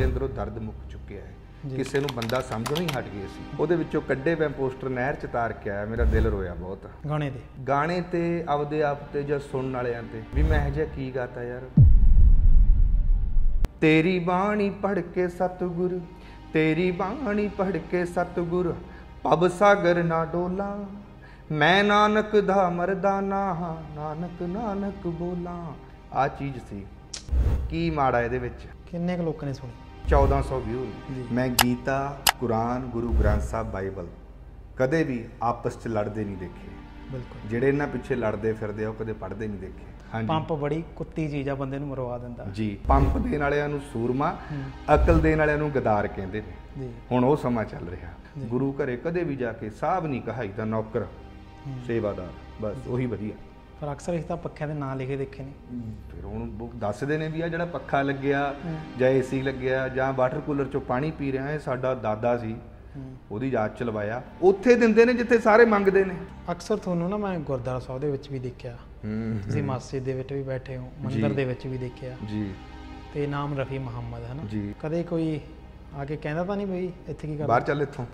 ਸਾਡੇ ਅੰਦਰੋਂ ਦਰਦ ਮੁੱਕ ਚੁੱਕਿਆ ਹੈ ਕਿਸੇ ਨੂੰ ਬੰਦਾ ਸਮਝ ਹੀ ਹਟ ਗਿਆ ਸੀ ਉਹਦੇ ਵਿੱਚੋਂ ਕੱਢੇ ਪੈ ਪੋਸਟਰ ਨਹਿਰ ਚ ਤਾਰ ਕੇ ਆਇਆ ਮੇਰਾ ਦਿਲ ਰੋਇਆ ਬਹੁਤ ਗਾਣੇ ਤੇ ਗਾਣੇ ਤੇ ਆਪਦੇ ਆਪ ਤੇ ਜਾਂ ਸੁਣਨ ਵਾਲਿਆਂ ਤੇ ਵੀ ਮੈਂ ਇਹ ਜਿਹਾ ਕੀ ਗਾਤਾ ਯਾਰ ਤੇਰੀ ਬਾਣੀ ਪੜ ਕੇ ਸਤਿਗੁਰ ਤੇਰੀ ਬਾਣੀ ਪੜ ਕੇ ਸਤਿਗੁਰ ਪਬ ਸਾਗਰ ਨਾ ਡੋਲਾ ਮੈਂ ਨਾਨਕ ਦਾ ਮਰਦਾਨਾ ਹਾਂ ਨਾਨਕ ਨਾਨਕ ਬੋਲਾ ਆ ਚੀਜ਼ ਸੀ ਕੀ ਮਾੜਾ ਇਹਦੇ ਵਿੱਚ ਕਿੰਨੇ ਕੁ ਲੋਕਾਂ ਨੇ ਸੁਣੀ 1400 ਵਿਊ ਮੈਂ ਗੀਤਾ ਕੁਰਾਨ ਗੁਰੂ ਗ੍ਰੰਥ ਸਾਹਿਬ ਬਾਈਬਲ ਕਦੇ ਵੀ ਆਪਸ ਚ ਲੜਦੇ ਨਹੀਂ ਦੇਖੇ ਬਿਲਕੁਲ ਜਿਹੜੇ ਇਹਨਾਂ ਪਿੱਛੇ ਲੜਦੇ ਫਿਰਦੇ ਆ ਉਹ ਕਦੇ ਪੜਦੇ ਨਹੀਂ ਦੇਖੇ ਹਾਂਜੀ ਪੰਪ ਬੜੀ ਕੁੱਤੀ ਚੀਜ਼ ਆ ਬੰਦੇ ਨੂੰ ਮਰਵਾ ਦਿੰਦਾ ਜੀ ਪੰਪ ਦੇਣ ਵਾਲਿਆਂ ਨੂੰ ਸੂਰਮਾ ਅਕਲ ਦੇਣ ਵਾਲਿਆਂ ਨੂੰ ਗਦਾਰ ਕਹਿੰਦੇ ਨੇ ਜੀ ਹੁਣ ਉਹ ਸਮਾਂ ਚੱਲ ਰਿਹਾ ਗੁਰੂ ਘਰੇ ਕਦੇ ਵੀ ਜਾ ਕੇ ਸਾਹਬ ਨਹੀਂ ਕਹਾਈ ਨੌਕਰ ਸੇਵਾਦਾਰ ਬਸ ਉਹੀ ਵਧੀਆ ਪਰ ਅਕਸਰ ਇਹ ਤਾਂ ਪੱਖਿਆਂ ਦੇ ਨਾਂ ਲਿਖੇ ਦੇਖੇ ਨੇ ਫਿਰ ਹੁਣ ਉਹ ਦੱਸਦੇ ਨੇ ਵੀ ਆ ਜਿਹੜਾ ਪੱਖਾ ਲੱਗਿਆ ਜਾਂ ਏਸੀ ਲੱਗਿਆ ਜਾਂ ਵਾਟਰ ਕੂਲਰ ਚੋਂ ਪਾਣੀ ਪੀ ਰਿਹਾ ਹੈ ਸਾਡਾ ਦਾਦਾ ਸੀ ਉਹਦੀ ਯਾਦ ਚ ਲਵਾਇਆ ਉੱਥੇ ਦਿੰਦੇ ਨੇ ਜਿੱਥੇ ਸਾਰੇ ਮੰਗਦੇ ਨੇ ਅਕਸਰ ਤੁਹਾਨੂੰ ਨਾ ਮੈਂ ਗੁਰਦਾਰਾ ਸਾਹਿਬ ਦੇ ਵਿੱਚ ਵੀ ਦੇਖਿਆ ਤੁਸੀਂ ਮਸਜਿਦ ਦੇ ਵਿੱਚ ਵੀ ਬੈਠੇ ਹੋ ਮੰਦਿਰ ਦੇ ਵਿੱਚ ਵੀ ਦੇਖਿਆ ਜੀ ਤੇ ਨਾਮ ਰਫੀ ਮੁਹੰਮਦ ਹੈ ਨਾ ਕਦੇ ਕੋਈ ਆ ਕੇ ਕਹਿੰਦਾ ਤਾਂ ਨਹੀਂ ਬਈ ਇੱਥੇ ਕੀ ਕਰਦਾ ਬਾਹਰ ਚੱਲ ਇੱਥੋਂ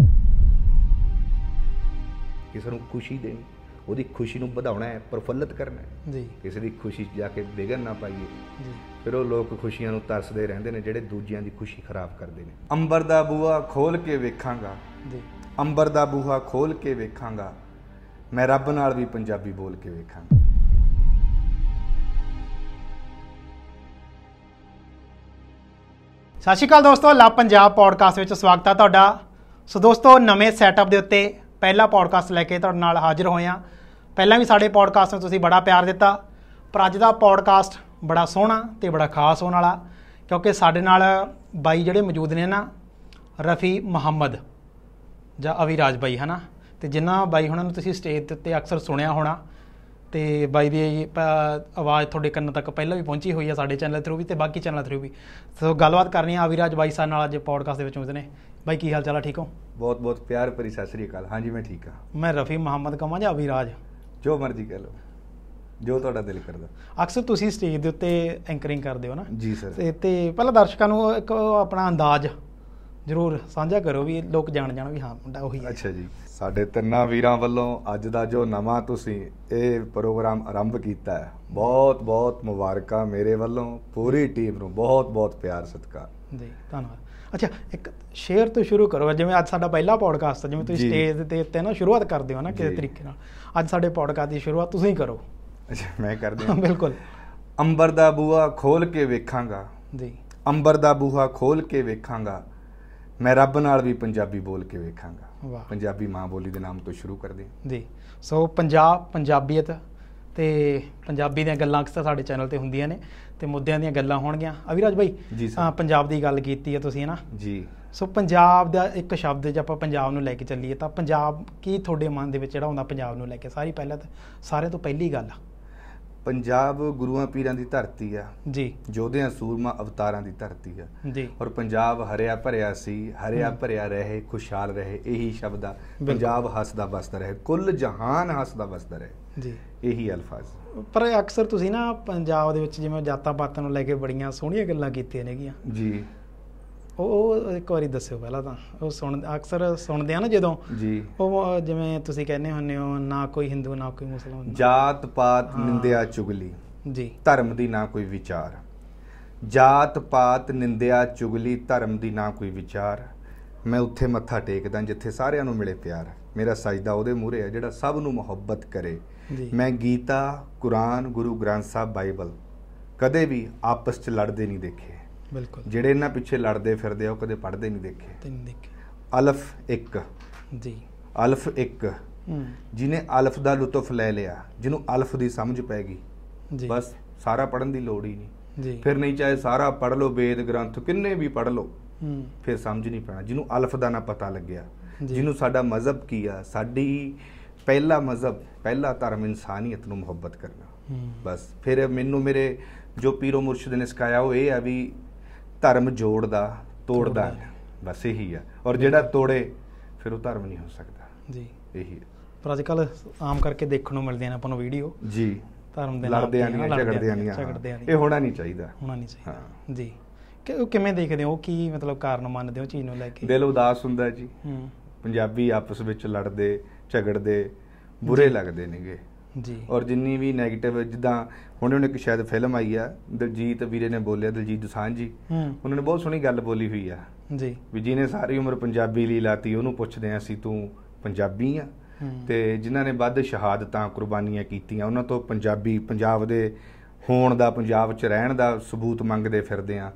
ਕਿਸੇ ਨੂੰ ਖੁਸ਼ੀ ਦੇਣੀ ਉਹਦੀ ਖੁਸ਼ੀ ਨੂੰ ਵਧਾਉਣਾ ਹੈ ਪ੍ਰਫੁੱਲਤ ਕਰਨਾ ਹੈ ਜੀ ਕਿਸੇ ਦੀ ਖੁਸ਼ੀ ਜਾ ਕੇ ਵਿਗਨ ਨਾ ਪਾਈਏ ਜੀ ਫਿਰ ਉਹ ਲੋਕ ਖੁਸ਼ੀਆਂ ਨੂੰ ਤਰਸਦੇ ਰਹਿੰਦੇ ਨੇ ਜਿਹੜੇ ਦੂਜਿਆਂ ਦੀ ਖੁਸ਼ੀ ਖਰਾਬ ਕਰਦੇ ਨੇ ਅੰਬਰ ਦਾ ਬੂਹਾ ਖੋਲ ਕੇ ਵੇਖਾਂਗਾ ਜੀ ਅੰਬਰ ਦਾ ਬੂਹਾ ਖੋਲ ਕੇ ਵੇਖਾਂਗਾ ਮੈਂ ਰੱਬ ਨਾਲ ਵੀ ਪੰਜਾਬੀ ਬੋਲ ਕੇ ਵੇਖਾਂਗਾ ਸਤਿ ਸ਼੍ਰੀ ਅਕਾਲ ਦੋਸਤੋ ਲਾ ਪੰਜਾਬ ਪੋਡਕਾਸਟ ਵਿੱਚ ਸਵਾਗਤ ਹੈ ਤੁਹਾਡਾ ਸੋ ਦੋਸਤੋ ਨਵੇਂ ਸੈਟਅਪ ਦੇ ਉੱਤੇ ਪਹਿਲਾ ਪੌਡਕਾਸਟ ਲੈ ਕੇ ਤੁਹਾਡੇ ਨਾਲ ਹਾਜ਼ਰ ਹੋਏ ਆ ਪਹਿਲਾਂ ਵੀ ਸਾਡੇ ਪੌਡਕਾਸਟ ਨੂੰ ਤੁਸੀਂ ਬੜਾ ਪਿਆਰ ਦਿੱਤਾ ਪਰ ਅੱਜ ਦਾ ਪੌਡਕਾਸਟ ਬੜਾ ਸੋਹਣਾ ਤੇ ਬੜਾ ਖਾਸ ਹੋਣ ਵਾਲਾ ਕਿਉਂਕਿ ਸਾਡੇ ਨਾਲ ਬਾਈ ਜਿਹੜੇ ਮੌਜੂਦ ਨੇ ਨਾ ਰਫੀ ਮੁਹੰਮਦ ਜਾਂ ਅਵਿਰਾਜ ਬਾਈ ਹਨਾ ਤੇ ਜਿਨ੍ਹਾਂ ਬਾਈ ਹੁਣਾਂ ਨੂੰ ਤੁਸੀਂ ਸਟੇਜ ਤੇ ਉੱਤੇ ਅਕਸਰ ਸੁਣਿਆ ਹੋਣਾ ਤੇ ਬਾਈ ਦੀ ਆਵਾਜ਼ ਤੁਹਾਡੇ ਕੰਨ ਤੱਕ ਪਹਿਲਾਂ ਵੀ ਪਹੁੰਚੀ ਹੋਈ ਹੈ ਸਾਡੇ ਚੈਨਲ ਥਰੂ ਵੀ ਤੇ ਬਾਕੀ ਚੈਨਲ ਥਰੂ ਵੀ ਸੋ ਗੱਲਬਾਤ ਕਰਨੀ ਆ ਅਵਿਰਾਜ ਬਾਈ ਸਾਹਿਬ ਨਾਲ ਅੱਜ ਪੌਡਕਾਸਟ ਦੇ ਵਿੱਚ ਹੁੰਦੇ ਨੇ ਬਾਈ ਕੀ ਹਾਲ ਚਾਲ ਆ ਠੀਕ ਹੋ ਬਹੁਤ ਬਹੁਤ ਪਿਆਰ ਭਰੀ ਸਤਿ ਸ੍ਰੀ ਅਕਾਲ ਹਾਂਜੀ ਮੈਂ ਠੀਕ ਆ ਮੈਂ ਰਫੀ ਮੁਹੰਮਦ ਕਮਾਂ ਜਾਂ ਅਭਿਰਾਜ ਜੋ ਮਰਜ਼ੀ ਕਹ ਲਓ ਜੋ ਤੁਹਾਡਾ ਦਿਲ ਕਰਦਾ ਅਕਸਰ ਤੁਸੀਂ ਸਟੇਜ ਦੇ ਉੱਤੇ ਐਂਕਰਿੰਗ ਕਰਦੇ ਹੋ ਨਾ ਜੀ ਸਰ ਤੇ ਤੇ ਪਹਿਲਾਂ ਦਰਸ਼ਕਾਂ ਨੂੰ ਇੱਕ ਆਪਣਾ ਅੰਦਾਜ਼ ਜ਼ਰੂਰ ਸਾਂਝਾ ਕਰੋ ਵੀ ਲੋਕ ਜਾਣ ਜਾਣ ਵੀ ਹਾਂ ਮੁੰਡਾ ਉਹੀ ਹੈ ਅੱਛਾ ਜੀ ਸਾਡੇ ਤਿੰਨਾਂ ਵੀਰਾਂ ਵੱਲੋਂ ਅੱਜ ਦਾ ਜੋ ਨਵਾਂ ਤੁਸੀਂ ਇਹ ਪ੍ਰੋਗਰਾਮ ਆਰੰਭ ਕੀਤਾ ਹੈ ਬਹੁਤ ਬਹੁਤ ਮੁਬਾਰਕਾਂ ਮੇਰੇ ਵੱਲੋਂ ਪੂਰੀ ਟੀਮ ਨੂੰ ਬਹੁਤ ਬਹੁਤ ਪਿਆਰ ਸਤਿਕਾਰ ਜੀ ਧੰਨਵਾਦ ਅੱਛਾ ਇੱਕ ਸ਼ੇਅਰ ਤੋਂ ਸ਼ੁਰੂ ਕਰੋ ਜਿਵੇਂ ਅੱਜ ਸਾਡਾ ਪਹਿਲਾ ਪੌਡਕਾਸਟ ਜਿਵੇਂ ਤੁਸੀਂ ਸਟੇਜ ਦੇ ਉੱਤੇ ਨਾ ਸ਼ੁਰੂਆਤ ਕਰਦੇ ਹੋ ਨਾ ਕਿਸੇ ਤਰੀਕੇ ਨਾਲ ਅੱਜ ਸਾਡੇ ਪੌਡਕਾਸਟ ਦੀ ਸ਼ੁਰੂਆਤ ਤੁਸੀਂ ਹੀ ਕਰੋ ਅੱਛਾ ਮੈਂ ਕਰਦੇ ਹਾਂ ਬਿਲਕੁਲ ਅੰਬਰ ਦਾ ਬੂਹਾ ਖੋਲ ਕੇ ਵੇਖਾਂਗਾ ਜੀ ਅੰਬਰ ਦਾ ਬੂਹਾ ਖੋਲ ਕੇ ਵੇਖਾਂਗਾ ਮੈਂ ਰੱਬ ਨਾਲ ਵੀ ਪੰਜਾਬੀ ਬੋਲ ਕੇ ਵੇਖਾਂਗਾ ਪੰਜਾਬੀ ਮਾਂ ਬੋਲੀ ਦੇ ਨਾਮ ਤੋਂ ਸ਼ੁਰੂ ਕਰਦੇ ਹਾਂ ਜੀ ਸੋ ਪੰਜਾਬ ਪੰਜਾਬੀਅਤ ਤੇ ਪੰਜਾਬੀ ਦੀਆਂ ਗੱਲਾਂ ਅਕਸਰ ਸਾਡੇ ਚੈਨਲ ਤੇ ਹੁੰਦੀਆਂ ਨੇ ਤੇ ਮੁੱਦਿਆਂ ਦੀਆਂ ਗੱਲਾਂ ਹੋਣਗੀਆਂ ਅਵਿਰਾਜ ਭਾਈ ਪੰਜਾਬ ਦੀ ਗੱਲ ਕੀਤੀ ਹੈ ਤੁਸੀਂ ਹਨਾ ਜੀ ਸੋ ਪੰਜਾਬ ਦਾ ਇੱਕ ਸ਼ਬਦ ਜੇ ਆਪਾਂ ਪੰਜਾਬ ਨੂੰ ਲੈ ਕੇ ਚੱਲੀਏ ਤਾਂ ਪੰਜਾਬ ਕੀ ਤੁਹਾਡੇ ਮਨ ਦੇ ਵਿੱਚ ਜਿਹੜਾ ਹੁੰਦਾ ਪੰਜਾਬ ਨੂੰ ਲੈ ਕੇ ਸਾਰੀ ਪਹਿਲਾਂ ਤਾਂ ਸਾਰੇ ਤੋਂ ਪਹਿਲੀ ਗੱਲ ਆ ਪੰਜਾਬ ਗੁਰੂਆਂ ਪੀਰਾਂ ਦੀ ਧਰਤੀ ਆ ਜੀ ਜੋਧਿਆਂ ਸੂਰਮਾ ਅਵਤਾਰਾਂ ਦੀ ਧਰਤੀ ਆ ਜੀ ਔਰ ਪੰਜਾਬ ਹਰਿਆ ਭਰਿਆ ਸੀ ਹਰਿਆ ਭਰਿਆ ਰਹੇ ਖੁਸ਼ਹਾਲ ਰਹੇ ਇਹੀ ਸ਼ਬਦ ਆ ਪੰਜਾਬ ਹੱਸਦਾ ਬਸਦਾ ਰਹੇ ਕੁੱਲ ਜਹਾਨ ਹੱਸਦਾ ਬਸਦਾ ਰਹੇ ਜੀ ਇਹੀ ਅਲਫਾਜ਼ ਪਰ ਅਕਸਰ ਤੁਸੀਂ ਨਾ ਪੰਜਾਬ ਦੇ ਵਿੱਚ ਜਿਵੇਂ ਜਾਤਾਂ ਪਾਤਾਂ ਨੂੰ ਲੈ ਕੇ ਬੜੀਆਂ ਸੋਹਣੀਆਂ ਗੱਲਾਂ ਕੀਤੀਆਂ ਨੇਗੀਆਂ ਜੀ ਉਹ ਇੱਕ ਵਾਰੀ ਦੱਸਿਓ ਪਹਿਲਾਂ ਤਾਂ ਉਹ ਸੁਣ ਅਕਸਰ ਸੁਣਦੇ ਆ ਨਾ ਜਦੋਂ ਜੀ ਉਹ ਜਿਵੇਂ ਤੁਸੀਂ ਕਹਿੰਦੇ ਹੁੰਨੇ ਹੋ ਨਾ ਕੋਈ ਹਿੰਦੂ ਨਾ ਕੋਈ ਮੁਸਲਮਾਨ ਜਾਤ ਪਾਤ ਨਿੰਦਿਆ ਚੁਗਲੀ ਜੀ ਧਰਮ ਦੀ ਨਾ ਕੋਈ ਵਿਚਾਰ ਜਾਤ ਪਾਤ ਨਿੰਦਿਆ ਚੁਗਲੀ ਧਰਮ ਦੀ ਨਾ ਕੋਈ ਵਿਚਾਰ ਮੈਂ ਉੱਥੇ ਮੱਥਾ ਟੇਕਦਾ ਜਿੱਥੇ ਸਾਰਿਆਂ ਨੂੰ ਮਿਲੇ ਪਿਆਰ ਮੇਰਾ ਸਜਦਾ ਉਹਦੇ ਮੂਹਰੇ ਆ ਜਿਹੜਾ ਸਭ ਨੂੰ ਮੁਹੱਬਤ ਕਰੇ ਮੈਂ ਗੀਤਾ ਕੁਰਾਨ ਗੁਰੂ ਗ੍ਰੰਥ ਸਾਹਿਬ ਬਾਈਬਲ ਕਦੇ ਵੀ ਆਪਸ 'ਚ ਲੜਦੇ ਨਹੀਂ ਦੇਖੇ ਬਿਲਕੁਲ ਜਿਹੜੇ ਇਹਨਾਂ ਪਿੱਛੇ ਲੜਦੇ ਫਿਰਦੇ ਆ ਉਹ ਕਦੇ ਪੜਦੇ ਨਹੀਂ ਦੇਖੇ ਨਹੀਂ ਦੇਖੇ ਅਲਫ 1 ਜੀ ਅਲਫ 1 ਜਿਨੇ ਅਲਫ ਦਾ ਲੁਤਫ ਲੈ ਲਿਆ ਜਿਹਨੂੰ ਅਲਫ ਦੀ ਸਮਝ ਪੈ ਗਈ ਜੀ ਬਸ ਸਾਰਾ ਪੜਨ ਦੀ ਲੋੜ ਹੀ ਨਹੀਂ ਜੀ ਫਿਰ ਨਹੀਂ ਚਾਹੇ ਸਾਰਾ ਪੜ ਲਓ ਵੇਦ ਗ੍ਰੰਥ ਕਿੰਨੇ ਵੀ ਪੜ ਲਓ ਫਿਰ ਸਮਝ ਨਹੀਂ ਪੈਣਾ ਜਿਹਨੂੰ ਅਲਫ ਦਾ ਨਾ ਪਤਾ ਲੱਗਿਆ ਜਿਹਨੂੰ ਸਾਡਾ ਮਜ਼ਹਬ ਕੀ ਆ ਸਾਡੀ ਪਹਿਲਾ ਮਜ਼ਹਬ ਪਹਿਲਾ ਧਰਮ ਇਨਸਾਨੀਅਤ ਨੂੰ ਮੁਹੱਬਤ ਕਰਨਾ ਬਸ ਫਿਰ ਮੈਨੂੰ ਮੇਰੇ ਜੋ ਪੀਰੋ ਮੁਰਸ਼ਿਦ ਨੇ ਸਿਖਾਇਆ ਉਹ ਇਹ ਆ ਵੀ ਧਰਮ ਜੋੜਦਾ ਤੋੜਦਾ ਬਸ ਇਹੀ ਆ ਔਰ ਜਿਹੜਾ ਤੋੜੇ ਫਿਰ ਉਹ ਧਰਮ ਨਹੀਂ ਹੋ ਸਕਦਾ ਜੀ ਇਹੀ ਪਰ ਅੱਜ ਕੱਲ ਆਮ ਕਰਕੇ ਦੇਖਣ ਨੂੰ ਮਿਲਦੇ ਨੇ ਆਪਾਂ ਨੂੰ ਵੀਡੀਓ ਜੀ ਧਰਮ ਦੇ ਨਾਲ ਲੜਦੇ ਆ ਨਹੀਂ ਝਗੜਦੇ ਆ ਨਹੀਂ ਇਹ ਹੋਣਾ ਨਹੀਂ ਚਾਹੀਦਾ ਹੋਣਾ ਨਹੀਂ ਚਾਹੀਦਾ ਹਾਂ ਜੀ ਕਿ ਉਹ ਕਿਵੇਂ ਦੇਖਦੇ ਹੋ ਕੀ ਮਤਲਬ ਕਾਰਨ ਮੰਨਦੇ ਹੋ ਚੀਜ਼ ਨੂੰ ਲੈ ਕੇ ਦਿਲ ਉਦਾਸ ਹੁੰਦਾ ਜੀ ਹੂੰ ਪੰਜਾਬੀ ਆਪਸ ਵਿੱਚ ਲੜਦੇ ਝਗੜਦੇ ਬੁਰੇ ਲੱਗਦੇ ਨੇਗੇ ਜੀ ਔਰ ਜਿੰਨੀ ਵੀ 네ਗੇਟਿਵ ਜਿੱਦਾਂ ਹੁਣ ਉਹਨੇ ਇੱਕ ਸ਼ਾਇਦ ਫਿਲਮ ਆਈ ਆ ਦਲਜੀਤ ਵੀਰੇ ਨੇ ਬੋਲਿਆ ਦਲਜੀਤ ਦੁਸਾਂਝ ਜੀ ਉਹਨਾਂ ਨੇ ਬਹੁਤ ਸੋਹਣੀ ਗੱਲ ਬੋਲੀ ਹੋਈ ਆ ਜੀ ਵੀ ਜਿਹਨੇ ਸਾਰੀ ਉਮਰ ਪੰਜਾਬੀ ਲਈ ਲਾਤੀ ਉਹਨੂੰ ਪੁੱਛਦੇ ਆ ਅਸੀਂ ਤੂੰ ਪੰਜਾਬੀ ਆ ਤੇ ਜਿਨ੍ਹਾਂ ਨੇ ਵੱਧ ਸ਼ਹਾਦਤਾਂ ਕੁਰਬਾਨੀਆਂ ਕੀਤੀਆਂ ਉਹਨਾਂ ਤੋਂ ਪੰਜਾਬੀ ਪੰਜਾਬ ਦੇ ਹੋਣ ਦਾ ਪੰਜਾਬ 'ਚ ਰਹਿਣ ਦਾ ਸਬੂਤ ਮੰਗਦੇ ਫਿਰਦੇ ਆ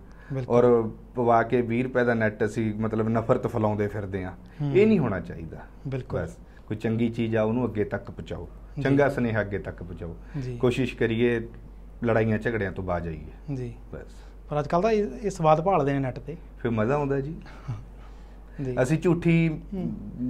ਔਰ ਪਵਾ ਕੇ ਵੀਰ ਪੈਦਾ ਦਾ ਨੈਟ ਅਸੀਂ ਮਤਲਬ ਨਫ਼ਰਤ ਫਲਾਉਂਦੇ ਫਿਰਦੇ ਆ ਇਹ ਨਹੀਂ ਹੋਣਾ ਚਾਹੀਦਾ ਬਿਲਕੁਲ ਕੋਈ ਚੰਗੀ ਚੀਜ਼ ਆ ਉਹਨੂੰ ਅੱਗੇ ਤੱਕ ਪਹੁੰਚਾਓ ਚੰਗਾ ਸਨੇਹਾ ਅੱਗੇ ਤੱਕ ਪਹੁੰਚਾਓ ਕੋਸ਼ਿਸ਼ ਕਰੀਏ ਲੜਾਈਆਂ ਝਗੜਿਆਂ ਤੋਂ ਬਾਜ ਆਈਏ ਜੀ ਬਸ ਪਰ ਅੱਜ ਕੱਲ ਦਾ ਇਹ ਸਵਾਦ ਭਾਲਦੇ ਨੇ ਨੈਟ ਤੇ ਫਿਰ ਮਜ਼ਾ ਆਉਂਦਾ ਜੀ ਅਸੀਂ ਝੂਠੀ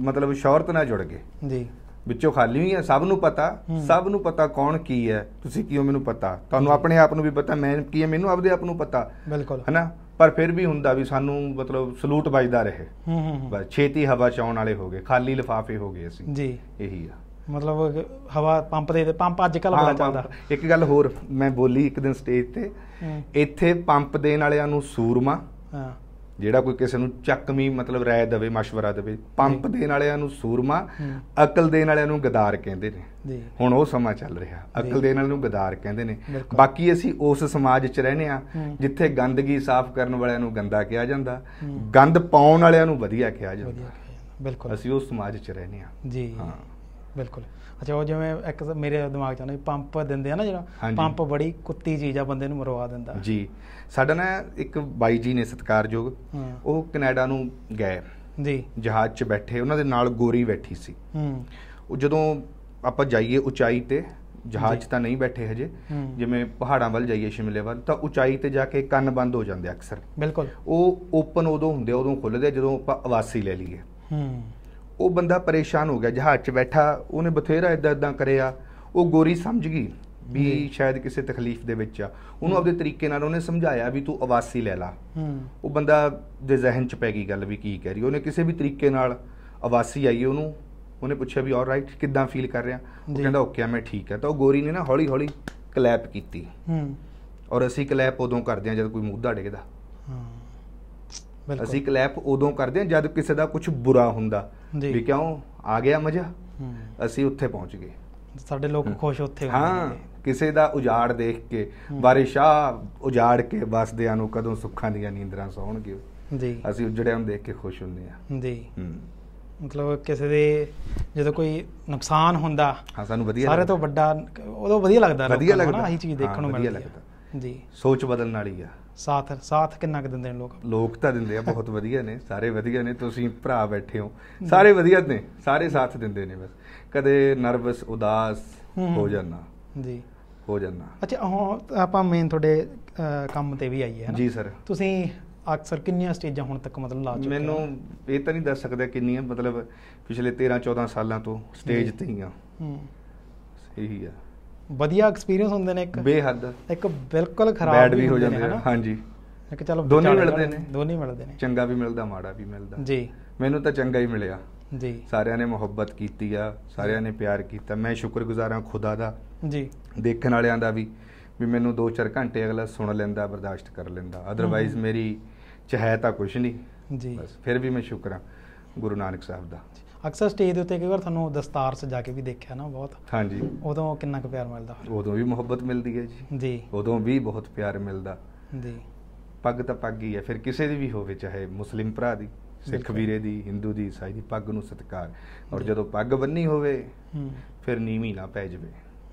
ਮਤਲਬ ਸ਼ੌਹਰਤ ਨਾਲ ਜੁੜ ਗਏ ਜੀ ਵਿੱਚੋਂ ਖਾਲੀ ਹੋਈ ਸਭ ਨੂੰ ਪਤਾ ਸਭ ਨੂੰ ਪਤਾ ਕੌਣ ਕੀ ਹੈ ਤੁਸੀਂ ਕਿਉਂ ਮੈਨੂੰ ਪਤਾ ਤੁਹਾਨੂੰ ਆਪਣੇ ਆਪ ਨੂੰ ਵੀ ਪਤਾ ਮੈਂ ਕੀ ਹੈ ਮੈਨੂੰ ਆਪਦੇ ਆਪ ਨੂੰ ਪਤਾ ਬਿਲਕੁਲ ਹੈਨਾ ਪਰ ਫਿਰ ਵੀ ਹੁੰਦਾ ਵੀ ਸਾਨੂੰ ਮਤਲਬ ਸਲੂਟ ਵੱਜਦਾ ਰਹੇ ਹੂੰ ਹੂੰ ਬਸ ਛੇਤੀ ਹਵਾ ਚਾਉਣ ਵਾਲੇ ਹੋ ਗਏ ਖਾਲੀ ਲਫਾਫੇ ਹੋ ਗਏ ਅਸੀਂ ਜੀ ਇਹੀ ਆ ਮਤਲਬ ਹਵਾ ਪੰਪ ਦੇ ਪੰਪ ਅੱਜ ਕੱਲ ਬੜਾ ਚੱਲਦਾ ਇੱਕ ਗੱਲ ਹੋਰ ਮੈਂ ਬੋਲੀ ਇੱਕ ਦਿਨ ਸਟੇਜ ਤੇ ਇੱਥੇ ਪੰਪ ਦੇਣ ਵਾਲਿਆਂ ਨੂੰ ਸੂਰਮਾ ਹਾਂ ਜਿਹੜਾ ਕੋਈ ਕਿਸੇ ਨੂੰ ਚੱਕਮੀ ਮਤਲਬ رائے ਦੇਵੇ مشਵਰਾ ਦੇਵੇ ਪੰਪ ਦੇਣ ਵਾਲਿਆਂ ਨੂੰ ਸੂਰਮਾ ਅਕਲ ਦੇਣ ਵਾਲਿਆਂ ਨੂੰ ਗਦਾਰ ਕਹਿੰਦੇ ਨੇ ਹੁਣ ਉਹ ਸਮਾਂ ਚੱਲ ਰਿਹਾ ਅਕਲ ਦੇਣ ਵਾਲਿਆਂ ਨੂੰ ਗਦਾਰ ਕਹਿੰਦੇ ਨੇ ਬਾਕੀ ਅਸੀਂ ਉਸ ਸਮਾਜ 'ਚ ਰਹਨੇ ਆ ਜਿੱਥੇ ਗੰਦਗੀ ਸਾਫ਼ ਕਰਨ ਵਾਲਿਆਂ ਨੂੰ ਗੰਦਾ ਕਿਹਾ ਜਾਂਦਾ ਗੰਦ ਪਾਉਣ ਵਾਲਿਆਂ ਨੂੰ ਵਧੀਆ ਕਿਹਾ ਜਾਂਦਾ ਬਿਲਕੁਲ ਅਸੀਂ ਉਸ ਸਮਾਜ 'ਚ ਰਹਨੇ ਆ ਜੀ ਹਾਂ ਬਿਲਕੁਲ ਅੱਛਾ ਉਹ ਜਿਵੇਂ ਇੱਕ ਮੇਰੇ ਦਿਮਾਗ 'ਚ ਆਉਂਦਾ ਪੰਪ ਦਿੰਦੇ ਆ ਨਾ ਜਿਹੜਾ ਪੰਪ ਬੜੀ ਕੁੱਤੀ ਚੀਜ਼ ਆ ਬੰਦੇ ਨੂੰ ਮਰਵਾ ਦਿੰਦਾ ਜੀ ਸਾਡਾ ਨਾ ਇੱਕ ਬਾਈ ਜੀ ਨੇ ਸਤਕਾਰਯੋਗ ਉਹ ਕੈਨੇਡਾ ਨੂੰ ਗਏ ਜੀ ਜਹਾਜ਼ 'ਚ ਬੈਠੇ ਉਹਨਾਂ ਦੇ ਨਾਲ ਗੋਰੀ ਬੈਠੀ ਸੀ ਹੂੰ ਉਹ ਜਦੋਂ ਆਪਾਂ ਜਾਈਏ ਉਚਾਈ ਤੇ ਜਹਾਜ਼ ਤਾਂ ਨਹੀਂ ਬੈਠੇ ਹਜੇ ਜਿਵੇਂ ਪਹਾੜਾਂ ਵੱਲ ਜਾਈਏ ਸ਼ਿਮਲੇ ਵੱਲ ਤਾਂ ਉਚਾਈ ਤੇ ਜਾ ਕੇ ਕੰਨ ਬੰਦ ਹੋ ਜਾਂਦੇ ਅਕਸਰ ਬਿਲਕੁਲ ਉਹ ਓਪਨ ਉਦੋਂ ਹੁੰਦੇ ਉਦੋਂ ਖੁੱਲਦੇ ਜਦੋਂ ਆਪਾਂ ਆਵਾਸੀ ਲੈ ਲਈਏ ਹੂੰ ਉਹ ਬੰਦਾ ਪਰੇਸ਼ਾਨ ਹੋ ਗਿਆ ਜਹਾਜ਼ 'ਚ ਬੈਠਾ ਉਹਨੇ ਬਥੇਰਾ ਇਦਾਂ ਇਦਾਂ ਕਰਿਆ ਉਹ ਗੋਰੀ ਸਮਝ ਗਈ ਵੀ ਸ਼ਾਇਦ ਕਿਸੇ ਤਕਲੀਫ ਦੇ ਵਿੱਚ ਆ ਉਹਨੂੰ ਆਪਦੇ ਤਰੀਕੇ ਨਾਲ ਉਹਨੇ ਸਮਝਾਇਆ ਵੀ ਤੂੰ ਆਵਾਸੀ ਲੈ ਲਾ ਉਹ ਬੰਦਾ ਦੇ ਜ਼ਿਹਨ 'ਚ ਪੈ ਗਈ ਗੱਲ ਵੀ ਕੀ ਕਹਿ ਰਹੀ ਉਹਨੇ ਕਿਸੇ ਵੀ ਤਰੀਕੇ ਨਾਲ ਆਵਾਸੀ ਆਈ ਉਹਨੂੰ ਉਹਨੇ ਪੁੱਛਿਆ ਵੀ ਆਲ ਰਾਈਟ ਕਿੱਦਾਂ ਫੀਲ ਕਰ ਰਿਹਾ ਉਹ ਕਹਿੰਦਾ ਓਕੇ ਮੈਂ ਠੀਕ ਆ ਤਾਂ ਉਹ ਗੋਰੀ ਨੇ ਨਾ ਹੌਲੀ ਹੌਲੀ ਕਲੈਪ ਕੀਤੀ ਹੂੰ ਔਰ ਅਸੀਂ ਕਲੈਪ ਉਦੋਂ ਕਰਦੇ ਆ ਜਦ ਕੋਈ ਮੁੱਦਾ ਡਿੱਗਦਾ ਅਸੀਂ ਕਲੈਪ ਉਦੋਂ ਕਰਦੇ ਹਾਂ ਜਦ ਕਿਸੇ ਦਾ ਕੁਝ ਬੁਰਾ ਹੁੰਦਾ ਵੀ ਕਿਉਂ ਆ ਗਿਆ ਮਜ਼ਾ ਅਸੀਂ ਉੱਥੇ ਪਹੁੰਚ ਗਏ ਸਾਡੇ ਲੋਕ ਖੁਸ਼ ਉੱਥੇ ਹਾਂ ਕਿਸੇ ਦਾ ਉਜਾੜ ਦੇਖ ਕੇ ਬਾਰਿਸ਼ਾ ਉਜਾੜ ਕੇ ਵਸਦਿਆਂ ਨੂੰ ਕਦੋਂ ਸੁੱਖਾਂ ਦੀਆਂ ਨੀਂਦਰਾਂ ਸੌਣਗੇ ਜੀ ਅਸੀਂ ਉਜੜਿਆਂ ਨੂੰ ਦੇਖ ਕੇ ਖੁਸ਼ ਹੁੰਦੇ ਆ ਜੀ ਮਤਲਬ ਕਿਸੇ ਦੇ ਜਦੋਂ ਕੋਈ ਨੁਕਸਾਨ ਹੁੰਦਾ ਹਾਂ ਸਾਨੂੰ ਵਧੀਆ ਸਾਰੇ ਤੋਂ ਵੱਡਾ ਉਦੋਂ ਵਧੀਆ ਲੱਗਦਾ ਵਧੀਆ ਲੱਗਦਾ ਆਹੀ ਚੀਜ਼ ਦੇਖਣ ਨੂੰ ਮਿਲਦੀ ਹੈ ਜੀ ਸੋਚ ਬਦਲਣ ਵਾਲੀ ਆ ਸਾਥ ਸਾਥ ਕਿੰਨਾ ਕਿ ਦਿੰਦੇ ਨੇ ਲੋਕ ਲੋਕ ਤਾਂ ਦਿੰਦੇ ਆ ਬਹੁਤ ਵਧੀਆ ਨੇ ਸਾਰੇ ਵਧੀਆ ਨੇ ਤੁਸੀਂ ਭਰਾ ਬੈਠੇ ਹੋ ਸਾਰੇ ਵਧੀਆ ਨੇ ਸਾਰੇ ਸਾਥ ਦਿੰਦੇ ਨੇ ਬਸ ਕਦੇ ਨਰਵਸ ਉਦਾਸ ਹੋ ਜਾਣਾ ਜੀ ਹੋ ਜਾਣਾ ਅੱਛਾ ਹੁਣ ਆਪਾਂ ਮੇਨ ਤੁਹਾਡੇ ਕੰਮ ਤੇ ਵੀ ਆਈਏ ਹੈ ਜੀ ਸਰ ਤੁਸੀਂ ਅਕਸਰ ਕਿੰਨੀਆਂ ਸਟੇਜਾਂ ਹੁਣ ਤੱਕ ਮਤਲਬ ਲਾ ਚੁੱਕੇ ਮੈਨੂੰ ਇਹ ਤਾਂ ਨਹੀਂ ਦੱਸ ਸਕਦਾ ਕਿੰਨੀਆਂ ਮਤਲਬ ਪਿਛਲੇ 13 14 ਸਾਲਾਂ ਤੋਂ ਸਟੇਜ ਤੇ ਹੀ ਆ ਹੂੰ ਸਹੀ ਆ ਵਧੀਆ ਐਕਸਪੀਰੀਅੰਸ ਹੁੰਦੇ ਨੇ ਇੱਕ ਬੇਹੱਦ ਇੱਕ ਬਿਲਕੁਲ ਖਰਾਬ ਬੈਡ ਵੀ ਹੋ ਜਾਂਦੇ ਨੇ ਹਾਂਜੀ ਇੱਕ ਚਲੋ ਦੋਨੇ ਮਿਲਦੇ ਨੇ ਦੋਨੇ ਮਿਲਦੇ ਨੇ ਚੰਗਾ ਵੀ ਮਿਲਦਾ ਮਾੜਾ ਵੀ ਮਿਲਦਾ ਜੀ ਮੈਨੂੰ ਤਾਂ ਚੰਗਾ ਹੀ ਮਿਲਿਆ ਜੀ ਸਾਰਿਆਂ ਨੇ ਮੁਹੱਬਤ ਕੀਤੀ ਆ ਸਾਰਿਆਂ ਨੇ ਪਿਆਰ ਕੀਤਾ ਮੈਂ ਸ਼ੁਕਰਗੁਜ਼ਾਰ ਹਾਂ ਖੁਦਾ ਦਾ ਜੀ ਦੇਖਣ ਵਾਲਿਆਂ ਦਾ ਵੀ ਵੀ ਮੈਨੂੰ 2-4 ਘੰਟੇ ਅਗਲਾ ਸੁਣ ਲੈਂਦਾ ਬਰਦਾਸ਼ਤ ਕਰ ਲੈਂਦਾ ਅਦਰਵਾਈਜ਼ ਮੇਰੀ ਚਾਹੇ ਤਾਂ ਕੁਝ ਨਹੀਂ ਜੀ ਬਸ ਫਿਰ ਵੀ ਮੈਂ ਸ਼ੁਕਰ ਹਾਂ ਗੁਰੂ ਨਾਨਕ ਸਾਹਿਬ ਦਾ ਅਕਸਰ ਸਟੇਜ ਦੇ ਉੱਤੇ ਕਈ ਵਾਰ ਤੁਹਾਨੂੰ ਦਸਤਾਰ ਸਜਾ ਕੇ ਵੀ ਦੇਖਿਆ ਨਾ ਬਹੁਤ ਹਾਂਜੀ ਉਦੋਂ ਕਿੰਨਾ ਕੁ ਪਿਆਰ ਮਿਲਦਾ ਉਦੋਂ ਵੀ ਮੁਹੱਬਤ ਮਿਲਦੀ ਹੈ ਜੀ ਜੀ ਉਦੋਂ ਵੀ ਬਹੁਤ ਪਿਆਰ ਮਿਲਦਾ ਜੀ ਪੱਗ ਤਾਂ ਪੱਗ ਹੀ ਹੈ ਫਿਰ ਕਿਸੇ ਦੀ ਵੀ ਹੋਵੇ ਚਾਹੇ ਮੁਸਲਿਮ ਭਰਾ ਦੀ ਸਿੱਖ ਵੀਰੇ ਦੀ ਹਿੰਦੂ ਦੀ ਈਸਾਈ ਦੀ ਪੱਗ ਨੂੰ ਸਤਿਕਾਰ ਔਰ ਜਦੋਂ ਪੱਗ ਬੰਨੀ ਹੋਵੇ ਫਿਰ ਨੀਵੀਂ ਨਾ ਪੈ ਜਵੇ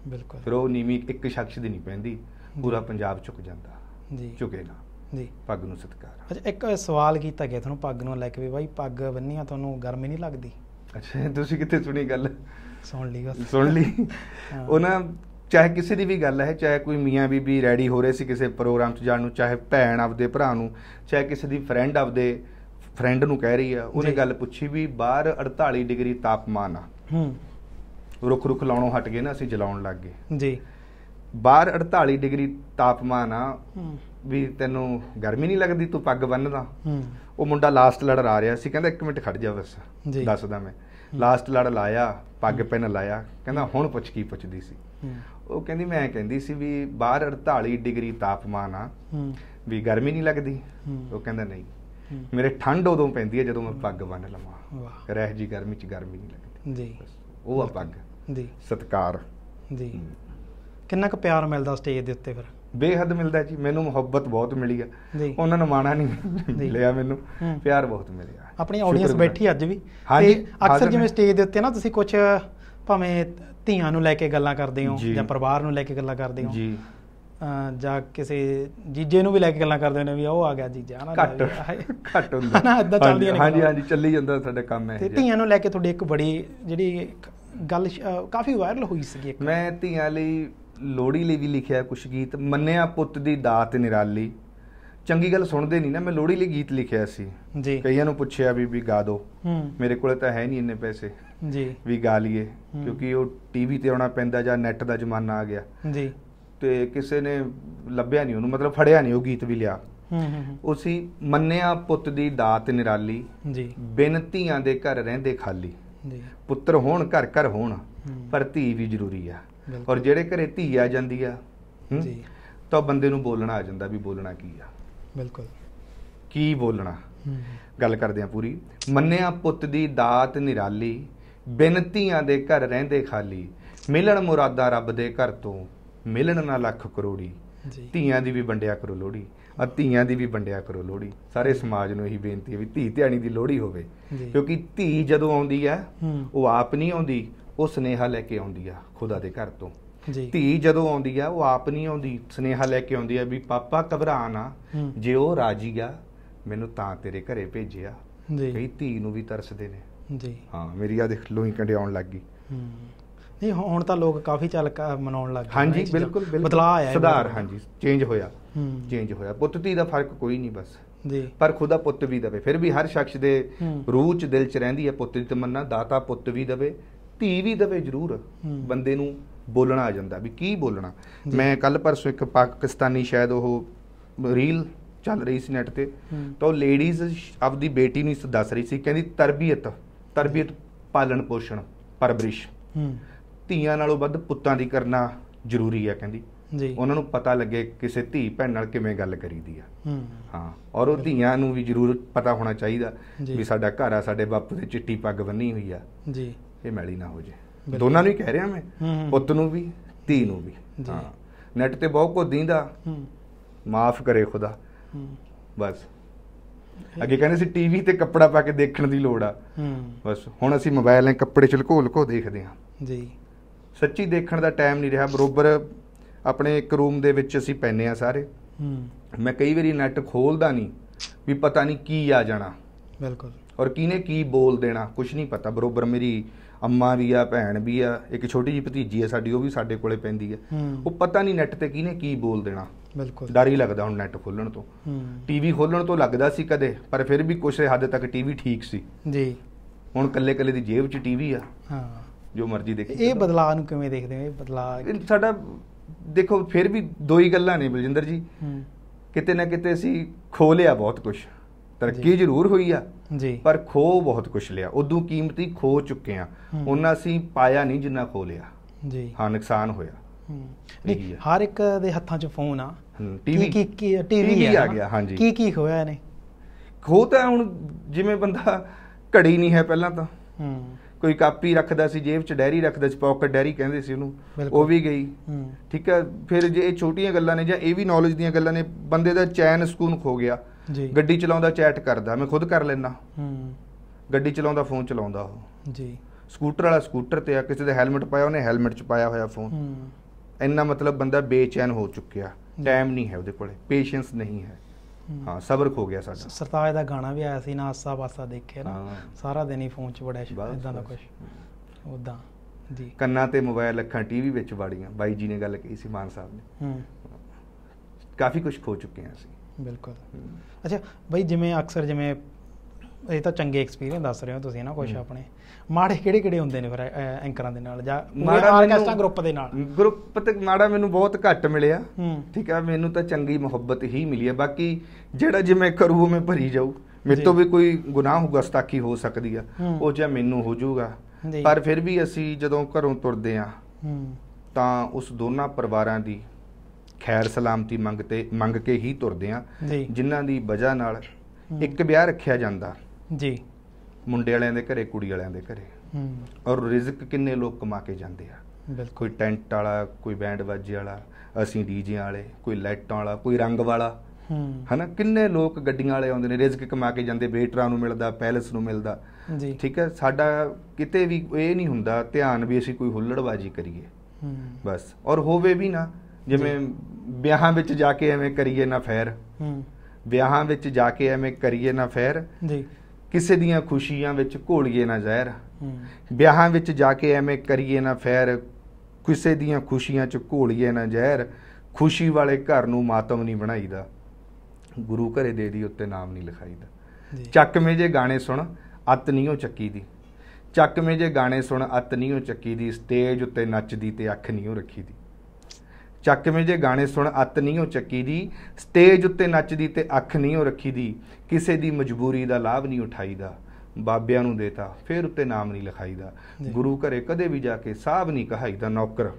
ਬਿਲਕੁਲ ਫਿਰ ਉਹ ਨੀਵੀਂ ਇੱਕ ਸ਼ਖਸ ਦੀ ਨਹੀਂ ਪੈਂਦੀ ਪੂਰਾ ਪੰਜਾਬ ਝੁਕ ਜਾਂਦਾ ਜੀ ਝੁਕੇਗਾ ਜੀ ਪੱਗ ਨੂੰ ਸਤਿਕਾਰ ਅੱਛਾ ਇੱਕ ਸਵਾਲ ਕੀਤਾ ਗਿਆ ਤੁਹਾਨੂੰ ਪੱਗ ਨੂੰ ਲੈ ਕੇ ਵੀ ਬਾਈ ਪੱਗ ਬੰਨੀਆਂ ਤੁਹਾਨੂੰ ਗਰਮੀ ਨਹੀਂ ਲੱਗਦੀ ਅੱਛਾ ਤੁਸੀਂ ਕਿੱਥੇ ਸੁਣੀ ਗੱਲ ਸੁਣ ਲਈ ਗੱਲ ਸੁਣ ਲਈ ਉਹਨਾਂ ਚਾਹੇ ਕਿਸੇ ਦੀ ਵੀ ਗੱਲ ਹੈ ਚਾਹੇ ਕੋਈ ਮੀਆਂ ਬੀਬੀ ਰੈਡੀ ਹੋ ਰਹੇ ਸੀ ਕਿਸੇ ਪ੍ਰੋਗਰਾਮ 'ਚ ਜਾਣ ਨੂੰ ਚਾਹੇ ਭੈਣ ਆਪਦੇ ਭਰਾ ਨੂੰ ਚਾਹੇ ਕਿਸੇ ਦੀ ਫਰੈਂਡ ਆਪਦੇ ਫਰੈਂਡ ਨੂੰ ਕਹਿ ਰਹੀ ਆ ਉਹਨੇ ਗੱਲ ਪੁੱਛੀ ਵੀ ਬਾਹਰ 48 ਡਿਗਰੀ ਤਾਪਮਾਨ ਆ ਹੂੰ ਰੁੱਖ ਰੁੱਖ ਲਾਉਣੋਂ ਹਟ ਗਏ ਨਾ ਅਸੀਂ ਜਲਾਉਣ ਲੱਗ ਗਏ ਜੀ ਬਾਹਰ 48 ਡਿਗਰੀ ਤਾਪਮਾਨ ਆ ਵੀ ਤੈਨੂੰ ਗਰਮੀ ਨਹੀਂ ਲੱਗਦੀ ਤੂੰ ਪੱਗ ਬੰਨਦਾ ਹੂੰ ਉਹ ਮੁੰਡਾ ਲਾਸਟ ਲੜ ਆ ਰਿਹਾ ਸੀ ਕਹਿੰਦਾ 1 ਮਿੰਟ ਖੜ ਜਾ ਬਸ ਦੱਸਦਾ ਮੈਂ ਲਾਸਟ ਲੜ ਲਾਇਆ ਪੱਗ ਪੈਨ ਲਾਇਆ ਕਹਿੰਦਾ ਹੁਣ ਪੁੱਛ ਕੀ ਪੁੱਛਦੀ ਸੀ ਉਹ ਕਹਿੰਦੀ ਮੈਂ ਕਹਿੰਦੀ ਸੀ ਵੀ ਬਾਹਰ 48 ਡਿਗਰੀ ਤਾਪਮਾਨ ਆ ਵੀ ਗਰਮੀ ਨਹੀਂ ਲੱਗਦੀ ਉਹ ਕਹਿੰਦਾ ਨਹੀਂ ਮੇਰੇ ਠੰਡ ਉਦੋਂ ਪੈਂਦੀ ਹੈ ਜਦੋਂ ਮੈਂ ਪੱਗ ਬੰਨ ਲਵਾਂ ਰਹਿ ਜੀ ਗਰਮੀ ਚ ਗਰਮੀ ਨਹੀਂ ਲੱਗਦੀ ਜੀ ਉਹ ਆ ਪੱਗ ਜੀ ਸਤਕਾਰ ਜੀ ਕਿੰਨਾ ਕੁ ਪਿਆਰ ਮਿਲਦਾ ਸਟੇਜ ਦੇ ਉੱਤੇ ਫਿਰ ਬੇਹੱਦ ਮਿਲਦਾ ਜੀ ਮੈਨੂੰ ਮੁਹੱਬਤ ਬਹੁਤ ਮਿਲੀ ਆ ਉਹਨਾਂ ਨੇ ਮਾਣਾ ਨਹੀਂ ਮਿਲਿਆ ਮੈਨੂੰ ਪਿਆਰ ਬਹੁਤ ਮਿਲਿਆ ਆਪਣੀ ਆਡੀਅנס ਬੈਠੀ ਅੱਜ ਵੀ ਤੇ ਅਕਸਰ ਜਿਵੇਂ ਸਟੇਜ ਦੇ ਉੱਤੇ ਨਾ ਤੁਸੀਂ ਕੁਝ ਭਾਵੇਂ ਧੀਆਂ ਨੂੰ ਲੈ ਕੇ ਗੱਲਾਂ ਕਰਦੇ ਹੋ ਜਾਂ ਪਰਿਵਾਰ ਨੂੰ ਲੈ ਕੇ ਗੱਲਾਂ ਕਰਦੇ ਹੋ ਜੀ ਜਾਂ ਕਿਸੇ ਜੀਜੇ ਨੂੰ ਵੀ ਲੈ ਕੇ ਗੱਲਾਂ ਕਰਦੇ ਹੋ ਨੇ ਵੀ ਉਹ ਆ ਗਿਆ ਜੀਜਾ ਹਨਾ ਘੱਟ ਘੱਟ ਹੁੰਦਾ ਨਾ ਇਦਾਂ ਚੱਲਦੀ ਨਹੀਂ ਹਾਂਜੀ ਹਾਂਜੀ ਚੱਲੀ ਜਾਂਦਾ ਸਾਡੇ ਕੰਮ ਹੈ ਤੇ ਧੀਆਂ ਨੂੰ ਲੈ ਕੇ ਤੁਹਾਡੀ ਇੱਕ ਬੜੀ ਜਿਹੜੀ ਗੱਲ ਕਾਫੀ ਵਾਇਰਲ ਹੋਈ ਸੀ ਇੱਕ ਮੈਂ ਧੀਆਂ ਲਈ ਲੋੜੀ ਲਈ ਵੀ ਲਿਖਿਆ ਕੁਛ ਗੀਤ ਮੰਨਿਆ ਪੁੱਤ ਦੀ ਦਾਤ ਨਿਰਾਲੀ ਚੰਗੀ ਗੱਲ ਸੁਣਦੇ ਨਹੀਂ ਨਾ ਮੈਂ ਲੋੜੀ ਲਈ ਗੀਤ ਲਿਖਿਆ ਸੀ ਜੀ ਕਈਆਂ ਨੂੰ ਪੁੱਛਿਆ ਵੀ ਵੀ ਗਾ ਦਿਓ ਮੇਰੇ ਕੋਲੇ ਤਾਂ ਹੈ ਨਹੀਂ ਇੰਨੇ ਪੈਸੇ ਜੀ ਵੀ ਗਾ ਲਈਏ ਕਿਉਂਕਿ ਉਹ ਟੀਵੀ ਤੇ ਆਉਣਾ ਪੈਂਦਾ ਜਾਂ ਨੈਟ ਦਾ ਜ਼ਮਾਨਾ ਆ ਗਿਆ ਜੀ ਤੇ ਕਿਸੇ ਨੇ ਲੱਭਿਆ ਨਹੀਂ ਉਹਨੂੰ ਮਤਲਬ ਫੜਿਆ ਨਹੀਂ ਉਹ ਗੀਤ ਵੀ ਲਿਆ ਉਸੀ ਮੰਨਿਆ ਪੁੱਤ ਦੀ ਦਾਤ ਨਿਰਾਲੀ ਜੀ ਬੇਨਤੀਆਂ ਦੇ ਘਰ ਰਹਿੰਦੇ ਖਾਲੀ ਜੀ ਪੁੱਤਰ ਹੋਣ ਘਰ ਘਰ ਹੋਣ ਪਰ ਧੀ ਵੀ ਜ਼ਰੂਰੀ ਆ ਔਰ ਜਿਹੜੇ ਘਰੇ ਧੀ ਆ ਜਾਂਦੀ ਆ ਜੀ ਤਾਂ ਬੰਦੇ ਨੂੰ ਬੋਲਣਾ ਆ ਜਾਂਦਾ ਵੀ ਬੋਲਣਾ ਕੀ ਆ ਬਿਲਕੁਲ ਕੀ ਬੋਲਣਾ ਗੱਲ ਕਰਦੇ ਆ ਪੂਰੀ ਮੰਨਿਆ ਪੁੱਤ ਦੀ ਦਾਤ ਨਿਰਾਲੀ ਬੇਨਤੀਆਂ ਦੇ ਘਰ ਰਹਿੰਦੇ ਖਾਲੀ ਮਿਲਣ ਮੁਰਾਦਾ ਰੱਬ ਦੇ ਘਰ ਤੋਂ ਮਿਲਣ ਨਾ ਲੱਖ ਕਰੋੜੀ ਧੀਆਂ ਦੀ ਵੀ ਵੰਡਿਆ ਕਰੋ ਲੋੜੀ ਆ ਧੀਆਂ ਦੀ ਵੀ ਵੰਡਿਆ ਕਰੋ ਲੋੜੀ ਸਾਰੇ ਸਮਾਜ ਨੂੰ ਇਹੀ ਬੇਨਤੀ ਹੈ ਵੀ ਧੀ ਧਿਆਣੀ ਦੀ ਲੋੜੀ ਹੋਵੇ ਕਿਉਂਕਿ ਧੀ ਜਦੋਂ ਆਉਂਦੀ ਹੈ ਉਹ ਆਪ ਨਹੀਂ ਆਉਂਦੀ ਉਹ ਸਨੇਹਾ ਲੈ ਕੇ ਆਉਂਦੀ ਆ ਖੁਦਾ ਦੇ ਘਰ ਤੋਂ ਜੀ ਧੀ ਜਦੋਂ ਆਉਂਦੀ ਆ ਉਹ ਆਪ ਨਹੀਂ ਆਉਂਦੀ ਸਨੇਹਾ ਲੈ ਕੇ ਆਉਂਦੀ ਆ ਵੀ ਪਾਪਾ ਘਬਰਾ ਨਾ ਜੇ ਉਹ ਰਾਜੀ ਆ ਮੈਨੂੰ ਤਾਂ ਤੇਰੇ ਘਰੇ ਭੇਜਿਆ ਕਈ ਧੀ ਨੂੰ ਵੀ ਤਰਸਦੇ ਨੇ ਜੀ ਹਾਂ ਮੇਰੀ ਆ ਦੇਖ ਲੋਹੀ ਆਉਣ ਲੱਗ ਗਈ ਨਹੀਂ ਹੁਣ ਤਾਂ ਲੋਕ ਕਾਫੀ ਚੱਲ ਮਨਾਉਣ ਲੱਗ ਗਏ ਹਾਂਜੀ ਬਿਲਕੁਲ ਬਦਲਾ ਆਇਆ ਸੁਧਾਰ ਹਾਂਜੀ ਚੇਂਜ ਹੋਇਆ ਚੇਂਜ ਹੋਇਆ ਪੁੱਤ ਧੀ ਦਾ ਫਰਕ ਕੋਈ ਨਹੀਂ ਬਸ ਜੀ ਪਰ ਖੁਦਾ ਪੁੱਤ ਵੀ ਦਵੇ ਫਿਰ ਵੀ ਹਰ ਸ਼ਖਸ ਦੇ ਰੂਹ ਚ ਦਿਲ ਚ ਰਹਿੰਦੀ ਹੈ ਪੁੱਤ ਦੀ ਤਮੰਨਾ ਦਾਤਾ ਪੁੱਤ ਵੀ ਦਵੇ ਧੀ ਵੀ ਦਵੇ ਜ਼ਰੂਰ ਬੰਦੇ ਨੂੰ ਬੋਲਣਾ ਆ ਜਾਂਦਾ ਵੀ ਕੀ ਬੋਲਣਾ ਮੈਂ ਕੱਲ ਪਰਸੋਂ ਇੱਕ ਪਾਕਿਸਤਾਨੀ ਸ਼ਾਇਦ ਉਹ ਰੀਲ ਚੱਲ ਰਹੀ ਸੀ ਨੈਟ ਤੇ ਤਾਂ ਉਹ ਲੇਡੀਜ਼ ਆਪਦੀ ਬੇਟੀ ਨੂੰ ਇਸ ਦੱਸ ਰਹੀ ਸੀ ਕਹਿੰਦੀ ਤਰਬੀਅਤ ਤਰਬੀਅਤ ਪਾਲਣ ਪੋਸ਼ਣ ਪਰਬ੍ਰਿਸ਼ ਧੀਆਂ ਨਾਲੋਂ ਵੱਧ ਪੁੱਤਾਂ ਦੀ ਕਰਨਾ ਜ਼ਰੂਰੀ ਹੈ ਕਹਿੰਦੀ ਜੀ ਉਹਨਾਂ ਨੂੰ ਪਤਾ ਲੱਗੇ ਕਿਸੇ ਧੀ ਭੈਣ ਨਾਲ ਕਿਵੇਂ ਗੱਲ ਕਰੀਦੀ ਆ ਹਾਂ ਔਰ ਉਹ ਧੀਆਂ ਨੂੰ ਵੀ ਜ਼ਰੂਰ ਪਤਾ ਹੋਣਾ ਚਾਹੀਦਾ ਵੀ ਸਾਡਾ ਘਰ ਆ ਸਾਡੇ ਬਾਪੂ ਦੇ ਚਿੱਟੀ ਪੱਗ ਬੰਨੀ ਹੋਈ ਆ ਜੀ ਇਹ ਮੈਲੀ ਨਾ ਹੋ ਜੇ ਦੋਨਾਂ ਨੂੰ ਹੀ ਕਹਿ ਰਿਹਾ ਮੈਂ ਪੁੱਤ ਨੂੰ ਵੀ ਧੀ ਨੂੰ ਵੀ ਹਾਂ ਨੈਟ ਤੇ ਬਹੁਤ ਕੋ ਦੀਂਦਾ ਮਾਫ ਕਰੇ ਖੁਦਾ ਬਸ ਅੱਗੇ ਕਹਿੰਦੇ ਸੀ ਟੀਵੀ ਤੇ ਕੱਪੜਾ ਪਾ ਕੇ ਦੇਖਣ ਦੀ ਲੋੜ ਆ ਬਸ ਹੁਣ ਅਸੀਂ ਮੋਬਾਈਲ ਨੇ ਕੱਪੜੇ ਚ ਲਕੋ ਦੇਖਦੇ ਹਾਂ ਜੀ ਸੱਚੀ ਦੇਖਣ ਦਾ ਟਾਈਮ ਨਹੀਂ ਰਿਹਾ ਬਰੋਬਰ ਆਪਣੇ ਇੱਕ ਰੂਮ ਦੇ ਵਿੱਚ ਅਸੀਂ ਪੈਨੇ ਆ ਸਾਰੇ ਮੈਂ ਕਈ ਵਾਰੀ ਨੈਟ ਖੋਲਦਾ ਨਹੀਂ ਵੀ ਪਤਾ ਨਹੀਂ ਕੀ ਆ ਜਾਣਾ ਬਿਲਕੁਲ ਔਰ ਕਿਨੇ ਕੀ ਬੋਲ ਦੇਣਾ ਕੁਝ ਨਹੀਂ ਪਤਾ ਬਰੋਬਰ ਮੇਰੀ ਅੰਮਾ ਵੀ ਆ ਭੈਣ ਵੀ ਆ ਇੱਕ ਛੋਟੀ ਜੀ ਭਤੀਜੀ ਆ ਸਾਡੀ ਉਹ ਵੀ ਸਾਡੇ ਕੋਲੇ ਪੈਂਦੀ ਆ ਉਹ ਪਤਾ ਨਹੀਂ ਨੈਟ ਤੇ ਕਿਹਨੇ ਕੀ ਬੋਲ ਦੇਣਾ ਬਿਲਕੁਲ ਡਰ ਹੀ ਲੱਗਦਾ ਹੁਣ ਨੈਟ ਖੋਲਣ ਤੋਂ ਟੀਵੀ ਖੋਲਣ ਤੋਂ ਲੱਗਦਾ ਸੀ ਕਦੇ ਪਰ ਫਿਰ ਵੀ ਕੁਝ ਹੱਦ ਤੱਕ ਟੀਵੀ ਠੀਕ ਸੀ ਜੀ ਹੁਣ ਕੱਲੇ ਕੱਲੇ ਦੀ ਜੇਬ 'ਚ ਟੀਵੀ ਆ ਹਾਂ ਜੋ ਮਰਜ਼ੀ ਦੇਖੀ ਇਹ ਬਦਲਾਅ ਨੂੰ ਕਿਵੇਂ ਦੇਖਦੇ ਹੋ ਇਹ ਬਦਲਾਅ ਸਾਡਾ ਦੇਖੋ ਫਿਰ ਵੀ ਦੋ ਹੀ ਗੱਲਾਂ ਨੇ ਬਲਜਿੰਦਰ ਜੀ ਕਿਤੇ ਨਾ ਕਿਤੇ ਅਸੀਂ ਖੋਲਿਆ ਬਹੁਤ ਕੁਝ ਤਰੱਕੀ ਜ਼ਰੂਰ ਹੋਈ ਆ ਜੀ ਪਰ ਖੋ ਬਹੁਤ ਕੁਝ ਲਿਆ ਉਦੋਂ ਕੀਮਤੀ ਖੋ ਚੁੱਕੇ ਆ ਉਹਨਾਂ ਅਸੀਂ ਪਾਇਆ ਨਹੀਂ ਜਿੰਨਾ ਖੋ ਲਿਆ ਜੀ ਹਾਂ ਨੁਕਸਾਨ ਹੋਇਆ ਹਰ ਇੱਕ ਦੇ ਹੱਥਾਂ 'ਚ ਫੋਨ ਆ ਟੀਵੀ ਕੀ ਕੀ ਟੀਵੀ ਆ ਗਿਆ ਹਾਂਜੀ ਕੀ ਕੀ ਹੋਇਆ ਨੇ ਖੋ ਤਾਂ ਹੁਣ ਜਿਵੇਂ ਬੰਦਾ ਘੜੀ ਨਹੀਂ ਹੈ ਪਹਿਲਾਂ ਤਾਂ ਕੋਈ ਕਾਪੀ ਰੱਖਦਾ ਸੀ ਜੇਬ 'ਚ ਡੈਰੀ ਰੱਖਦਾ ਸੀ ਪਾਕਟ ਡੈਰੀ ਕਹਿੰਦੇ ਸੀ ਉਹਨੂੰ ਉਹ ਵੀ ਗਈ ਠੀਕ ਹੈ ਫਿਰ ਜੇ ਇਹ ਛੋਟੀਆਂ ਗੱਲਾਂ ਨੇ ਜਾਂ ਇਹ ਵੀ ਨੌਲੇਜ ਦੀਆਂ ਗੱਲਾਂ ਨੇ ਬੰਦੇ ਦਾ ਚੈਨ ਸਕੂਨ ਖੋ ਗਿਆ ਜੀ ਗੱਡੀ ਚਲਾਉਂਦਾ ਚੈਟ ਕਰਦਾ ਮੈਂ ਖੁਦ ਕਰ ਲੈਣਾ ਹੂੰ ਗੱਡੀ ਚਲਾਉਂਦਾ ਫੋਨ ਚਲਾਉਂਦਾ ਉਹ ਜੀ ਸਕੂਟਰ ਵਾਲਾ ਸਕੂਟਰ ਤੇ ਆ ਕਿਸੇ ਦੇ ਹੈਲਮਟ ਪਾਇਆ ਉਹਨੇ ਹੈਲਮਟ ਚ ਪਾਇਆ ਹੋਇਆ ਫੋਨ ਹੂੰ ਇੰਨਾ ਮਤਲਬ ਬੰਦਾ ਬੇਚੈਨ ਹੋ ਚੁੱਕਿਆ ਟਾਈਮ ਨਹੀਂ ਹੈ ਉਹਦੇ ਕੋਲੇ ਪੇਸ਼ੈਂਸ ਨਹੀਂ ਹੈ ਹਾਂ ਸਬਰ ਖੋ ਗਿਆ ਸਾਡਾ ਸਰਤਾਜ ਦਾ ਗਾਣਾ ਵੀ ਆਇਆ ਸੀ ਨਾ ਆਸਾ ਪਾਸਾ ਦੇਖਿਆ ਨਾ ਸਾਰਾ ਦਿਨ ਹੀ ਫੋਨ 'ਚ ਬੜਿਆ ਇਦਾਂ ਦਾ ਕੁਝ ਉਦਾਂ ਜੀ ਕੰਨਾਂ ਤੇ ਮੋਬਾਈਲ ਅੱਖਾਂ ਟੀਵੀ ਵਿੱਚ ਵਾੜੀਆਂ ਬਾਈ ਜੀ ਨੇ ਗੱਲ ਕੀਤੀ ਸੀ ਮਾਨ ਸਾਹਿਬ ਨੇ ਹੂੰ ਕਾਫੀ ਕੁਝ ਖੋ ਚੁੱਕੇ ਹਾਂ ਅਸੀਂ ਬਿਲਕੁਲ ਅੱਛਾ ਬਈ ਜਿਵੇਂ ਅਕਸਰ ਜਿਵੇਂ ਇਹ ਤਾਂ ਚੰਗੇ ਐਕਸਪੀਰੀਅੰਸ ਦੱਸ ਰਹੇ ਹੋ ਤੁਸੀਂ ਨਾ ਕੁਝ ਆਪਣੇ ਮਾੜੇ ਕਿਹੜੇ ਕਿਹੜੇ ਹੁੰਦੇ ਨੇ ਫਿਰ ਐਂਕਰਾਂ ਦੇ ਨਾਲ ਜਾਂ ਮਾੜਾ ਆਰਕੈਸਟਰਾ ਗਰੁੱਪ ਦੇ ਨਾਲ ਗਰੁੱਪ ਤੇ ਮਾੜਾ ਮੈਨੂੰ ਬਹੁਤ ਘੱਟ ਮਿਲਿਆ ਠੀਕ ਆ ਮੈਨੂੰ ਤਾਂ ਚੰਗੀ ਮੁਹੱਬਤ ਹੀ ਮਿਲੀ ਹੈ ਬਾਕੀ ਜਿਹੜਾ ਜਿਵੇਂ ਕਰੂ ਮੈਂ ਭਰੀ ਜਾਊ ਮੇਰੇ ਤੋਂ ਵੀ ਕੋਈ ਗੁਨਾਹ ਹੋ ਗਸਤਾਕੀ ਹੋ ਸਕਦੀ ਆ ਉਹ ਜੇ ਮੈਨੂੰ ਹੋ ਜਾਊਗਾ ਪਰ ਫਿਰ ਵੀ ਅਸੀਂ ਜਦੋਂ ਘਰੋਂ ਤੁਰਦੇ ਆ ਤਾਂ ਉਸ ਦੋਨਾਂ ਪਰਿਵਾਰਾਂ ਦੀ ਖੈਰ ਸਲਾਮਤੀ ਮੰਗ ਤੇ ਮੰਗ ਕੇ ਹੀ ਤੁਰਦੇ ਆ ਜਿਨ੍ਹਾਂ ਦੀ ਵਜ੍ਹਾ ਨਾਲ ਇੱਕ ਵਿਆਹ ਰੱਖਿਆ ਜਾਂਦਾ ਜੀ ਮੁੰਡੇ ਵਾਲਿਆਂ ਦੇ ਘਰੇ ਕੁੜੀ ਵਾਲਿਆਂ ਦੇ ਘਰੇ ਹੂੰ ਔਰ ਰਿਜ਼ਕ ਕਿੰਨੇ ਲੋਕ ਕਮਾ ਕੇ ਜਾਂਦੇ ਆ ਕੋਈ ਟੈਂਟ ਵਾਲਾ ਕੋਈ ਬੈਂਡ ਵਾਜੇ ਵਾਲਾ ਅਸੀਂ ਡੀਜੇ ਵਾਲੇ ਕੋਈ ਲਾਈਟਾਂ ਵਾਲਾ ਕੋਈ ਰੰਗ ਵਾਲਾ ਹੂੰ ਹਨਾ ਕਿੰਨੇ ਲੋਕ ਗੱਡੀਆਂ ਵਾਲੇ ਆਉਂਦੇ ਨੇ ਰਿਜ਼ਕ ਕਮਾ ਕੇ ਜਾਂਦੇ ਵੇਟਰਾਂ ਨੂੰ ਮਿਲਦਾ ਪੈਲਸ ਨੂੰ ਮਿਲਦਾ ਜੀ ਠੀਕ ਹੈ ਸਾਡਾ ਕਿਤੇ ਵੀ ਇਹ ਨਹੀਂ ਹੁੰਦਾ ਧਿਆਨ ਵੀ ਅਸੀਂ ਕੋਈ ਹੁੱਲੜਬਾਜੀ ਕਰੀਏ ਹੂੰ ਬਸ ਔਰ ਹੋਵੇ ਵੀ ਨਾ ਜਿਵੇਂ ਵਿਆਹਾਂ ਵਿੱਚ ਜਾ ਕੇ ਐਵੇਂ ਕਰੀਏ ਨਾ ਫੈਰ ਹੂੰ ਵਿਆਹਾਂ ਵਿੱਚ ਜਾ ਕੇ ਐਵੇਂ ਕਰੀਏ ਨਾ ਫੈਰ ਜੀ ਕਿਸੇ ਦੀਆਂ ਖੁਸ਼ੀਆਂ ਵਿੱਚ ਘੋਲੀਏ ਨਾ ਜ਼ਹਿਰ ਹੂੰ ਵਿਆਹਾਂ ਵਿੱਚ ਜਾ ਕੇ ਐਵੇਂ ਕਰੀਏ ਨਾ ਫੈਰ ਕਿਸੇ ਦੀਆਂ ਖੁਸ਼ੀਆਂ 'ਚ ਘੋਲੀਏ ਨਾ ਜ਼ਹਿਰ ਖੁਸ਼ੀ ਵਾਲੇ ਘਰ ਨੂੰ ਮਾਤਮ ਨਹੀਂ ਬਣਾਈਦਾ ਗੁਰੂ ਘਰੇ ਦੇ ਦੀ ਉੱਤੇ ਨਾਮ ਨਹੀਂ ਲਿਖਾਈਦਾ ਚੱਕਵੇਂ ਜੇ ਗਾਣੇ ਸੁਣ ਅਤ ਨਹੀਂ ਉਹ ਚੱਕੀ ਦੀ ਚੱਕਵੇਂ ਜੇ ਗਾਣੇ ਸੁਣ ਅਤ ਨਹੀਂ ਉਹ ਚੱਕੀ ਦੀ ਸਟੇਜ ਉੱਤੇ ਨੱਚਦੀ ਤੇ ਅੱਖ ਨਹੀਂ ਉਹ ਰੱਖੀਦੀ ਚੱਕ ਮੇ ਜੇ ਗਾਣੇ ਸੁਣ ਅੱਤ ਨਹੀਂ ਉਹ ਚੱਕੀ ਦੀ ਸਟੇਜ ਉੱਤੇ ਨੱਚਦੀ ਤੇ ਅੱਖ ਨਹੀਂ ਉਹ ਰੱਖੀ ਦੀ ਕਿਸੇ ਦੀ ਮਜਬੂਰੀ ਦਾ ਲਾਭ ਨਹੀਂ ਉਠਾਈਦਾ ਬਾਬਿਆਂ ਨੂੰ ਦੇਤਾ ਫਿਰ ਉੱਤੇ ਨਾਮ ਨਹੀਂ ਲਿਖਾਈਦਾ ਗੁਰੂ ਘਰੇ ਕਦੇ ਵੀ ਜਾ ਕੇ ਸਾਹਿਬ ਨਹੀਂ ਕਹਾਈਦਾ ਨੌਕਰ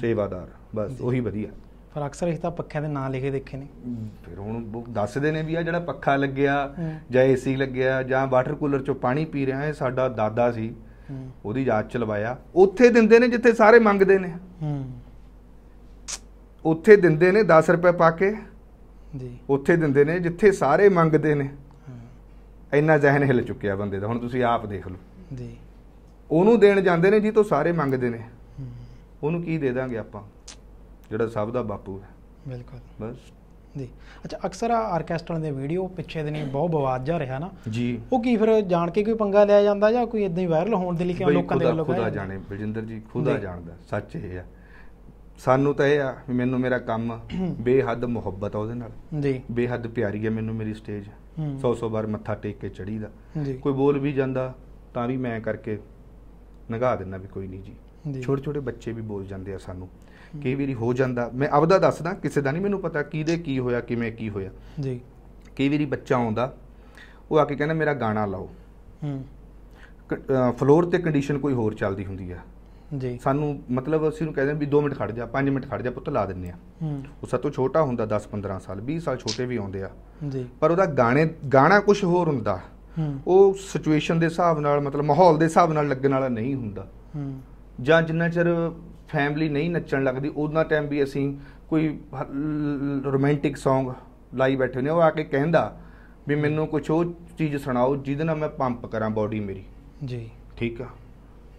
ਸੇਵਾਦਾਰ ਬਸ ਉਹੀ ਵਧੀਆ ਪਰ ਅਕਸਰ ਇਹ ਤਾਂ ਪੱਖਿਆਂ ਦੇ ਨਾਂ ਲਿਖੇ ਦੇਖੇ ਨੇ ਫਿਰ ਹੁਣ ਦੱਸਦੇ ਨੇ ਵੀ ਆ ਜਿਹੜਾ ਪੱਖਾ ਲੱਗਿਆ ਜਾਂ ਏਸੀ ਲੱਗਿਆ ਜਾਂ ਵਾਟਰ ਕੂਲਰ ਚੋਂ ਪਾਣੀ ਪੀ ਰਿਹਾ ਹੈ ਸਾਡਾ ਦਾਦਾ ਸੀ ਉਹਦੀ ਯਾਦ ਚ ਲਵਾਇਆ ਉੱਥੇ ਦਿੰਦੇ ਨੇ ਜਿੱਥੇ ਸਾਰੇ ਮੰਗਦੇ ਨੇ ਹੂੰ ਉੱਥੇ ਦਿੰਦੇ ਨੇ 10 ਰੁਪਏ ਪਾ ਕੇ ਜੀ ਉੱਥੇ ਦਿੰਦੇ ਨੇ ਜਿੱਥੇ ਸਾਰੇ ਮੰਗਦੇ ਨੇ ਇੰਨਾ ਜ਼ਹਿਨ ਹਿੱਲ ਚੁੱਕਿਆ ਬੰਦੇ ਦਾ ਹੁਣ ਤੁਸੀਂ ਆਪ ਦੇਖ ਲਓ ਜੀ ਉਹਨੂੰ ਦੇਣ ਜਾਂਦੇ ਨੇ ਜੀ ਤੋਂ ਸਾਰੇ ਮੰਗਦੇ ਨੇ ਉਹਨੂੰ ਕੀ ਦੇ ਦਾਂਗੇ ਆਪਾਂ ਜਿਹੜਾ ਸਭ ਦਾ ਬਾਪੂ ਹੈ ਬਿਲਕੁਲ ਬਸ ਜੀ ਅੱਛਾ ਅਕਸਰ ਆਰਕੈਸਟਰਾਂ ਦੇ ਵੀਡੀਓ ਪਿੱਛੇ ਦਿਨੀ ਬਹੁਤ ਬਵਾਦ ਜਾ ਰਿਹਾ ਨਾ ਜੀ ਉਹ ਕੀ ਫਿਰ ਜਾਣ ਕੇ ਕੋਈ ਪੰਗਾ ਲਿਆ ਜਾਂਦਾ ਜਾਂ ਕੋਈ ਇਦਾਂ ਹੀ ਵਾਇਰਲ ਹੋਣ ਦੇ ਲਈ ਕਿਉਂ ਲੋਕਾਂ ਦੇ ਲੋਕਾਂ ਖੁਦਾ ਜਾਣੇ ਬਲਜਿੰਦਰ ਜੀ ਖੁਦਾ ਜਾਣਦਾ ਸੱਚ ਇਹ ਹੈ ਸਾਨੂੰ ਤਾਂ ਇਹ ਆ ਵੀ ਮੈਨੂੰ ਮੇਰਾ ਕੰਮ ਬੇਹੱਦ ਮੁਹੱਬਤ ਆ ਉਹਦੇ ਨਾਲ ਜੀ ਬੇਹੱਦ ਪਿਆਰੀ ਹੈ ਮੈਨੂੰ ਮੇਰੀ ਸਟੇਜ 100-100 ਵਾਰ ਮੱਥਾ ਟੇਕ ਕੇ ਚੜੀਦਾ ਕੋਈ ਬੋਲ ਵੀ ਜਾਂਦਾ ਤਾਂ ਵੀ ਮੈਂ ਕਰਕੇ ਨਗਾ ਦਿੰਦਾ ਵੀ ਕੋਈ ਨਹੀਂ ਜੀ ਛੋਟੇ ਛੋਟੇ ਬੱਚੇ ਵੀ ਬੋਲ ਜਾਂਦੇ ਆ ਸਾਨੂੰ ਕਈ ਵਾਰੀ ਹੋ ਜਾਂਦਾ ਮੈਂ ਆਪਦਾ ਦੱਸਦਾ ਕਿਸੇ ਦਾ ਨਹੀਂ ਮੈਨੂੰ ਪਤਾ ਕਿਹਦੇ ਕੀ ਹੋਇਆ ਕਿਵੇਂ ਕੀ ਹੋਇਆ ਜੀ ਕਈ ਵਾਰੀ ਬੱਚਾ ਆਉਂਦਾ ਉਹ ਆ ਕੇ ਕਹਿੰਦਾ ਮੇਰਾ ਗਾਣਾ ਲਾਓ ਹੂੰ ਫਲੋਰ ਤੇ ਕੰਡੀਸ਼ਨ ਕੋਈ ਹੋਰ ਚੱਲਦੀ ਹੁੰਦੀ ਆ ਜੀ ਸਾਨੂੰ ਮਤਲਬ ਅਸੀਂ ਨੂੰ ਕਹਿੰਦੇ ਵੀ 2 ਮਿੰਟ ਖੜ ਜਾ 5 ਮਿੰਟ ਖੜ ਜਾ ਪੁੱਤ ਲਾ ਦਿੰਨੇ ਆ ਉਹ ਸਭ ਤੋਂ ਛੋਟਾ ਹੁੰਦਾ 10 15 ਸਾਲ 20 ਸਾਲ ਛੋਟੇ ਵੀ ਆਉਂਦੇ ਆ ਜੀ ਪਰ ਉਹਦਾ ਗਾਣੇ ਗਾਣਾ ਕੁਝ ਹੋਰ ਹੁੰਦਾ ਉਹ ਸਿਚੁਏਸ਼ਨ ਦੇ ਹਿਸਾਬ ਨਾਲ ਮਤਲਬ ਮਾਹੌਲ ਦੇ ਹਿਸਾਬ ਨਾਲ ਲੱਗਣ ਵਾਲਾ ਨਹੀਂ ਹੁੰਦਾ ਜਾਂ ਜਿੰਨਾ ਚਿਰ ਫੈਮਿਲੀ ਨਹੀਂ ਨੱਚਣ ਲੱਗਦੀ ਉਹਨਾਂ ਟਾਈਮ ਵੀ ਅਸੀਂ ਕੋਈ ਰੋਮਾਂਟਿਕ Song ਲਾਈ ਬੈਠੇ ਨੇ ਉਹ ਆ ਕੇ ਕਹਿੰਦਾ ਵੀ ਮੈਨੂੰ ਕੁਝ ਉਹ ਚੀਜ਼ ਸੁਣਾਓ ਜਿਹਦੇ ਨਾਲ ਮੈਂ ਪੰਪ ਕਰਾਂ ਬਾਡੀ ਮੇਰੀ ਜੀ ਠੀਕ ਆ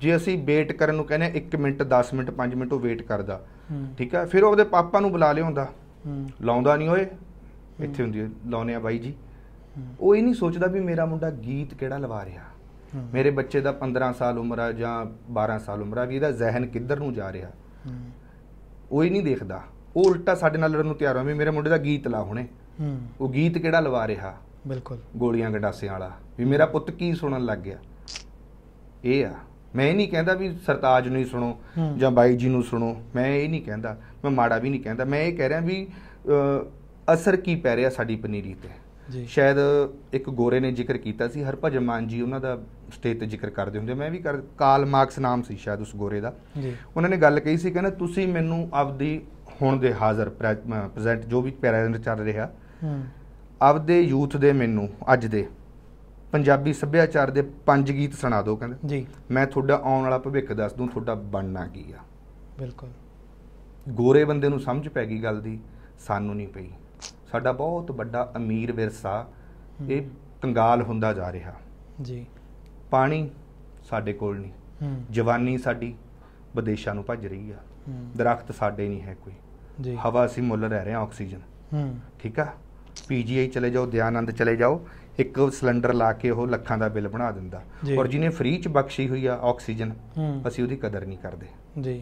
ਜੇ ਅਸੀਂ ਵੇਟ ਕਰਨ ਨੂੰ ਕਹਿੰਦੇ ਆ 1 ਮਿੰਟ 10 ਮਿੰਟ 5 ਮਿੰਟ ਉਹ ਵੇਟ ਕਰਦਾ ਠੀਕ ਹੈ ਫਿਰ ਉਹ ਉਹਦੇ ਪਾਪਾ ਨੂੰ ਬੁਲਾ ਲਿਆਉਂਦਾ ਲਾਉਂਦਾ ਨਹੀਂ ਓਏ ਇੱਥੇ ਹੁੰਦੀ ਲਾਉਨੇ ਆ ਬਾਈ ਜੀ ਉਹ ਇਹ ਨਹੀਂ ਸੋਚਦਾ ਵੀ ਮੇਰਾ ਮੁੰਡਾ ਗੀਤ ਕਿਹੜਾ ਲਵਾ ਰਿਹਾ ਮੇਰੇ ਬੱਚੇ ਦਾ 15 ਸਾਲ ਉਮਰ ਆ ਜਾਂ 12 ਸਾਲ ਉਮਰ ਆ ਵੀ ਇਹਦਾ ਜ਼ਿਹਨ ਕਿੱਧਰ ਨੂੰ ਜਾ ਰਿਹਾ ਉਹ ਹੀ ਨਹੀਂ ਦੇਖਦਾ ਉਹ ਉਲਟਾ ਸਾਡੇ ਨਾਲ ਲੜਨ ਨੂੰ ਤਿਆਰ ਹੋਵੇ ਮੇਰੇ ਮੁੰਡੇ ਦਾ ਗੀਤ ਲਾ ਹੁਣੇ ਉਹ ਗੀਤ ਕਿਹੜਾ ਲਵਾ ਰਿਹਾ ਬਿਲਕੁਲ ਗੋਲੀਆਂ ਗਡਾਸੇ ਵਾਲਾ ਵੀ ਮੇਰਾ ਪੁੱਤ ਕੀ ਸੁਣਨ ਲੱਗ ਗਿਆ ਇਹ ਆ ਮੈਂ ਇਹ ਨਹੀਂ ਕਹਿੰਦਾ ਵੀ ਸਰਤਾਜ ਨੂੰ ਹੀ ਸੁਣੋ ਜਾਂ ਬਾਈ ਜੀ ਨੂੰ ਸੁਣੋ ਮੈਂ ਇਹ ਨਹੀਂ ਕਹਿੰਦਾ ਮੈਂ ਮਾੜਾ ਵੀ ਨਹੀਂ ਕਹਿੰਦਾ ਮੈਂ ਇਹ ਕਹਿ ਰਿਹਾ ਵੀ ਅਸਰ ਕੀ ਪੈ ਰਿਹਾ ਸਾਡੀ ਪਨੀਰੀ ਤੇ ਜੀ ਸ਼ਾਇਦ ਇੱਕ ਗੋਰੇ ਨੇ ਜ਼ਿਕਰ ਕੀਤਾ ਸੀ ਹਰਭਜਨ ਮਾਨ ਜੀ ਉਹਨਾਂ ਦਾ ਸਟੇਜ ਤੇ ਜ਼ਿਕਰ ਕਰਦੇ ਹੁੰਦੇ ਮੈਂ ਵੀ ਕਰ ਕਾਲ ਮਾਰਕਸ ਨਾਮ ਸੀ ਸ਼ਾਇਦ ਉਸ ਗੋਰੇ ਦਾ ਜੀ ਉਹਨਾਂ ਨੇ ਗੱਲ ਕਹੀ ਸੀ ਕਹਿੰਦਾ ਤੁਸੀਂ ਮੈਨੂੰ ਆਪਦੀ ਹੁਣ ਦੇ ਹਾਜ਼ਰ ਪ੍ਰੈਜ਼ੈਂਟ ਜੋ ਵੀ ਪ੍ਰੈਜ਼ੈਂਟ ਚੱਲ ਰਿਹਾ ਆਪਦੇ ਯੂਥ ਦੇ ਮੈਨੂੰ ਅੱਜ ਦੇ ਪੰਜਾਬੀ ਸੱਭਿਆਚਾਰ ਦੇ ਪੰਜ ਗੀਤ ਸੁਣਾ ਦਿਓ ਕਹਿੰਦੇ ਜੀ ਮੈਂ ਤੁਹਾਡਾ ਆਉਣ ਵਾਲਾ ਭਵਿੱਖ ਦੱਸ ਦੂੰ ਤੁਹਾਡਾ ਬਣਨਾ ਕੀ ਆ ਬਿਲਕੁਲ ਗੋਰੇ ਬੰਦੇ ਨੂੰ ਸਮਝ ਪੈ ਗਈ ਗੱਲ ਦੀ ਸਾਨੂੰ ਨਹੀਂ ਪਈ ਸਾਡਾ ਬਹੁਤ ਵੱਡਾ ਅਮੀਰ ਵਿਰਸਾ ਇਹ ਕੰਗਾਲ ਹੁੰਦਾ ਜਾ ਰਿਹਾ ਜੀ ਪਾਣੀ ਸਾਡੇ ਕੋਲ ਨਹੀਂ ਜਵਾਨੀ ਸਾਡੀ ਵਿਦੇਸ਼ਾਂ ਨੂੰ ਭੱਜ ਰਹੀ ਆ ਦਰਖਤ ਸਾਡੇ ਨਹੀਂ ਹੈ ਕੋਈ ਜੀ ਹਵਾ ਅਸੀਂ ਮੁੱਲ ਰਹਿ ਰਹੇ ਆ ਆਕਸੀਜਨ ਠੀਕ ਆ ਪੀਜੀਆਈ ਚਲੇ ਜਾਓ ਦਿਆਨੰਦ ਚਲੇ ਜਾਓ ਇੱਕ ਸਿਲੰਡਰ ਲਾ ਕੇ ਉਹ ਲੱਖਾਂ ਦਾ ਬਿੱਲ ਬਣਾ ਦਿੰਦਾ ਔਰ ਜਿਹਨੇ ਫ੍ਰੀ ਚ ਬਖਸ਼ੀ ਹੋਈ ਆ ਆਕਸੀਜਨ ਅਸੀਂ ਉਹਦੀ ਕਦਰ ਨਹੀਂ ਕਰਦੇ ਜੀ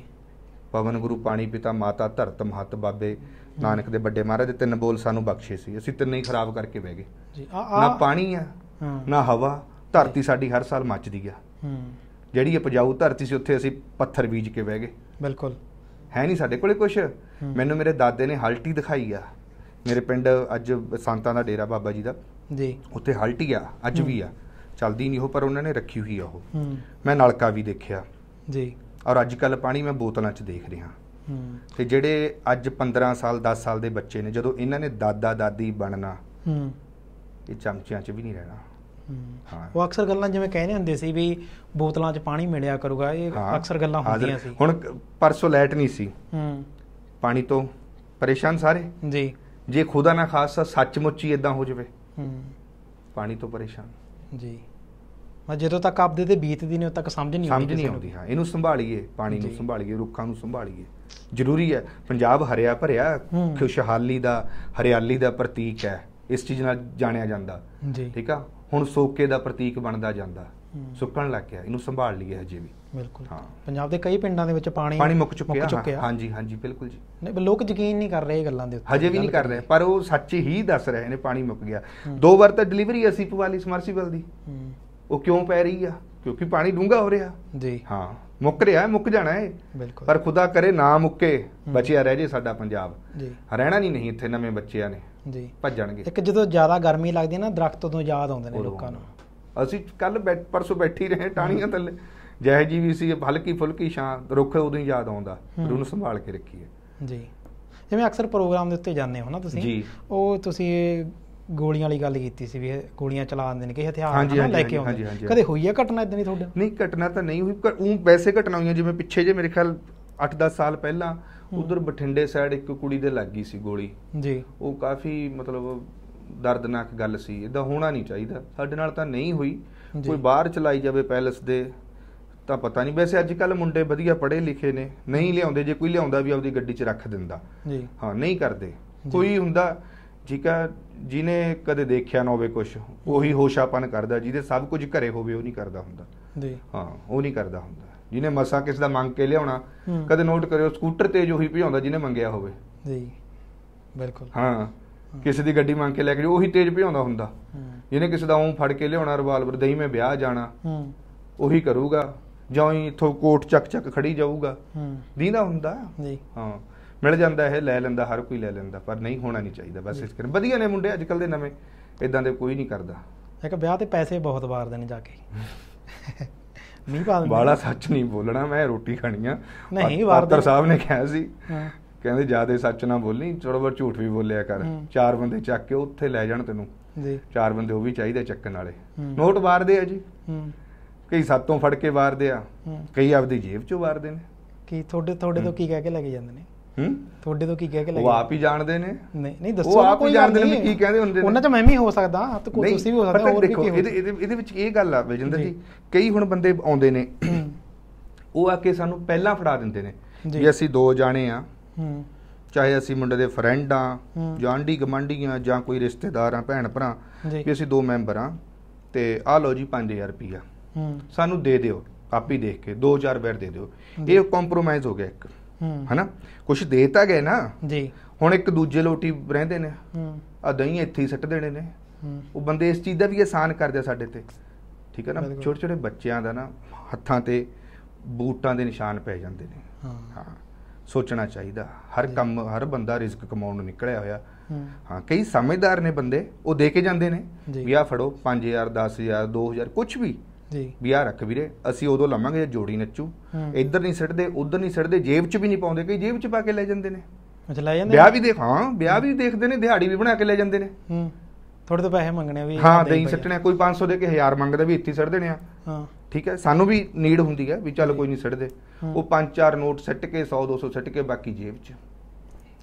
ਪਵਨ ਗੁਰੂ ਪਾਣੀ ਪਿਤਾ ਮਾਤਾ ਧਰਤ ਮਹਤ ਬਾਬੇ ਨਾਨਕ ਦੇ ਵੱਡੇ ਮਹਾਰਾਜ ਦੇ ਤਿੰਨ ਬੋਲ ਸਾਨੂੰ ਬਖਸ਼ੇ ਸੀ ਅਸੀਂ ਤਿੰਨੇ ਹੀ ਖਰਾਬ ਕਰਕੇ ਬਹਿ ਗਏ ਜੀ ਨਾ ਪਾਣੀ ਆ ਨਾ ਹਵਾ ਧਰਤੀ ਸਾਡੀ ਹਰ ਸਾਲ ਮੱਚਦੀ ਆ ਜਿਹੜੀ ਇਹ ਧਰਤੀ ਸੀ ਉੱਥੇ ਅਸੀਂ ਪੱਥਰ ਬੀਜ ਕੇ ਬਹਿ ਗਏ ਬਿਲਕੁਲ ਹੈ ਨਹੀਂ ਸਾਡੇ ਕੋਲੇ ਕੁਝ ਮੈਨੂੰ ਮੇਰੇ ਦਾਦੇ ਨੇ ਹਲਟੀ ਦਿਖਾਈ ਆ ਮੇਰੇ ਪਿੰਡ ਅੱਜ ਸੰਤਾਂ ਦਾ ਡੇਰਾ ਬਾਬਾ ਜੀ ਦਾ ਜੀ ਉੱਥੇ ਹਲਟੀ ਆ ਅੱਜ ਵੀ ਆ ਚਲਦੀ ਨਹੀਂ ਉਹ ਪਰ ਉਹਨਾਂ ਨੇ ਰੱਖੀ ਹੋਈ ਆ ਉਹ ਮੈਂ ਨਲਕਾ ਵੀ ਦੇਖਿਆ ਜੀ ਔਰ ਅੱਜ ਕੱਲ ਪਾਣੀ ਮੈਂ ਬੋਤਲਾਂ 'ਚ ਦੇਖ ਰਿਹਾ ਤੇ ਜਿਹੜੇ ਅੱਜ 15 ਸਾਲ 10 ਸਾਲ ਦੇ ਬੱਚੇ ਨੇ ਜਦੋਂ ਇਹਨਾਂ ਨੇ ਦਾਦਾ ਦਾਦੀ ਬਣਨਾ ਇਹ ਚਮਚਿਆਂ 'ਚ ਵੀ ਨਹੀਂ ਰਹਿਣਾ ਉਹ ਅਕਸਰ ਗੱਲਾਂ ਜਿਵੇਂ ਕਹਿੰਦੇ ਹੁੰਦੇ ਸੀ ਵੀ ਬੋਤਲਾਂ 'ਚ ਪਾਣੀ ਮਿਲਿਆ ਕਰੂਗਾ ਇਹ ਅਕਸਰ ਗੱਲਾਂ ਹੁੰਦੀਆਂ ਸੀ ਹੁਣ ਪਰਸੋਂ ਲੈਟ ਨਹੀਂ ਸੀ ਹੂੰ ਪਾਣੀ ਤੋਂ ਪਰੇਸ਼ਾਨ ਸਾਰੇ ਜੀ ਜੇ ਖੁਦਾ ਨਾ ਖਾਸਾ ਸੱਚਮੁੱਚ ਹੀ ਇਦਾਂ ਹੋ ਜਾਵੇ ਪਾਣੀ ਤੋਂ ਪਰੇਸ਼ਾਨ ਜੀ ਮੈਂ ਜਦੋਂ ਤੱਕ ਆਪਦੇ ਤੇ ਬੀਤਦੀ ਨੇ ਉਦੋਂ ਤੱਕ ਸਮਝ ਨਹੀਂ ਆਉਂਦੀ ਸਮਝ ਨਹੀਂ ਆਉਂਦੀ ਹਾਂ ਇਹਨੂੰ ਸੰਭਾਲੀਏ ਪਾਣੀ ਨੂੰ ਸੰਭਾਲੀਏ ਰੁੱਖਾਂ ਨੂੰ ਸੰਭਾਲੀਏ ਜ਼ਰੂਰੀ ਹੈ ਪੰਜਾਬ ਹਰਿਆ ਭਰਿਆ ਖੁਸ਼ਹਾਲੀ ਦਾ ਹਰਿਆਲੀ ਦਾ ਪ੍ਰਤੀਕ ਹੈ ਇਸ ਚੀਜ਼ ਨਾਲ ਜਾਣਿਆ ਜਾਂਦਾ ਠੀਕ ਆ ਹੁਣ ਸੋਕੇ ਦਾ ਪ੍ਰਤੀਕ ਬਣਦਾ ਜਾਂਦਾ ਸੁੱਕਣ ਲੱਗ ਗਿਆ ਇਹਨੂੰ ਸੰਭਾਲ ਲਈਏ ਹਜੇ ਵੀ ਬਿਲਕੁਲ ਹਾਂ ਪੰਜਾਬ ਦੇ ਕਈ ਪਿੰਡਾਂ ਦੇ ਵਿੱਚ ਪਾਣੀ ਪਾਣੀ ਮੁੱਕ ਚੁੱਕਿਆ ਹਾਂਜੀ ਹਾਂਜੀ ਬਿਲਕੁਲ ਜੀ ਨਹੀਂ ਲੋਕ ਯਕੀਨ ਨਹੀਂ ਕਰ ਰਹੇ ਇਹ ਗੱਲਾਂ ਦੇ ਉੱਤੇ ਹਜੇ ਵੀ ਨਹੀਂ ਕਰ ਰਹੇ ਪਰ ਉਹ ਸੱਚ ਹੀ ਦੱਸ ਰਹੇ ਨੇ ਪਾਣੀ ਮੁੱਕ ਗਿਆ ਦੋ ਵਾਰ ਤਾਂ ਡਿਲੀਵਰੀ ਅਸੀਂ ਪਵਾਲੀ ਸਮਰਸੀਬਲ ਦੀ ਉਹ ਕਿਉਂ ਪੈ ਰਹੀ ਆ ਕਿਉਂਕਿ ਪਾਣੀ ਡੂੰਘਾ ਹੋ ਰਿਹਾ ਜੀ ਹਾਂ ਮੁੱਕ ਰਿਹਾ ਹੈ ਮੁੱਕ ਜਾਣਾ ਹੈ ਪਰ ਖੁਦਾ ਕਰੇ ਨਾ ਮੁੱਕੇ ਬਚਿਆ ਰਹਿ ਜੇ ਸਾਡਾ ਪੰਜਾਬ ਜੀ ਰਹਿਣਾ ਨਹੀਂ ਨਹੀਂ ਇੱਥੇ ਨਵੇਂ ਬੱਚਿਆਂ ਨੇ ਜੀ ਭੱਜਣਗੇ ਇੱਕ ਜਦੋਂ ਜ਼ਿਆਦਾ ਗਰਮੀ ਲੱਗਦੀ ਹੈ ਨਾ ਦਰਖਤ ਤੋਂ ਯਾਦ ਆਉਂਦੇ ਨੇ ਲੋਕਾਂ ਨੂੰ ਅਸੀਂ ਕੱਲ ਪਰਸੋਂ ਬੈਠੀ ਰਹੇ ਟਾਣੀਆਂ ਥੱਲੇ ਜਿਹੇ ਜੀ ਵੀ ਸੀ ਹਲਕੀ ਫੁਲਕੀ ਛਾਂ ਰੁੱਖ ਉਦੋਂ ਹੀ ਯਾਦ ਆਉਂਦਾ ਪਰ ਉਹਨੂੰ ਸੰਭਾਲ ਕੇ ਰੱਖੀ ਹੈ ਜੀ ਜਿਵੇਂ ਅਕਸਰ ਪ੍ਰੋਗਰਾਮ ਦੇ ਉੱਤੇ ਜਾਂਦੇ ਹੋ ਨਾ ਤੁਸੀਂ ਉਹ ਤੁਸੀਂ ਗੋਲੀਆਂ ਵਾਲੀ ਗੱਲ ਕੀਤੀ ਸੀ ਵੀ ਗੋਲੀਆਂ ਚਲਾਉਂਦੇ ਨੇ ਕਿ ਹਥਿਆਰ ਲੈ ਕੇ ਆਉਂਦੇ ਕਦੇ ਹੋਈ ਹੈ ਘਟਨਾ ਇਦਾਂ ਦੀ ਤੁਹਾਡੇ ਨਹੀਂ ਘਟਨਾ ਤਾਂ ਨਹੀਂ ਹੋਈ ਪਰ ਉਹ ਵੈਸੇ ਘਟਨਾ ਹੋਈਆਂ ਜਿਵੇਂ ਪਿੱਛੇ ਜੇ ਮੇਰੇ ਖਿਆਲ 8-10 ਸਾਲ ਪਹਿਲਾਂ ਉਧਰ ਬਠਿੰਡੇ ਸਾਈਡ ਇੱਕ ਕੁੜੀ ਦੇ ਲੱਗੀ ਸੀ ਗੋਲੀ ਜੀ ਉਹ ਕਾਫੀ ਮਤਲਬ ਦਰਦਨਾਕ ਗੱਲ ਸੀ ਇਦਾਂ ਹੋਣਾ ਨਹੀਂ ਚਾਹੀਦਾ ਸਾਡੇ ਨਾਲ ਤਾਂ ਨਹੀਂ ਹੋਈ ਕੋਈ ਬਾਹਰ ਚਲਾਈ ਜਾਵੇ ਪੈਲਸ ਦੇ ਤਾਂ ਪਤਾ ਨਹੀਂ ਵੈਸੇ ਅੱਜ ਕੱਲ ਮੁੰਡੇ ਵਧੀਆ ਪੜ੍ਹੇ ਲਿਖੇ ਨੇ ਨਹੀਂ ਲਿਆਉਂਦੇ ਜੇ ਕੋਈ ਲਿਆਉਂਦਾ ਵੀ ਆਪਦੀ ਗੱਡੀ 'ਚ ਰੱਖ ਦਿੰਦਾ ਜੀ ਹਾਂ ਨਹੀਂ ਕਰਦੇ ਕੋਈ ਹੁੰਦਾ ਠੀਕ ਆ ਕਦੇ ਦੇਖਿਆ ਨਾ ਹੋਵੇ ਕੁਝ ਉਹੀ ਹੋਸ਼ਾਪਨ ਕਰਦਾ ਜਿਹਦੇ ਸਭ ਕੁਝ ਘਰੇ ਹੋਵੇ ਉਹ ਨਹੀਂ ਕਰਦਾ ਹੁੰਦਾ ਜੀ ਹਾਂ ਉਹ ਨਹੀਂ ਕਰਦਾ ਹੁੰਦਾ ਜਿਹਨੇ ਮਸਾ ਕਿਸ ਦਾ ਮੰਗ ਕੇ ਲਿਆਉਣਾ ਕਦੇ ਨੋਟ ਕਰਿਓ ਸਕੂਟਰ ਤੇਜ਼ ਉਹੀ ਭਜਾਉਂਦਾ ਜਿਹਨੇ ਮੰਗਿਆ ਹੋਵੇ ਜੀ ਬਿਲਕੁਲ ਹਾਂ ਕਿਸੇ ਦੀ ਗੱਡੀ ਮੰਗ ਕੇ ਲੈ ਕੇ ਉਹੀ ਤੇਜ਼ ਭਜਾਉਂਦਾ ਹੁੰਦਾ ਜਿਹਨੇ ਕਿਸੇ ਦਾ ਉਂ ਫੜ ਕੇ ਲਿਆਉਣਾ ਰਿਵਾਲਵਰ ਦਹੀਂ ਮੇ ਵਿਆਹ ਜਾਣਾ ਉਹੀ ਕਰੂਗਾ ਜਿਉਂ ਹੀ ਇਥੋਂ ਕੋਟ ਚੱਕ ਚੱਕ ਖੜੀ ਜਾਊਗਾ ਹੂੰ ਦੀਨਾ ਹੁੰਦਾ ਜੀ ਹਾਂ ਮਿਲ ਜਾਂਦਾ ਇਹ ਲੈ ਲੈਂਦਾ ਹਰ ਕੋਈ ਲੈ ਲੈਂਦਾ ਪਰ ਨਹੀਂ ਹੋਣਾ ਨਹੀਂ ਚਾਹੀਦਾ ਬਸ ਇਸ ਕਰਕੇ ਵਧੀਆ ਨੇ ਮੁੰਡੇ ਅੱਜ ਕੱਲ ਦੇ ਨਵੇਂ ਇਦਾਂ ਦੇ ਕੋਈ ਨਹੀਂ ਕਰਦਾ ਇੱਕ ਵਿਆਹ ਤੇ ਪੈਸੇ ਬਹੁਤ ਵਾਰਦੇ ਨੇ ਜਾ ਕੇ ਨਹੀਂ ਪਾ ਦਿੰਦੇ ਬਾਲਾ ਸੱਚ ਨਹੀਂ ਬੋਲਣਾ ਮੈਂ ਰੋਟੀ ਖਾਣੀ ਆ ਨਹੀਂ ਵਾਰਦਰ ਸਾਹਿਬ ਨੇ ਕਿਹਾ ਸੀ ਕਹਿੰਦੇ ਜਿਆਦਾ ਸੱਚ ਨਾ ਬੋਲੀ ਥੋੜਾ ਝੂਠ ਵੀ ਬੋਲਿਆ ਕਰ ਚਾਰ ਬੰਦੇ ਚੱਕ ਕੇ ਉੱਥੇ ਲੈ ਜਾਣ ਤੈਨੂੰ ਜੀ ਚਾਰ ਬੰਦੇ ਉਹ ਵੀ ਚਾਹੀਦੇ ਚੱਕਣ ਵਾਲੇ ਨੋਟ ਵਾਰਦੇ ਆ ਜੀ ਹੂੰ ਕਈ ਸਾਤੋਂ ਫੜ ਕੇ ਵਾਰਦੇ ਆ ਕਈ ਆਪਦੀ ਜੇਬ ਚੋਂ ਵਾਰਦੇ ਨੇ ਕੀ ਤੁਹਾਡੇ ਤੁਹਾਡੇ ਤੋਂ ਕੀ ਕਹਿ ਕੇ ਲੈ ਕੇ ਜਾਂਦੇ ਨੇ ਹੂੰ ਤੁਹਾਡੇ ਤੋਂ ਕੀ ਕਹਿ ਕੇ ਲੈ ਉਹ ਆਪ ਹੀ ਜਾਣਦੇ ਨੇ ਨਹੀਂ ਨਹੀਂ ਦੱਸੋ ਉਹ ਆਪ ਹੀ ਜਾਣਦੇ ਨੇ ਕੀ ਕਹਿੰਦੇ ਹੁੰਦੇ ਨੇ ਉਹਨਾਂ ਚ ਮੈਂ ਵੀ ਹੋ ਸਕਦਾ ਹਾਂ ਤੇ ਕੋਈ ਤੁਸੀਂ ਵੀ ਹੋ ਸਕਦਾ ਹੋਰ ਵੀ ਕੀ ਇਹਦੇ ਇਹਦੇ ਵਿੱਚ ਇਹ ਗੱਲ ਆ ਵਿਜਿੰਦਰ ਜੀ ਕਈ ਹੁਣ ਬੰਦੇ ਆਉਂਦੇ ਨੇ ਉਹ ਆ ਕੇ ਸਾਨੂੰ ਪਹਿਲਾਂ ਫੜਾ ਦਿੰਦੇ ਨੇ ਜੇ ਅਸੀਂ ਦੋ ਜਾਣੇ ਆ ਹੂੰ ਚਾਹੇ ਅਸੀਂ ਮੁੰਡੇ ਦੇ ਫਰੈਂਡ ਆ ਜਾਂ ਗਮੰਡੀਆਂ ਜਾਂ ਕੋਈ ਰਿਸ਼ਤੇਦਾਰ ਆ ਭੈਣ ਭਰਾ ਵੀ ਅਸੀਂ ਦੋ ਮੈਂਬਰ ਆ ਤੇ ਆ ਲਓ ਜੀ 5000 ਰੁਪਿਆ ਸਾਨੂੰ ਦੇ ਦਿਓ ਕਾਪੀ ਦੇਖ ਕੇ 2000 ਰੁਪਏ ਦੇ ਦਿਓ ਇਹ ਕੰਪਰੋਮਾਈਜ਼ ਹੋ ਗਿਆ ਇੱਕ ਹਨਾ ਕੁਝ ਦੇਤਾ ਗਏ ਨਾ ਜੀ ਹੁਣ ਇੱਕ ਦੂਜੇ ਲੋਟੀ ਰਹਿੰਦੇ ਨੇ ਆ ਦਹੀਂ ਇੱਥੇ ਹੀ ਸੱਟ ਦੇਣੇ ਨੇ ਉਹ ਬੰਦੇ ਇਸ ਚੀਜ਼ ਦਾ ਵੀ ਆਸਾਨ ਕਰਦੇ ਸਾਡੇ ਤੇ ਠੀਕ ਹੈ ਨਾ ਛੋਟੇ ਛੋਟੇ ਬੱਚਿਆਂ ਦਾ ਨਾ ਹੱਥਾਂ ਤੇ ਬੂਟਾਂ ਦੇ ਨਿਸ਼ਾਨ ਪੈ ਜਾਂਦੇ ਨੇ ਹਾਂ ਸੋਚਣਾ ਚਾਹੀਦਾ ਹਰ ਕੰਮ ਹਰ ਬੰਦਾ ਰਿਸਕ ਕਮਾਉਣ ਨੂੰ ਨਿਕਲਿਆ ਹੋਇਆ ਹਾਂ ਕਈ ਸਮਝਦਾਰ ਨੇ ਬੰਦੇ ਉਹ ਦੇ ਕੇ ਜਾਂਦੇ ਨੇ ਵੀ ਆ ਫੜੋ 5000 10000 2000 ਕੁਝ ਵੀ ਜੀ ਵੀ ਆ ਰੱਖ ਵੀਰੇ ਅਸੀਂ ਉਦੋਂ ਲਵਾਂਗੇ ਜੇ ਜੋੜੀ ਨੱਚੂ ਇੱਧਰ ਨਹੀਂ ਸਿੱਟਦੇ ਉਧਰ ਨਹੀਂ ਸਿੱਟਦੇ ਜੇਬ 'ਚ ਵੀ ਨਹੀਂ ਪਾਉਂਦੇ ਕਈ ਜੇਬ 'ਚ ਪਾ ਕੇ ਲੈ ਜਾਂਦੇ ਨੇ ਅੱਛਾ ਲੈ ਜਾਂਦੇ ਵਿਆਹ ਵੀ ਦੇਖ ਹਾਂ ਵਿਆਹ ਵੀ ਦੇਖਦੇ ਨੇ ਦਿਹਾੜੀ ਵੀ ਬਣਾ ਕੇ ਲੈ ਜਾਂਦੇ ਨੇ ਹੂੰ ਥੋੜੇ ਤੋਂ ਪੈਸੇ ਮੰਗਣੇ ਵੀ ਹਾਂ ਦੇਈ ਸਿੱਟਣੇ ਕੋਈ 500 ਦੇ ਕੇ 1000 ਮੰਗਦਾ ਵੀ ਇੱਥੇ ਸਿੱਟ ਦੇਣੇ ਆ ਹਾਂ ਠੀਕ ਹੈ ਸਾਨੂੰ ਵੀ ਨੀਡ ਹੁੰਦੀ ਹੈ ਵੀ ਚੱਲ ਕੋਈ ਨਹੀਂ ਸਿੱਟਦੇ ਉਹ 5-4 ਨੋਟ ਸਿੱਟ ਕੇ 100 200 ਸਿੱਟ ਕੇ ਬਾਕੀ ਜੇਬ 'ਚ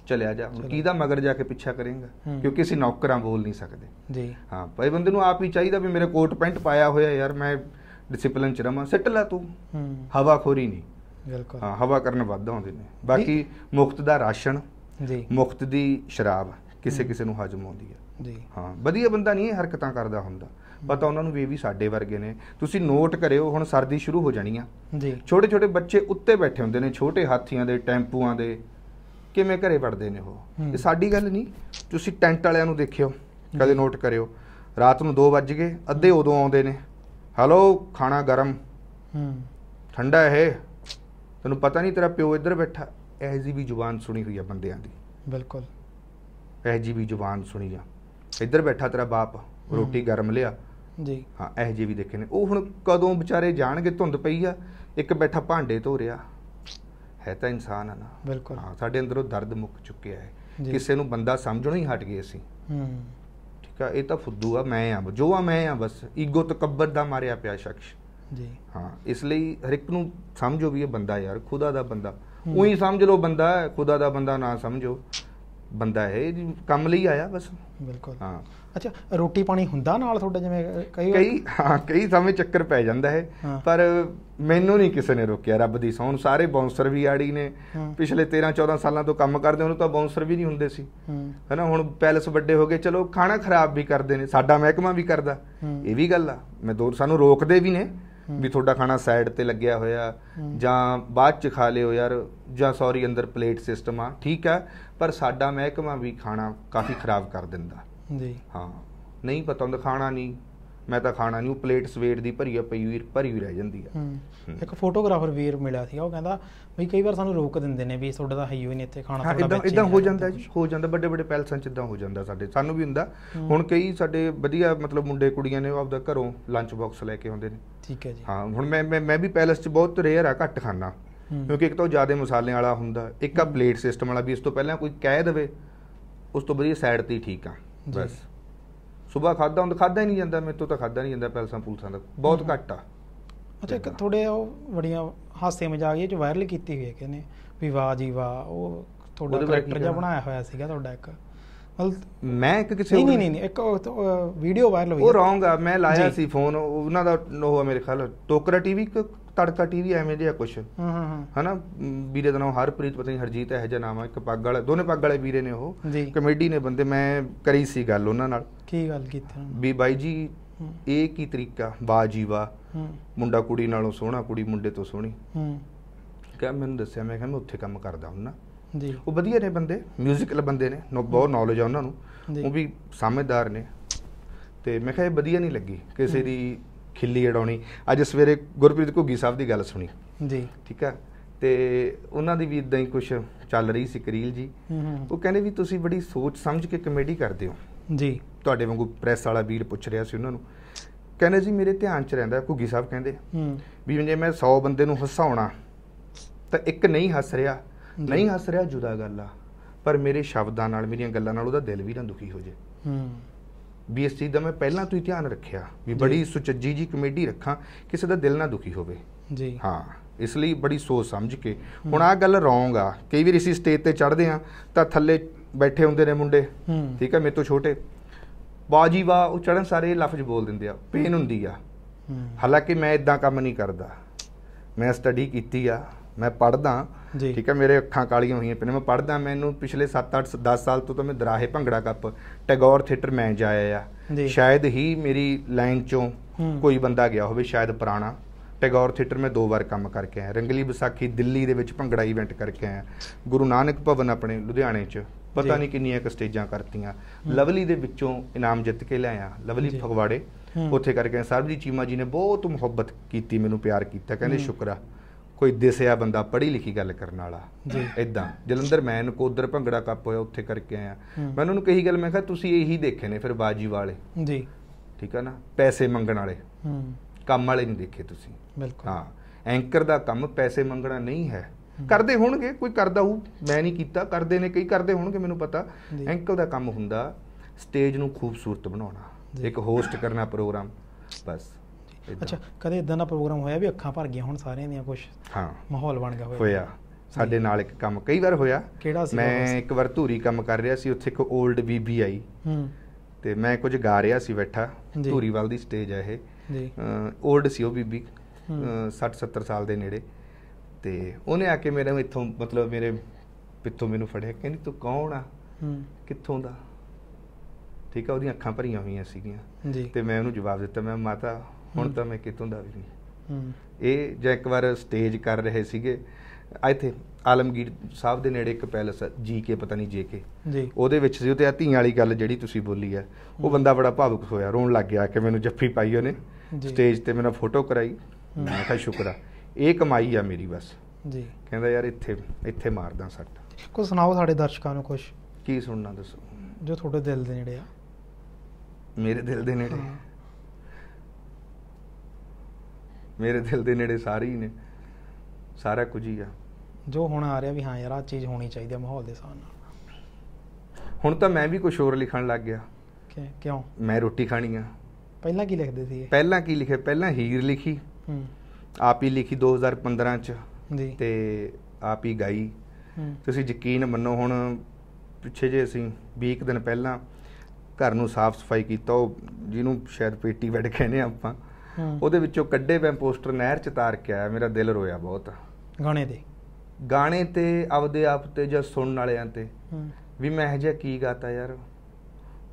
ਚਲਿਆ ਜਾ ਹੁਣ ਕਿਹਦਾ ਮਗਰ ਜਾ ਕੇ ਪਿੱਛਾ ਕਰੇਗਾ ਕਿਉਂਕਿ ਅਸੀਂ ਨੌਕਰਾਂ ਬੋਲ ਨਹੀਂ ਸਕਦੇ ਜੀ ਹਾਂ ਭਾਈ ਬੰਦੇ ਨੂੰ ਆਪ ਹੀ ਚਾਹੀਦਾ ਵੀ ਮੇਰੇ ਕੋਟ ਪੈਂਟ ਪਾਇਆ ਹੋਇਆ ਯਾਰ ਮੈਂ ਡਿਸਪਲਿਨ ਚ ਰਮਾ ਸੱਟ ਲਾ ਤੂੰ ਹਵਾ ਖੋਰੀ ਨਹੀਂ ਬਿਲਕੁਲ ਹਾਂ ਹਵਾ ਕਰਨ ਵੱਧ ਆਉਂਦੇ ਨੇ ਬਾਕੀ ਮੁਕਤ ਦਾ ਰਾਸ਼ਨ ਜੀ ਮੁਕਤ ਦੀ ਸ਼ਰਾਬ ਕਿਸੇ ਕਿਸੇ ਨੂੰ ਹਜਮ ਆਉਂਦੀ ਹੈ ਜੀ ਹਾਂ ਵਧੀਆ ਬੰਦਾ ਨਹੀਂ ਇਹ ਹਰਕਤਾਂ ਕਰਦਾ ਹੁੰਦਾ ਪਤਾ ਉਹਨਾਂ ਨੂੰ ਵੀ ਇਹ ਵੀ ਸਾਡੇ ਵਰਗੇ ਨੇ ਤੁਸੀਂ ਨੋਟ ਕਰਿਓ ਹੁਣ ਸਰਦੀ ਸ਼ੁਰੂ ਹੋ ਜਾਣੀ ਆ ਜੀ ਛੋਟੇ ਛੋਟੇ ਬੱਚੇ ਉੱਤੇ ਬੈਠੇ ਹੁੰਦੇ ਨੇ ਛੋਟੇ ਹਾਥੀਆਂ ਦੇ ਟੈਂਪੂਆਂ ਦੇ ਕਿਵੇਂ ਘਰੇ ਵੜਦੇ ਨੇ ਉਹ ਇਹ ਸਾਡੀ ਗੱਲ ਨਹੀਂ ਤੁਸੀਂ ਟੈਂਟ ਵਾਲਿਆਂ ਨੂੰ ਦੇਖਿਓ ਕਦੇ ਨੋਟ ਕਰਿਓ ਰਾਤ ਨੂੰ 2 ਵਜ ਗਏ ਅੱਧੇ ਉਦੋਂ ਆਉਂਦੇ ਨੇ ਹਲੋ ਖਾਣਾ ਗਰਮ ਹੂੰ ਠੰਡਾ ਹੈ ਤੈਨੂੰ ਪਤਾ ਨਹੀਂ ਤੇਰਾ ਪਿਓ ਇੱਧਰ ਬੈਠਾ ਇਹ ਜੀ ਵੀ ਜ਼ੁਬਾਨ ਸੁਣੀ ਹੋਈ ਆ ਬੰਦਿਆਂ ਦੀ ਬਿਲਕੁਲ ਇਹ ਜੀ ਵੀ ਜ਼ੁਬਾਨ ਸੁਣੀ ਆ ਇੱਧਰ ਬੈਠਾ ਤੇਰਾ ਬਾਪ ਰੋਟੀ ਗਰਮ ਲਿਆ ਜੀ ਹਾਂ ਇਹ ਜੀ ਵੀ ਦੇਖੇ ਨੇ ਉਹ ਹੁਣ ਕਦੋਂ ਵਿਚਾਰੇ ਜਾਣਗੇ ਧੁੰਦ ਪਈ ਆ ਇੱਕ ਬੈਠਾ ਭਾਂਡੇ ਧੋ ਰਿਹਾ ਹੈ ਤਾਂ ਇਨਸਾਨ ਹੈ ਨਾ ਬਿਲਕੁਲ ਹਾਂ ਸਾਡੇ ਅੰਦਰੋਂ ਦਰਦ ਮੁੱਕ ਚੁੱਕਿਆ ਹੈ ਕਿਸੇ ਨੂੰ ਬੰਦਾ ਸਮਝਣੋਂ ਹੀ ਹਟ ਗਏ ਸੀ ਹੂੰ ਠੀਕ ਆ ਇਹ ਤਾਂ ਫੁੱਦੂ ਆ ਮੈਂ ਆ ਜੋ ਆ ਮੈਂ ਆ ਬਸ ਈਗੋ ਤਕੱਬਰ ਦਾ ਮਾਰਿਆ ਪਿਆ ਸ਼ਖਸ ਜੀ ਹਾਂ ਇਸ ਲਈ ਹਰ ਇੱਕ ਨੂੰ ਸਮਝੋ ਵੀ ਇਹ ਬੰਦਾ ਯਾਰ ਖੁਦਾ ਦਾ ਬੰਦਾ ਉਹੀ ਸਮਝ ਲਓ ਬੰਦਾ ਖੁਦਾ ਦਾ ਬੰਦਾ ਨਾ ਸਮਝੋ ਬੰਦਾ ਹੈ ਕੰਮ ਲਈ ਆਇਆ ਬਸ ਬਿਲਕੁਲ ਹਾਂ ਅੱਛਾ ਰੋਟੀ ਪਾਣੀ ਹੁੰਦਾ ਨਾਲ ਤੁਹਾਡਾ ਜਿਵੇਂ ਕਈ ਕਈ ਹਾਂ ਕਈ ਸਮੇਂ ਚੱਕਰ ਪੈ ਜਾਂਦਾ ਹੈ ਪਰ ਮੈਨੂੰ ਨਹੀਂ ਕਿਸੇ ਨੇ ਰੋਕਿਆ ਰੱਬ ਦੀ ਸੌਣ ਸਾਰੇ ਬਾਉਂਸਰ ਵੀ ਆੜੀ ਨੇ ਪਿਛਲੇ 13 14 ਸਾਲਾਂ ਤੋਂ ਕੰਮ ਕਰਦੇ ਉਹਨੂੰ ਤਾਂ ਬਾਉਂਸਰ ਵੀ ਨਹੀਂ ਹੁੰਦੇ ਸੀ ਹੈਨਾ ਹੁਣ ਪੈਲਸ ਵੱਡੇ ਹੋ ਗਏ ਚਲੋ ਖਾਣਾ ਖਰਾਬ ਵੀ ਕਰਦੇ ਨੇ ਸਾਡਾ ਮਹਿਕਮਾ ਵੀ ਕਰਦਾ ਇਹ ਵੀ ਗੱਲ ਆ ਮੈਂ ਦੋ ਸਾਨੂੰ ਰੋਕਦੇ ਵੀ ਨੇ ਵੀ ਤੁਹਾਡਾ ਖਾਣਾ ਸਾਈਡ ਤੇ ਲੱਗਿਆ ਹੋਇਆ ਜਾਂ ਬਾਅਦ ਚ ਖਾ ਲਿਓ ਯਾਰ ਜਾਂ ਸੌਰੀ ਅੰਦਰ ਪਲੇਟ ਸਿਸਟਮ ਆ ਠੀਕ ਆ ਪਰ ਸਾਡਾ ਮਹਿਕਮਾ ਵੀ ਖਾਣਾ ਕਾਫੀ ਖਰਾਬ ਕਰ ਦਿੰਦਾ ਜੀ ਹਾਂ ਨਹੀਂ ਪਤਾ ਹੁੰਦਾ ਖਾਣਾ ਨਹੀਂ ਮੈਂ ਤਾਂ ਖਾਣਾ ਨਹੀਂ ਉਹ ਪਲੇਟ ਸਵੇਰ ਦੀ ਭਰੀ ਆ ਪਈ ਵੀਰ ਭਰੀ ਹੋਈ ਰਹਿ ਜਾਂਦੀ ਆ ਇੱਕ ਫੋਟੋਗ੍ਰਾਫਰ ਵੀਰ ਮਿਲਿਆ ਸੀ ਉਹ ਕਹਿੰਦਾ ਵੀ ਕਈ ਵਾਰ ਸਾਨੂੰ ਰੋਕ ਦਿੰਦੇ ਨੇ ਵੀ ਤੁਹਾਡਾ ਤਾਂ ਹੀ ਨਹੀਂ ਇੱਥੇ ਖਾਣਾ ਤੁਹਾਡਾ ਬੱਚੇ ਇਦਾਂ ਹੋ ਜਾਂਦਾ ਜੀ ਹੋ ਜਾਂਦਾ ਵੱਡੇ ਵੱਡੇ ਪੈਲਸਾਂ 'ਚ ਇਦਾਂ ਹੋ ਜਾਂਦਾ ਸਾਡੇ ਸਾਨੂੰ ਵੀ ਹੁੰਦਾ ਹੁਣ ਕਈ ਸਾਡੇ ਵਧੀਆ ਮਤਲਬ ਮੁੰਡੇ ਕੁੜੀਆਂ ਨੇ ਉਹ ਆਪਦਾ ਘਰੋਂ ਲੰਚ ਬਾਕਸ ਲੈ ਕੇ ਆਉਂਦੇ ਨੇ ਠੀਕ ਹੈ ਜੀ ਹਾਂ ਹੁਣ ਮੈਂ ਮੈਂ ਵੀ ਪੈਲਸ 'ਚ ਬਹੁਤ ਰੇਅਰ ਆ ਘੱਟ ਖਾਣਾ ਕਿਉਂਕਿ ਇੱਕ ਤਾਂ ਜ਼ਿਆਦਾ ਮਸਾਲਿਆਂ ਵਾਲਾ ਹੁੰਦਾ ਇੱਕ ਆ ਪਲੇਟ ਸਿਸਟਮ ਵਾਲਾ ਵੀ ਇਸ ਤੋਂ ਪਹਿਲਾਂ ਕੋਈ ਕਹਿ ਦੇਵੇ ਉਸ ਤੋਂ ਵਧੀਆ ਸਾਈਡ ਤੇ ਠੀਕ ਆ ਬਸ ਸਵੇਰ ਖਾਦਾ ਹੁੰਦਾ ਖਾਦਾ ਹੀ ਨਹੀਂ ਜਾਂਦਾ ਮੇਰੇ ਤੋਂ ਤਾਂ ਖਾਦਾ ਨਹੀਂ ਜਾਂਦਾ ਪੈਲਸਾਂ ਪੂਲਸਾਂ ਦਾ ਬਹੁਤ ਘੱਟ ਆ ਅੱਛਾ ਇੱਕ ਥੋੜੇ ਉਹ ਬੜੀਆਂ ਹਾਸੇ ਮਜ਼ਾਕ ਇਹ ਚ ਵਾਇਰਲ ਕੀਤੀ ਹੋਈ ਹੈ ਕਹਿੰਦੇ ਵੀ ਵਾਹ ਜੀ ਵਾਹ ਉਹ ਤੁਹਾਡਾ ਕੈਰੈਕਟਰ ਜਿਹਾ ਬਣਾਇਆ ਹੋਇਆ ਸੀਗਾ ਤੁਹਾਡਾ ਇੱਕ ਮੈਂ ਇੱਕ ਕਿਸੇ ਨਹੀਂ ਨਹੀਂ ਨਹੀਂ ਇੱਕ ਵੀਡੀਓ ਵਾਇਰਲ ਹੋਈ ਉਹ ਰੌਂਗ ਆ ਮੈਂ ਲਾਇਆ ਸੀ ਫੋਨ ਉਹਨਾਂ ਦਾ ਉਹ ਮੇਰੇ ਖਿਆਲ ਟੋਕਰਾ ਟੀਵੀ ਤੜਕਾ ਟੀਵੀ ਐਵੇਂ ਜਿਹਾ ਕੁਛ ਹਾਂ ਹਾਂ ਹਨਾ ਵੀਰੇ ਦਾ ਨਾਮ ਹਰਪ੍ਰੀਤ ਪਤਾ ਨਹੀਂ ਹਰਜੀਤ ਹੈ ਜਿਹਾ ਨਾਮ ਹੈ ਇੱਕ ਪੱਗ ਵਾਲਾ ਦੋਨੇ ਪੱਗ ਵਾਲੇ ਵੀਰੇ ਨੇ ਉਹ ਕਮੇਡੀ ਨੇ ਬੰਦੇ ਮੈਂ ਕਰੀ ਸੀ ਗੱਲ ਉਹਨਾਂ ਨਾਲ ਕੀ ਗੱਲ ਕੀਤੀ ਵੀ ਬਾਈ ਜੀ ਇਹ ਕੀ ਤਰੀਕਾ ਬਾਜੀਵਾ ਮੁੰਡਾ ਕੁੜੀ ਨਾਲੋਂ ਸੋਹਣਾ ਕੁੜੀ ਮੁੰਡੇ ਤੋਂ ਸੋਹਣੀ ਹੂੰ ਕਿਹਾ ਮੈਨੂੰ ਦੱਸਿਆ ਮੈਂ ਕਿਹਾ ਮੈਂ ਉੱਥੇ ਕੰਮ ਕਰਦਾ ਹੁੰਨਾ ਜੀ ਉਹ ਵਧੀਆ ਨੇ ਬੰਦੇ 뮤지컬 ਬੰਦੇ ਨੇ ਬਹੁਤ ਨੌਲੇਜ ਆ ਉਹਨਾਂ ਨੂੰ ਉਹ ਵੀ ਸਮਝਦਾਰ ਨੇ ਤੇ ਮੈਂ ਕਿਹਾ ਇਹ ਵਧੀਆ ਨਹੀਂ ਲੱਗੀ ਕਿਸੇ ਦੀ ਖਿੱਲੀ ਅਡਾਉਣੀ ਅੱਜ ਸਵੇਰੇ ਗੁਰਪ੍ਰੀਤ ਘੁੱਗੀ ਸਾਹਿਬ ਦੀ ਗੱਲ ਸੁਣੀ ਜੀ ਠੀਕ ਆ ਤੇ ਉਹਨਾਂ ਦੀ ਵੀ ਇਦਾਂ ਹੀ ਕੁਝ ਚੱਲ ਰਹੀ ਸੀ ਕਰੀਲ ਜੀ ਉਹ ਕਹਿੰਦੇ ਵੀ ਤੁਸੀਂ ਬੜੀ ਸੋਚ ਸਮਝ ਕੇ ਕਮੇਡੀ ਕਰਦੇ ਹੋ ਜੀ ਤੁਹਾਡੇ ਵਾਂਗੂ ਪ੍ਰੈਸ ਵਾਲਾ ਵੀਰ ਪੁੱਛ ਰਿਹਾ ਸੀ ਉਹਨਾਂ ਨੂੰ ਕਹਿੰਦੇ ਜੀ ਮੇਰੇ ਧਿਆਨ 'ਚ ਰਹਿੰਦਾ ਘੁੱਗੀ ਸਾਹਿਬ ਕਹਿੰਦੇ ਵੀ ਜੇ ਮੈਂ 100 ਬੰਦੇ ਨੂੰ ਹਸਾਉਣਾ ਤਾਂ ਇੱਕ ਨਹੀਂ ਹੱਸ ਰਿਹਾ ਨਹੀਂ ਹੱਸ ਰਿਹਾ ਜੁਦਾ ਗੱਲ ਆ ਪਰ ਮੇਰੇ ਸ਼ਬਦਾਂ ਨਾਲ ਮੇਰੀਆਂ ਗੱਲਾਂ ਨਾਲ ਉਹਦਾ ਦਿਲ ਵੀ ਨਾ ਦੁਖੀ ਹੋ ਜੇ ਹੂੰ ਬੀਐਸਸੀ ਦਾ ਮੈਂ ਪਹਿਲਾਂ ਤੋਂ ਹੀ ਧਿਆਨ ਰੱਖਿਆ ਵੀ ਬੜੀ ਸੁਚੱਜੀ ਜੀ ਕਮੇਟੀ ਰੱਖਾਂ ਕਿਸੇ ਦਾ ਦਿਲ ਨਾ ਦੁਖੀ ਹੋਵੇ ਜੀ ਹਾਂ ਇਸ ਲਈ ਬੜੀ ਸੋਚ ਸਮਝ ਕੇ ਹੁਣ ਆ ਗੱਲ ਰੌਂਗ ਆ ਕਈ ਵਾਰ ਅਸੀਂ ਸਟੇਜ ਤੇ ਚੜਦੇ ਆ ਤਾਂ ਥੱਲੇ ਬੈਠੇ ਹੁੰਦੇ ਨੇ ਮੁੰਡੇ ਠੀਕ ਹੈ ਮੇਰੇ ਤੋਂ ਛੋਟੇ ਬਾਜੀ ਵਾ ਉਹ ਚੜਨ ਸਾਰੇ ਲਫ਼ਜ਼ ਬੋਲ ਦਿੰਦੇ ਆ ਪੇਨ ਹੁੰਦੀ ਆ ਹਾਲਾਂਕਿ ਮੈਂ ਇਦਾਂ ਕੰਮ ਨਹੀਂ ਕਰਦਾ ਮੈਂ ਸਟੱਡੀ ਕੀਤੀ ਆ ਮੈਂ ਪੜਦਾ ਠੀਕ ਹੈ ਮੇਰੇ ਅੱਖਾਂ ਕਾਲੀਆਂ ਹੋਈਆਂ ਪਹਿਲੇ ਮੈਂ ਪੜਦਾ ਮੈਨੂੰ ਪਿਛਲੇ 7-8 10 ਸਾਲ ਤੋਂ ਤਾਂ ਮੈਂ ਦਰਾਹੇ ਭੰਗੜਾ ਕੱਪ ਟੈਗੋਰ ਥੀਏਟਰ ਮੈਂ ਜਾਇਆ ਆ ਸ਼ਾਇਦ ਹੀ ਮੇਰੀ ਲਾਈਨ ਚੋਂ ਕੋਈ ਬੰਦਾ ਗਿਆ ਹੋਵੇ ਸ਼ਾਇਦ ਪੁਰਾਣਾ ਟੈਗੋਰ ਥੀਏਟਰ ਮੈਂ ਦੋ ਵਾਰ ਕੰਮ ਕਰਕੇ ਆਇਆ ਰੰਗਲੀ ਵਿਸਾਖੀ ਦਿੱਲੀ ਦੇ ਵਿੱਚ ਭੰਗੜਾ ਇਵੈਂਟ ਕਰਕੇ ਆਇਆ ਗੁਰੂ ਨਾਨਕ ਭਵਨ ਆਪਣੇ ਲੁਧਿਆਣੇ 'ਚ ਪਤਾ ਨਹੀਂ ਕਿੰਨੀਆਂ ਕ ਸਟੇਜਾਂ ਕਰਤੀਆਂ ਲਵਲੀ ਦੇ ਵਿੱਚੋਂ ਇਨਾਮ ਜਿੱਤ ਕੇ ਲਿਆਇਆ ਲਵਲੀ ਫਗਵਾੜੇ ਉੱਥੇ ਕਰਕੇ ਸਰਬਜੀਤ ਚੀਮਾ ਜੀ ਨੇ ਬਹੁਤ ਮੁਹੱਬਤ ਕੀਤੀ ਮੈਨੂੰ ਪਿਆਰ ਕੀਤਾ ਕਹਿੰਦੇ ਸ਼ੁਕਰਾ ਕੋਈ ਦਿਸਿਆ ਬੰਦਾ ਪੜ੍ਹੀ ਲਿਖੀ ਗੱਲ ਕਰਨ ਵਾਲਾ ਜੀ ਇਦਾਂ ਜਲੰਧਰ ਮੈਂ ਉਧਰ ਭੰਗੜਾ ਕੱਪ ਹੋਇਆ ਉੱਥੇ ਕਰਕੇ ਆਇਆ ਮੈਂ ਉਹਨਾਂ ਨੂੰ ਕਹੀ ਗੱਲ ਮੈਂ ਕਿਹਾ ਤੁਸੀਂ ਇਹੀ ਦੇਖੇ ਨੇ ਫਿਰ ਬਾਜੀ ਵਾਲੇ ਜੀ ਠੀਕ ਆ ਨਾ ਪੈਸੇ ਮੰਗਣ ਵਾਲੇ ਹੂੰ ਕੰਮ ਵਾਲੇ ਨਹੀਂ ਦੇਖੇ ਤੁਸੀਂ ਬਿਲਕੁਲ ਹਾਂ ਐਂਕਰ ਦਾ ਕੰਮ ਪੈਸੇ ਮੰਗਣਾ ਨਹੀਂ ਹੈ ਕਰਦੇ ਹੋਣਗੇ ਕੋਈ ਕਰਦਾ ਹੋਊ ਮੈਂ ਨਹੀਂ ਕੀਤਾ ਕਰਦੇ ਨੇ ਕਈ ਕਰਦੇ ਹੋਣਗੇ ਮੈਨੂੰ ਪਤਾ ਐਂਕਲ ਦਾ ਕੰਮ ਹੁੰਦਾ ਸਟੇਜ ਨੂੰ ਖੂਬਸੂਰਤ ਬਣਾਉਣਾ ਇੱਕ ਹੋਸਟ ਕਰਨਾ ਪ੍ਰੋਗਰਾਮ ਬਸ ਅੱਛਾ ਕਦੇ ਇਦਾਂ ਦਾ ਪ੍ਰੋਗਰਾਮ ਹੋਇਆ ਵੀ ਅੱਖਾਂ ਭਰ ਗਈਆਂ ਹੁਣ ਸਾਰਿਆਂ ਦੀਆਂ ਕੁਝ ਹਾਂ ਮਾਹੌਲ ਬਣ ਗਿਆ ਹੋਇਆ ਹੋਇਆ ਸਾਡੇ ਨਾਲ ਇੱਕ ਕੰਮ ਕਈ ਵਾਰ ਹੋਇਆ ਕਿਹੜਾ ਸੀ ਮੈਂ ਇੱਕ ਵਾਰ ਧੂਰੀ ਕੰਮ ਕਰ ਰਿਹਾ ਸੀ ਉੱਥੇ ਇੱਕ 올ਡ ਬੀਬੀ ਆਈ ਹੂੰ ਤੇ ਮੈਂ ਕੁਝ ਗਾ ਰਿਹਾ ਸੀ ਬੈਠਾ ਧੂਰੀਵਾਲ ਦੀ ਸਟੇਜ ਹੈ ਇਹ ਜੀ 올ਡ ਸੀ ਉਹ ਬੀਬੀ 60 70 ਸਾਲ ਦੇ ਨੇੜੇ ਤੇ ਉਹਨੇ ਆ ਕੇ ਮੇਰੇ ਇੱਥੋਂ ਮਤਲਬ ਮੇਰੇ ਪਿੱਥੋਂ ਮੈਨੂੰ ਫੜਿਆ ਕਹਿੰਦੀ ਤੂੰ ਕੌਣ ਆ ਹੂੰ ਕਿੱਥੋਂ ਦਾ ਠੀਕ ਆ ਉਹਦੀਆਂ ਅੱਖਾਂ ਭਰੀਆਂ ਹੋਈਆਂ ਸੀਗੀਆਂ ਤੇ ਮੈਂ ਉਹਨੂੰ ਜਵਾਬ ਦਿੱਤਾ ਮੈਂ ਮਾਤਾ ਹੁਣ ਤਾਂ ਮੈਂ ਕਿਤੋਂ ਦਾ ਵੀ ਨਹੀਂ ਇਹ ਜੇ ਇੱਕ ਵਾਰ ਸਟੇਜ ਕਰ ਰਹੇ ਸੀਗੇ ਇੱਥੇ ਆਲਮਗੀਰ ਸਾਹਿਬ ਦੇ ਨੇੜੇ ਇੱਕ ਪੈਲਸ ਜੀ ਕੇ ਪਤਾ ਨਹੀਂ ਜੇ ਕੇ ਜੀ ਉਹਦੇ ਵਿੱਚ ਸੀ ਤੇ ਆ ਧੀਆਂ ਵਾਲੀ ਗੱਲ ਜਿਹੜੀ ਤੁਸੀਂ ਬੋਲੀ ਆ ਉਹ ਬੰਦਾ ਬੜਾ ਭਾਵੁਕ ਹੋਇਆ ਰੋਣ ਲੱਗ ਗਿਆ ਕਿ ਮੈਨੂੰ ਜੱਫੀ ਪਾਈ ਉਹਨੇ ਸਟੇਜ ਤੇ ਮੇਰਾ ਫੋਟੋ ਕਰਾਈ ਮੈਂ ਕਿਹਾ ਸ਼ੁਕਰ ਆ ਇਹ ਕਮਾਈ ਆ ਮੇਰੀ ਬਸ ਜੀ ਕਹਿੰਦਾ ਯਾਰ ਇੱਥੇ ਇੱਥੇ ਮਾਰਦਾ ਸੱਟ ਕੋ ਸੁਣਾਓ ਸਾਡੇ ਦਰਸ਼ਕਾਂ ਨੂੰ ਕੁਝ ਕੀ ਸੁਣਨਾ ਦੱਸੋ ਜੋ ਤੁਹਾਡੇ ਦਿਲ ਦੇ ਨੇੜੇ ਆ ਮੇਰੇ ਦਿਲ ਦੇ ਨੇੜੇ ਮੇਰੇ ਦਿਲ ਦੇ ਨੇੜੇ ਸਾਰੇ ਹੀ ਨੇ ਸਾਰਾ ਕੁਝ ਹੀ ਆ ਜੋ ਹੁਣ ਆ ਰਿਹਾ ਵੀ ਹਾਂ ਯਾਰ ਆ ਚੀਜ਼ ਹੋਣੀ ਚਾਹੀਦੀ ਹੈ ਮਾਹੌਲ ਦੇ ਹਿਸਾਬ ਨਾਲ ਹੁਣ ਤਾਂ ਮੈਂ ਵੀ ਕੁਝ ਹੋਰ ਲਿਖਣ ਲੱਗ ਗਿਆ ਕਿਉਂ ਮੈਂ ਰੋਟੀ ਖਾਣੀ ਆ ਪਹਿਲਾਂ ਕੀ ਲਿਖਦੇ ਸੀ ਪਹਿਲਾਂ ਕੀ ਲਿਖੇ ਪਹਿਲਾਂ ਹੀਰ ਲਿਖੀ ਹੂੰ ਆਪ ਹੀ ਲਿਖੀ 2015 ਚ ਜੀ ਤੇ ਆਪ ਹੀ ਗਾਈ ਤੁਸੀਂ ਯਕੀਨ ਮੰਨੋ ਹੁਣ ਪਿੱਛੇ ਜੇ ਅਸੀਂ 20 ਦਿਨ ਪਹਿਲਾਂ ਘਰ ਨੂੰ ਸਾਫ਼ ਸਫਾਈ ਕੀਤਾ ਉਹ ਜਿਹਨੂੰ ਸ਼ਾਇਦ ਪੇਟੀ ਬੈਡ ਕਹਿੰਦੇ ਆਪਾਂ ਉਹਦੇ ਵਿੱਚੋਂ ਕੱਢੇ ਵੇ ਪੋਸਟਰ ਨਹਿਰ ਚ ਤਾਰ ਕੇ ਆਇਆ ਮੇਰਾ ਦਿਲ ਰੋਇਆ ਬਹੁਤ ਗਾਣੇ ਤੇ ਗਾਣੇ ਤੇ ਆਪਦੇ ਆਪ ਤੇ ਜਾਂ ਸੁਣਨ ਵਾਲਿਆਂ ਤੇ ਵੀ ਮੈਂ ਇਹ ਜਿਹਾ ਕੀ ਗਾਤਾ ਯਾਰ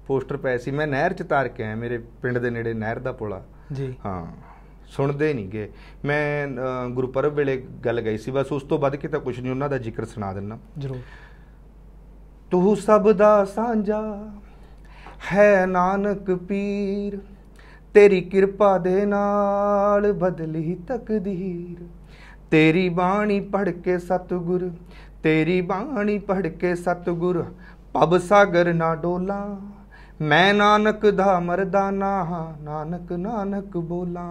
ਪੋਸਟਰ ਪਏ ਸੀ ਮੈਂ ਨਹਿਰ ਚ ਤਾਰ ਕੇ ਆਇਆ ਮੇਰੇ ਪਿੰਡ ਦੇ ਨੇੜੇ ਨਹਿਰ ਦਾ ਪੁਲਾ ਜੀ ਹਾਂ ਸੁਣਦੇ ਨਹੀਂਗੇ ਮੈਂ ਗੁਰਪਰਬ ਵੇਲੇ ਗੱਲ ਗਈ ਸੀ ਬਸ ਉਸ ਤੋਂ ਵੱਧ ਕਿਤੇ ਕੁਝ ਨਹੀਂ ਉਹਨਾਂ ਦਾ ਜ਼ਿਕਰ ਸੁਣਾ ਦਿੰਨਾ ਜਰੂਰ ਤੂੰ ਸਭ ਦਾ ਸਾਂਝਾ ਹੈ ਨਾਨਕ ਪੀਰ ਤੇਰੀ ਕਿਰਪਾ ਦੇ ਨਾਲ ਬਦਲੀ ਤਕਦੀਰ ਤੇਰੀ ਬਾਣੀ ਪੜ ਕੇ ਸਤਗੁਰ ਤੇਰੀ ਬਾਣੀ ਪੜ ਕੇ ਸਤਗੁਰ ਪਬ ਸਾਗਰ ਨਾ ਡੋਲਾ ਮੈਂ ਨਾਨਕ ਦਾ ਮਰਦਾਨਾ ਹਾਂ ਨਾਨਕ ਨਾਨਕ ਬੋਲਾ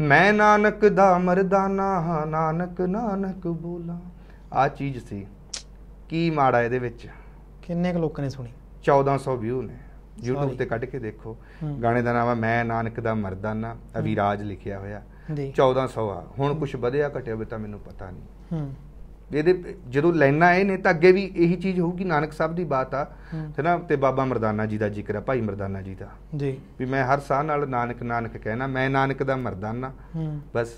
ਮੈਂ ਨਾਨਕ ਦਾ ਮਰਦਾਨਾ ਹਾਂ ਨਾਨਕ ਨਾਨਕ ਬੋਲਾ ਆ ਚੀਜ਼ ਸੀ ਕੀ ਮਾੜਾ ਇਹਦੇ ਵਿੱਚ ਕਿੰਨੇ ਕੁ ਲੋਕਾਂ ਨੇ ਸੁਣੀ 1400 ਵਿਊ ਨੇ YouTube ਤੇ ਕੱਢ ਕੇ ਦੇਖੋ ਗਾਣੇ ਦਾ ਨਾਮ ਆ ਮੈਂ ਨਾਨਕ ਦਾ ਮਰਦਾਨਾ ਅਵਿਰਾਜ ਲਿਖਿਆ ਹੋਇਆ 1400 ਆ ਹੁਣ ਕੁਝ ਵਧਿਆ ਘਟਿਆ ਬਤਾ ਤਾਂ ਮੈਨੂੰ ਪਤਾ ਨਹੀਂ ਹੂੰ ਇਹਦੇ ਜਦੋਂ ਲੈਣਾ ਇਹ ਨੇ ਤਾਂ ਅੱਗੇ ਵੀ ਇਹੀ ਚੀਜ਼ ਹੋਊਗੀ ਨਾਨਕ ਸਾਹਿਬ ਦੀ ਬਾਤ ਆ ਤੇ ਨਾ ਤੇ ਬਾਬਾ ਮਰਦਾਨਾ ਜੀ ਦਾ ਜ਼ਿਕਰ ਆ ਭਾਈ ਮਰਦਾਨਾ ਜੀ ਦਾ ਜੀ ਵੀ ਮੈਂ ਹਰ ਸਾਹ ਨਾਲ ਨਾਨਕ ਨਾਨਕ ਕਹਿਣਾ ਮੈਂ ਨਾਨਕ ਦਾ ਮਰਦਾਨਾ ਹੂੰ ਬਸ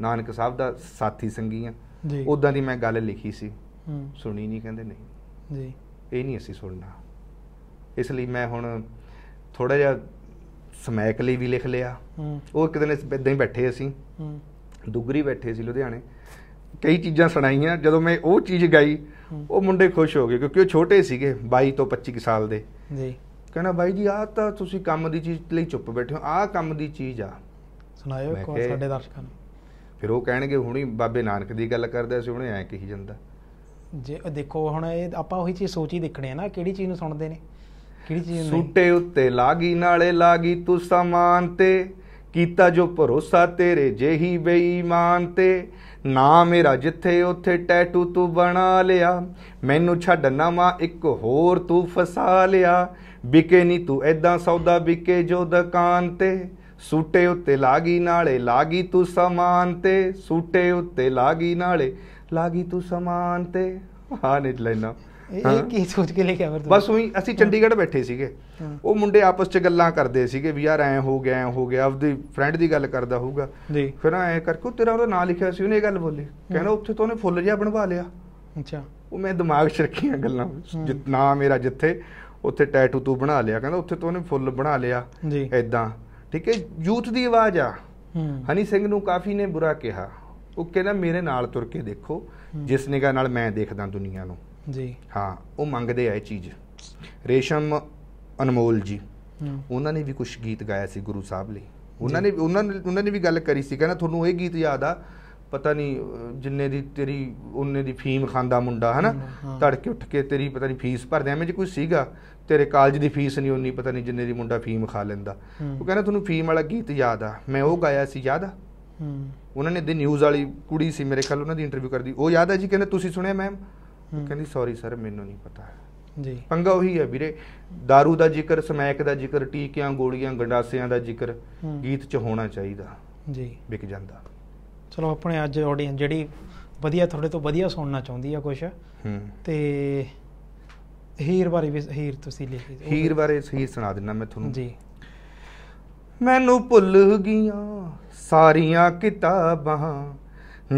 ਨਾਨਕ ਸਾਹਿਬ ਦਾ ਸਾਥੀ ਸੰਗੀ ਆ ਜੀ ਉਦਾਂ ਦੀ ਮੈਂ ਗੱਲ ਲਿਖੀ ਸੀ ਹੂੰ ਸੁਣੀ ਨਹੀਂ ਕਹਿੰਦੇ ਨਹੀਂ ਜੀ ਇਹ ਨਹੀਂ ਅਸੀਂ ਸੁਣਨਾ ਇਸ ਲਈ ਮੈਂ ਹੁਣ ਥੋੜਾ ਜਿਹਾ ਸਮੈਕ ਲਈ ਵੀ ਲਿਖ ਲਿਆ ਉਹ ਇੱਕ ਦਿਨ ਇਦਾਂ ਹੀ ਬੈਠੇ ਅਸੀਂ ਦੁਗਰੀ ਬੈਠੇ ਸੀ ਲੁਧਿਆਣੇ ਕਈ ਚੀਜ਼ਾਂ ਸੁਣਾਈਆਂ ਜਦੋਂ ਮੈਂ ਉਹ ਚੀਜ਼ ਗਾਈ ਉਹ ਮੁੰਡੇ ਖੁਸ਼ ਹੋ ਗਏ ਕਿਉਂਕਿ ਉਹ ਛੋਟੇ ਸੀਗੇ 22 ਤੋਂ 25 ਸਾਲ ਦੇ ਜੀ ਕਹਿੰਦਾ ਬਾਈ ਜੀ ਆਹ ਤਾਂ ਤੁਸੀਂ ਕੰਮ ਦੀ ਚੀਜ਼ ਲਈ ਚੁੱਪ ਬੈਠੇ ਹੋ ਆਹ ਕੰਮ ਦੀ ਚੀਜ਼ ਆ ਸੁਣਾਇਓ ਕੋ ਸਾਡੇ ਦਰਸ਼ਕਾਂ ਨੂੰ ਫਿਰ ਉਹ ਕਹਿਣਗੇ ਹੁਣੀ ਬਾਬੇ ਨਾਨਕ ਦੀ ਗੱਲ ਕਰਦੇ ਸੀ ਉਹਨੇ ਐ ਕਹੀ ਜਾਂਦਾ ਜੇ ਦੇਖੋ ਹੁਣ ਇਹ ਆਪਾਂ ਉਹੀ ਚੀਜ਼ ਸੋਚੀ ਦੇਖਣੇ ਦੇਖਣੀ ਹੈ ਨਾ ਕਿਹੜੀ ਚੀਜ਼ ਨੂੰ ਸੁਣਦੇ ਨੇ ਕਿਹੜੀ ਚੀਜ਼ ਸੂਟੇ ਉੱਤੇ ਲਾਗੀ ਨਾਲੇ ਲਾਗੀ ਤੂੰ ਸਮਾਨ ਤੇ ਕੀਤਾ ਜੋ ਭਰੋਸਾ ਤੇਰੇ ਜਿਹੀ ਬੇਈਮਾਨ ਤੇ ਨਾ ਮੇਰਾ ਜਿੱਥੇ ਉੱਥੇ ਟੈਟੂ ਤੂੰ ਬਣਾ ਲਿਆ ਮੈਨੂੰ ਛੱਡ ਮਾ ਇੱਕ ਹੋਰ ਤੂੰ ਫਸਾ ਲਿਆ ਵਿਕੇ ਨਹੀਂ ਤੂੰ ਐਦਾਂ ਸੌਦਾ ਵਿਕੇ ਜੋ ਦੁਕਾਨ ਤੇ ਸੂਟੇ ਉੱਤੇ ਲਾਗੀ ਨਾਲੇ ਲਾਗੀ ਤੂੰ ਸਮਾਨ ਤੇ ਸੂਟੇ ਉੱਤੇ ਲਾਗੀ ਨਾਲੇ ਲਾਗੀ ਤੂੰ ਸਮਾਨ ਤੇ ਹਾਂ ਨਿਤ ਲੈਣਾ ਇਹ ਕੀ ਸੋਚ ਕੇ ਲੈ ਕੇ ਆਵਰ ਬਸ ਉਹੀ ਅਸੀਂ ਚੰਡੀਗੜ੍ਹ ਬੈਠੇ ਸੀਗੇ ਉਹ ਮੁੰਡੇ ਆਪਸ 'ਚ ਗੱਲਾਂ ਕਰਦੇ ਸੀਗੇ ਵੀ ਯਾਰ ਐ ਹੋ ਗਿਆ ਐ ਹੋ ਗਿਆ ਆਪਦੀ ਫਰੈਂਡ ਦੀ ਗੱਲ ਕਰਦਾ ਹੋਊਗਾ ਫਿਰ ਐ ਕਰਕੇ ਤੇਰਾ ਉਹਦਾ ਨਾਂ ਲਿਖਿਆ ਸੀ ਉਹਨੇ ਇਹ ਗੱਲ ਬੋਲੀ ਕਹਿੰਦਾ ਉੱਥੇ ਤੋਂ ਉਹਨੇ ਫੁੱਲ ਜਿਹਾ ਬਣਵਾ ਲਿਆ ਅੱਛਾ ਉਹ ਮੈਂ ਦਿਮਾਗ 'ਚ ਰੱਖੀਆਂ ਗੱਲਾਂ ਜਿਤਨਾ ਮੇਰਾ ਜਿੱਥੇ ਉੱਥੇ ਟੈਟੂ ਤੂੰ ਬਣਾ ਲਿਆ ਕਹਿੰਦਾ ਉੱਥੇ ਤੋਂ ਉਹਨੇ ਫੁੱਲ ਬਣਾ ਲਿਆ ਐਦਾਂ ਠੀਕ ਹੈ ਯੂਥ ਦੀ ਆਵਾਜ਼ ਆ ਹਨੀ ਸਿੰਘ ਨੂੰ ਕਾਫੀ ਨੇ ਬੁਰਾ ਕਿਹਾ ਉਹ ਕਹਿੰਦਾ ਮੇਰੇ ਨਾਲ ਤੁਰ ਕੇ ਦੇਖੋ ਜਿਸ ਨਿਗਾਹ ਨਾਲ ਮੈਂ ਦੇਖਦਾ ਦੁਨੀਆ ਨੂੰ ਜੀ ਹਾਂ ਉਹ ਮੰਗਦੇ ਆ ਇਹ ਚੀਜ਼ ਰੇਸ਼ਮ ਅਨਮੋਲ ਜੀ ਉਹਨਾਂ ਨੇ ਵੀ ਕੁਝ ਗੀਤ ਗਾਇਆ ਸੀ ਗੁਰੂ ਸਾਹਿਬ ਲਈ ਉਹਨਾਂ ਨੇ ਉਹਨਾਂ ਨੇ ਉਹਨਾਂ ਨੇ ਵੀ ਗੱਲ ਕਰੀ ਸੀ ਕਹਿੰਦਾ ਤੁਹਾਨੂੰ ਇਹ ਗੀਤ ਯਾਦ ਆ ਪਤਾ ਨਹੀਂ ਜਿੰਨੇ ਦੀ ਤੇਰੀ ਉਹਨੇ ਦੀ ਫੀਮ ਖਾਂਦਾ ਮੁੰਡਾ ਹਨਾ ਕੇ ਉੱਠ ਕੇ ਤੇਰੀ ਪਤਾ ਨਹੀਂ ਫੀਸ ਭਰਦੇ ਐਵੇਂ ਜੀ ਕੋਈ ਸੀਗਾ ਤੇਰੇ ਕਾਲਜ ਦੀ ਫੀਸ ਨਹੀਂ ਉਨੀ ਪਤਾ ਨਹੀਂ ਜਿੰਨੇ ਦੀ ਮੁੰਡਾ ਫੀਮ ਖਾ ਲੈਂਦਾ ਉਹ ਕਹਿੰਦਾ ਤੁਹਾਨੂੰ ਫੀਮ ਵਾਲਾ ਗੀਤ ਯਾਦ ਆ ਮੈਂ ਉਹ ਗਾਇਆ ਸੀ ਯਾਦ ਆ ਉਹਨਾਂ ਨੇ ਦੀ ਨਿਊਜ਼ ਵਾਲੀ ਕੁੜੀ ਸੀ ਮੇਰੇ ਖਿਆਲ ਉਹਨਾਂ ਦੀ ਇੰਟਰਵਿਊ ਕਰਦੀ ਉਹ ਯਾਦ ਆ ਜੀ ਕਹਿੰਦੇ ਤੁਸੀਂ ਸੁਣਿਆ ਮੈਮ ਉਹ ਕਹਿੰਦੀ ਸੌਰੀ ਸਰ ਮੈਨੂੰ ਨਹੀਂ ਪਤਾ ਜੀ ਪੰਗਾ ਉਹੀ ਹੈ ਵੀਰੇ दारू ਦਾ ਜ਼ਿਕਰ ਸਮੈਕ ਦਾ ਜ਼ਿਕਰ ਟੀਕਿਆਂ ਗੋਲੀਆਂ ਗੰਡਾਸਿਆਂ ਦਾ ਜ਼ਿਕਰ ਗੀਤ 'ਚ ਹੋਣਾ ਚਾਹੀਦਾ ਜੀ ਵਿਕ ਜਾਂਦਾ ਚਲੋ ਆਪਣੇ ਅੱਜ ਆਡੀਅנס ਜਿਹੜੀ ਵਧੀਆ ਤੁਹਾਡੇ ਤੋਂ ਵਧੀਆ ਸੁਣਨਾ ਚਾਹੁੰਦੀ ਆ ਕੁਛ ਹੂੰ ਤੇ ਹੀਰ ਬਾਰੇ ਵੀ ਹੀਰ ਤੁਸੀਂ ਲਿਖੀ ਹੀਰ ਬਾਰੇ ਹੀਰ ਸੁਣਾ ਦਿੰਨਾ ਮੈਂ ਤੁਹਾਨੂੰ ਜੀ ਮੈਨੂੰ ਭੁੱਲ ਗਈਆਂ ਸਾਰੀਆਂ ਕਿਤਾਬਾਂ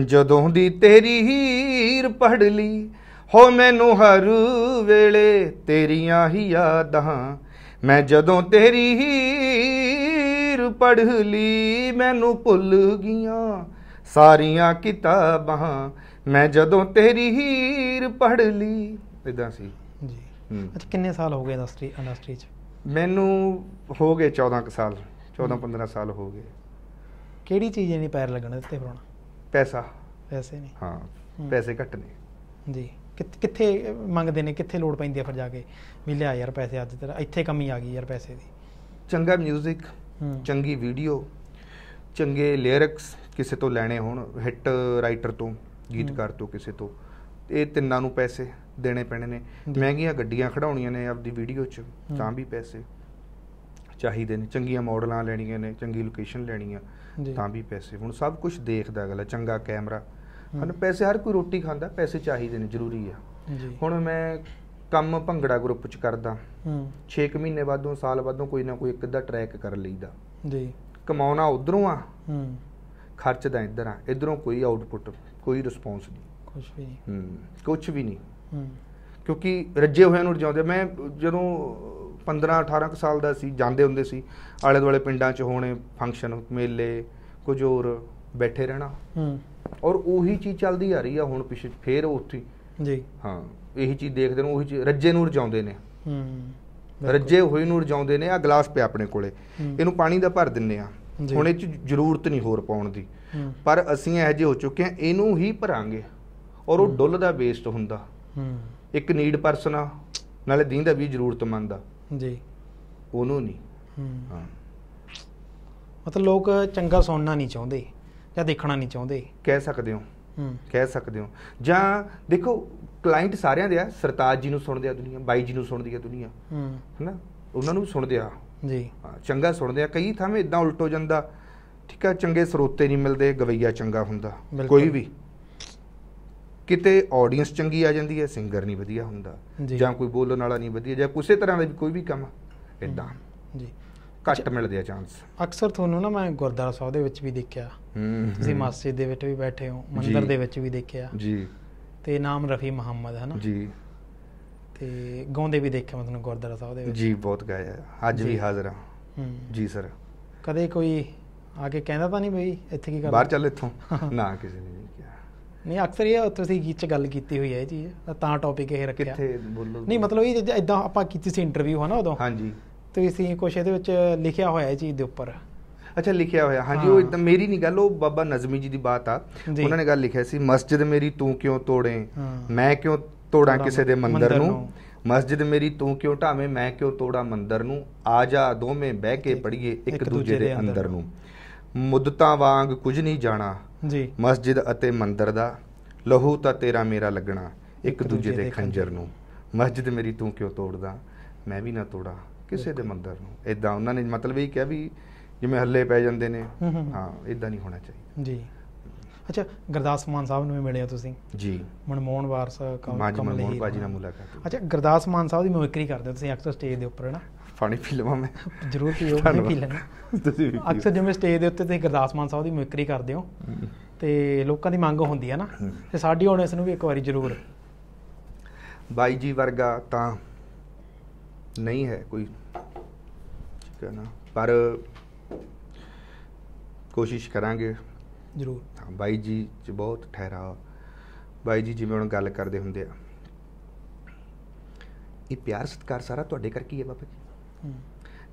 ਜਦੋਂ ਦੀ ਤੇਰੀ ਹੀਰ ਪੜ ਲਈ ਹੋ ਮੈਨੂੰ ਹਰ ਵੇਲੇ ਤੇਰੀਆਂ ਹੀ ਯਾਦਾਂ ਮੈਂ ਜਦੋਂ ਤੇਰੀ ਹੀਰ ਪੜ੍ਹ ਲਈ ਮੈਨੂੰ ਭੁੱਲ ਗਈਆਂ ਸਾਰੀਆਂ ਕਿਤਾਬਾਂ ਮੈਂ ਜਦੋਂ ਤੇਰੀ ਹੀਰ ਪੜ੍ਹ ਲਈ ਇਦਾਂ ਸੀ ਜੀ ਅੱਛਾ ਕਿੰਨੇ ਸਾਲ ਹੋ ਗਏ ਇੰਡਸਟਰੀ ਇੰਡਸਟਰੀ 'ਚ ਮੈਨੂੰ ਹੋ ਗਏ 14 ਕ ਸਾਲ 14 15 ਸਾਲ ਹੋ ਗਏ ਕਿਹੜੀ ਚੀਜ਼ ਨਹੀਂ ਪੈਰ ਲੱਗਣ ਦਿੱਤੇ ਪਰੋਣਾ ਪੈਸਾ ਪੈਸੇ ਨਹੀਂ ਹਾਂ ਪੈਸੇ ਘਟਨੇ ਜੀ ਕਿੱਥੇ ਮੰਗਦੇ ਨੇ ਕਿੱਥੇ ਲੋੜ ਪੈਂਦੀ ਆ ਫਿਰ ਜਾ ਕੇ ਵੀ ਲਿਆ ਯਾਰ ਪੈਸੇ ਅੱਜ ਤੇਰਾ ਇੱਥੇ ਕਮੀ ਆ ਗਈ ਯਾਰ ਪੈਸੇ ਦੀ ਚੰਗਾ 뮤직 ਚੰਗੀ ਵੀਡੀਓ ਚੰਗੇ ਲਿਰਿਕਸ ਕਿਸੇ ਤੋਂ ਲੈਣੇ ਹੋਣ ਹਿੱਟ ਰਾਈਟਰ ਤੋਂ ਗੀਤਕਾਰ ਤੋਂ ਕਿਸੇ ਤੋਂ ਇਹ ਤਿੰਨਾਂ ਨੂੰ ਪੈਸੇ ਦੇਣੇ ਪੈਣੇ ਨੇ ਮਹਿੰਗੀਆਂ ਗੱਡੀਆਂ ਖੜਾਉਣੀਆਂ ਨੇ ਆਪਦੀ ਵੀਡੀਓ 'ਚ ਤਾਂ ਵੀ ਪੈਸੇ ਚਾਹੀਦੇ ਨੇ ਚੰਗੀਆਂ ਮਾਡਲਾਂ ਲੈਣੀਆਂ ਨੇ ਚੰਗੀ ਲੋਕੇਸ਼ਨ ਲੈਣੀ ਆ ਤਾਂ ਵੀ ਪੈਸੇ ਹੁਣ ਸਭ ਕੁਝ ਦੇਖਦਾ ਅਗਲਾ ਚੰਗਾ ਕੈਮਰਾ ਹਨ ਪੈਸੇ ਹਰ ਕੋਈ ਰੋਟੀ ਖਾਂਦਾ ਪੈਸੇ ਚਾਹੀਦੇ ਨੇ ਜ਼ਰੂਰੀ ਆ ਹੁਣ ਮੈਂ ਕੰਮ ਭੰਗੜਾ ਗਰੁੱਪ ਚ ਕਰਦਾ ਹੂੰ 6 ਮਹੀਨੇ ਬਾਅਦੋਂ ਸਾਲ ਬਾਅਦੋਂ ਕੋਈ ਨਾ ਕੋਈ ਇੱਕ ਅੱਧਾ ਟਰੈਕ ਕਰ ਲਈਦਾ ਜੀ ਕਮਾਉਣਾ ਉਧਰੋਂ ਆ ਹੂੰ ਖਰਚਦਾ ਇੱਧਰ ਆ ਇਧਰੋਂ ਕੋਈ ਆਊਟਪੁੱਟ ਕੋਈ ਰਿਸਪੌਂਸ ਨਹੀਂ ਕੁਝ ਵੀ ਨਹੀਂ ਹੂੰ ਕੁਝ ਵੀ ਨਹੀਂ ਹੂੰ ਕਿਉਂਕਿ ਰੱਜੇ ਹੋਇਆਂ ਨੂੰ ਰਜਾਉਂਦੇ ਮੈਂ ਜਦੋਂ 15 18 ਸਾਲ ਦਾ ਸੀ ਜਾਂਦੇ ਹੁੰਦੇ ਸੀ ਆਲੇ ਦੁਆਲੇ ਪਿੰਡਾਂ 'ਚ ਹੋਣੇ ਫੰਕਸ਼ਨ ਮੇਲੇ ਕੁਝ ਹੋਰ ਬੈਠੇ ਰਹਿਣਾ ਹੂੰ ਔਰ ਉਹੀ ਚੀਜ਼ ਚੱਲਦੀ ਆ ਰਹੀ ਆ ਹੁਣ ਪਿਛੇ ਫੇਰ ਉੱਥੇ ਜੀ ਹਾਂ ਇਹੀ ਚੀਜ਼ ਦੇਖਦੇ ਨੇ ਉਹੀ ਚੀਜ਼ ਰੱਜੇ ਨੂੰ ਰਜਾਉਂਦੇ ਨੇ ਹੂੰ ਰੱਜੇ ਹੋਈ ਨੂੰ ਰਜਾਉਂਦੇ ਨੇ ਆ ਗਲਾਸ ਪਿਆ ਆਪਣੇ ਕੋਲੇ ਇਹਨੂੰ ਪਾਣੀ ਦਾ ਭਰ ਦਿੰਨੇ ਆ ਹੁਣ ਇਹ ਚ ਜ਼ਰੂਰਤ ਨਹੀਂ ਹੋਰ ਪਾਉਣ ਦੀ ਪਰ ਅਸੀਂ ਇਹ ਜੇ ਹੋ ਚੁੱਕੇ ਆ ਇਹਨੂੰ ਹੀ ਭਰਾਂਗੇ ਔਰ ਉਹ ਡੁੱਲ ਦਾ ਵੇਸਟ ਹੁੰਦਾ ਹੂੰ ਇੱਕ ਨੀਡ ਪਰਸਨ ਆ ਨਾਲੇ ਦੀਂ ਦਾ ਵੀ ਜ਼ਰੂਰਤਮੰਦ ਆ ਜੀ ਉਹਨੂੰ ਨਹੀਂ ਹਾਂ ਮਤਲਬ ਲੋਕ ਚੰਗਾ ਸੁਣਨਾ ਨਹੀਂ ਚਾਹੁੰਦੇ ਜਾਂ ਦੇਖਣਾ ਨਹੀਂ ਚਾਹੁੰਦੇ ਕਹਿ ਸਕਦੇ ਹੋ ਕਹਿ ਸਕਦੇ ਹੋ ਜਾਂ ਦੇਖੋ ਕਲਾਇੰਟ ਸਾਰਿਆਂ ਦੇ ਆ ਸਰਤਾਜ ਜੀ ਨੂੰ ਸੁਣਦੇ ਆ ਦੁਨੀਆ ਬਾਈ ਜੀ ਨੂੰ ਸੁਣਦੀ ਆ ਦੁਨੀਆ ਹੂੰ ਹੈਨਾ ਉਹਨਾਂ ਨੂੰ ਵੀ ਸੁਣਦੇ ਆ ਜੀ ਚੰਗਾ ਸੁਣਦੇ ਆ ਕਈ ਥਾਵੇਂ ਇਦਾਂ ਉਲਟੋ ਜਾਂਦਾ ਠੀਕ ਆ ਚੰਗੇ ਸਰੋਤੇ ਨਹੀਂ ਮਿਲਦੇ ਗਵਈਆ ਚੰਗਾ ਹੁੰਦਾ ਕੋਈ ਵੀ ਕਿਤੇ ਆਡੀਅנס ਚੰਗੀ ਆ ਜਾਂਦੀ ਹੈ ਸਿੰਗਰ ਨਹੀਂ ਵਧੀਆ ਹੁੰਦਾ ਜਾਂ ਕੋਈ ਬੋਲਣ ਵਾਲਾ ਨਹੀਂ ਵਧੀਆ ਜਾਂ ਕਿਸੇ ਤਰ੍ਹਾਂ ਦਾ ਕੋਈ ਵੀ ਕੰਮ ਇਦਾਂ ਜੀ ਘੱਟ ਮਿਲਦੇ ਆ ਚਾਂਸ ਅਕਸਰ ਤੁਹਾਨੂੰ ਨਾ ਮੈਂ ਗੁਰਦਾਰਾ ਸਾਹਿਬ ਦੇ ਵਿੱਚ ਵੀ ਦੇਖਿਆ ਤੁਸੀਂ ਮਸਜਿਦ ਦੇ ਵਿੱਚ ਵੀ ਬੈਠੇ ਹੋ ਮੰਦਿਰ ਦੇ ਵਿੱਚ ਵੀ ਦੇਖਿਆ ਜੀ ਤੇ ਨਾਮ ਰਫੀ ਮੁਹੰਮਦ ਹੈ ਨਾ ਜੀ ਤੇ ਗਾਉਂਦੇ ਵੀ ਦੇਖਿਆ ਮੈਂ ਤੁਹਾਨੂੰ ਗੁਰਦਾਰਾ ਸਾਹਿਬ ਦੇ ਵਿੱਚ ਜੀ ਬਹੁਤ ਗਾਇਆ ਅੱਜ ਵੀ ਹਾਜ਼ਰ ਹਾਂ ਜੀ ਸਰ ਕਦੇ ਕੋਈ ਆ ਕੇ ਕਹਿੰਦਾ ਤਾਂ ਨਹੀਂ ਬਈ ਇੱਥੇ ਕੀ ਕਰ ਬਾਹਰ ਚੱਲ ਇੱਥੋਂ ਨਾ ਕਿਸੇ ਨੇ ਨਹੀਂ ਕਿਹਾ ਨਹੀਂ ਅਕਸਰ ਇਹ ਤੁਸੀਂ ਗੀਚ ਚ ਗੱਲ ਕੀਤੀ ਹੋਈ ਹੈ ਜੀ ਤਾਂ ਟੌਪਿਕ ਇਹ ਰੱਖਿਆ ਕਿੱਥੇ ਬੋਲੋ ਨਹੀਂ ਮਤਲਬ ਇਹ ਇਦਾਂ ਆਪਾਂ ਕੀਤੀ ਸੀ ਇੰਟਰਵਿਊ ਹਨਾ ਉਦੋਂ ਹਾਂਜੀ ਤੁਸੀਂ ਕੁਝ ਇਹਦੇ ਵਿੱਚ ਲਿਖਿਆ ਹੋਇਆ ਹੈ ਚੀਜ਼ ਦੇ ਉੱਪਰ ਅੱਛਾ ਲਿਖਿਆ ਹੋਇਆ ਹਾਂਜੀ ਉਹ ਇਦਾਂ ਮੇਰੀ ਨਹੀਂ ਗੱਲ ਉਹ ਬਾਬਾ ਨਜ਼ਮੀ ਜੀ ਦੀ ਬਾਤ ਆ ਉਹਨਾਂ ਨੇ ਗੱਲ ਲਿਖਿਆ ਸੀ ਮਸਜਿਦ ਮੇਰੀ ਤੂੰ ਕਿਉਂ ਤੋੜੇ ਮੈਂ ਕਿਉਂ ਤੋੜਾਂ ਕਿਸੇ ਦੇ ਮੰਦਰ ਨੂੰ ਮਸਜਿਦ ਮੇਰੀ ਤੂੰ ਕਿਉਂ ਢਾਵੇਂ ਮੈਂ ਕਿਉਂ ਤੋੜਾ ਮੰਦਰ ਨੂੰ ਆ ਜਾ ਦੋਵੇਂ ਬਹਿ ਕੇ ਪੜੀਏ ਇੱਕ ਦੂਜੇ ਦੇ ਅੰਦਰ ਨੂੰ ਮੁੱਦਤਾ ਵਾਂਗ ਕੁਝ ਨਹੀਂ ਜਾਣਾ ਜੀ ਮਸਜਿਦ ਅਤੇ ਮੰਦਰ ਦਾ ਲਹੂ ਤਾਂ ਤੇਰਾ ਮੇਰਾ ਲੱਗਣਾ ਇੱਕ ਦੂਜੇ ਦੇ ਖੰਜਰ ਨੂੰ ਮਸਜਿਦ ਮੇਰੀ ਤੂੰ ਕਿਉਂ ਤੋੜਦਾ ਮੈਂ ਵੀ ਨਾ ਤੋੜਾ ਕਿਸੇ ਦੇ ਮੰਦਰ ਨੂੰ ਇਦਾਂ ਉਹਨਾਂ ਨੇ ਮਤਲਬ ਇਹ ਕਿਹਾ ਵੀ ਜਿਵੇਂ ਹੱਲੇ ਪੈ ਜਾਂਦੇ ਨੇ ਹਾਂ ਇਦਾਂ ਨਹੀਂ ਹੋਣਾ ਚਾਹੀਦਾ ਜੀ ਅੱਛਾ ਗਰਦਾਸ ਮਾਨ ਸਾਹਿਬ ਨੂੰ ਵੀ ਮਿਲੇ ਹੋ ਤੁਸੀਂ ਜੀ ਮਨਮੋਹਨ ਵਾਰਸ ਕਮਲ ਮਨਮੋਹਨ ਬਾਜੀ ਨਾਲ ਮੁਲਾਕਾਤ ਅੱਛਾ ਗਰਦਾਸ ਮਾਨ ਸਾਹਿਬ ਦੀ ਮਿਮਿਕਰੀ ਕਰਦੇ ਹੋ ਤੁਸੀਂ ਅਕਸਰ ਸਟੇਜ ਦੇ ਉੱਪਰ ਹਨਾ ਫਨੀ ਫਿਲਮਾਂ ਮੈਂ ਜ਼ਰੂਰ ਕੀ ਪਾਣੀ ਪੀ ਲੈਣਾ ਤੁਸੀਂ ਅਕਸਰ ਜਿਵੇਂ ਸਟੇਜ ਦੇ ਉੱਤੇ ਤੁਸੀਂ ਗਰਦਾਸ ਮਾਨ ਸਾਹਿਬ ਦੀ ਮਿਮਿਕਰੀ ਕਰਦੇ ਹੋ ਤੇ ਲੋਕਾਂ ਦੀ ਮੰਗ ਹੁੰਦੀ ਹੈ ਨਾ ਤੇ ਸਾਡੀ ਹੁਣ ਇਸ ਨੂੰ ਵੀ ਇੱਕ ਵਾਰੀ ਜ਼ਰੂਰ ਬਾਈ ਜੀ ਵਰਗਾ ਤਾਂ ਨਹੀਂ ਹੈ ਕੋਈ ਠੀਕ ਹੈ ਨਾ ਪਰ ਕੋਸ਼ਿਸ਼ ਕਰਾਂਗੇ ਜ਼ਰੂਰ ਹਾਂ ਬਾਈ ਜੀ ਚ ਬਹੁਤ ਠਹਿਰਾ ਬਾਈ ਜੀ ਜਿਵੇਂ ਹੁਣ ਗੱਲ ਕਰਦੇ ਹੁੰਦੇ ਆ ਇਹ ਪਿਆਰ ਸਤਕਾਰ ਸਾਰਾ ਤੁਹਾਡੇ ਕਰਕੇ ਹੀ ਹੈ ਬਾਬਾ ਜੀ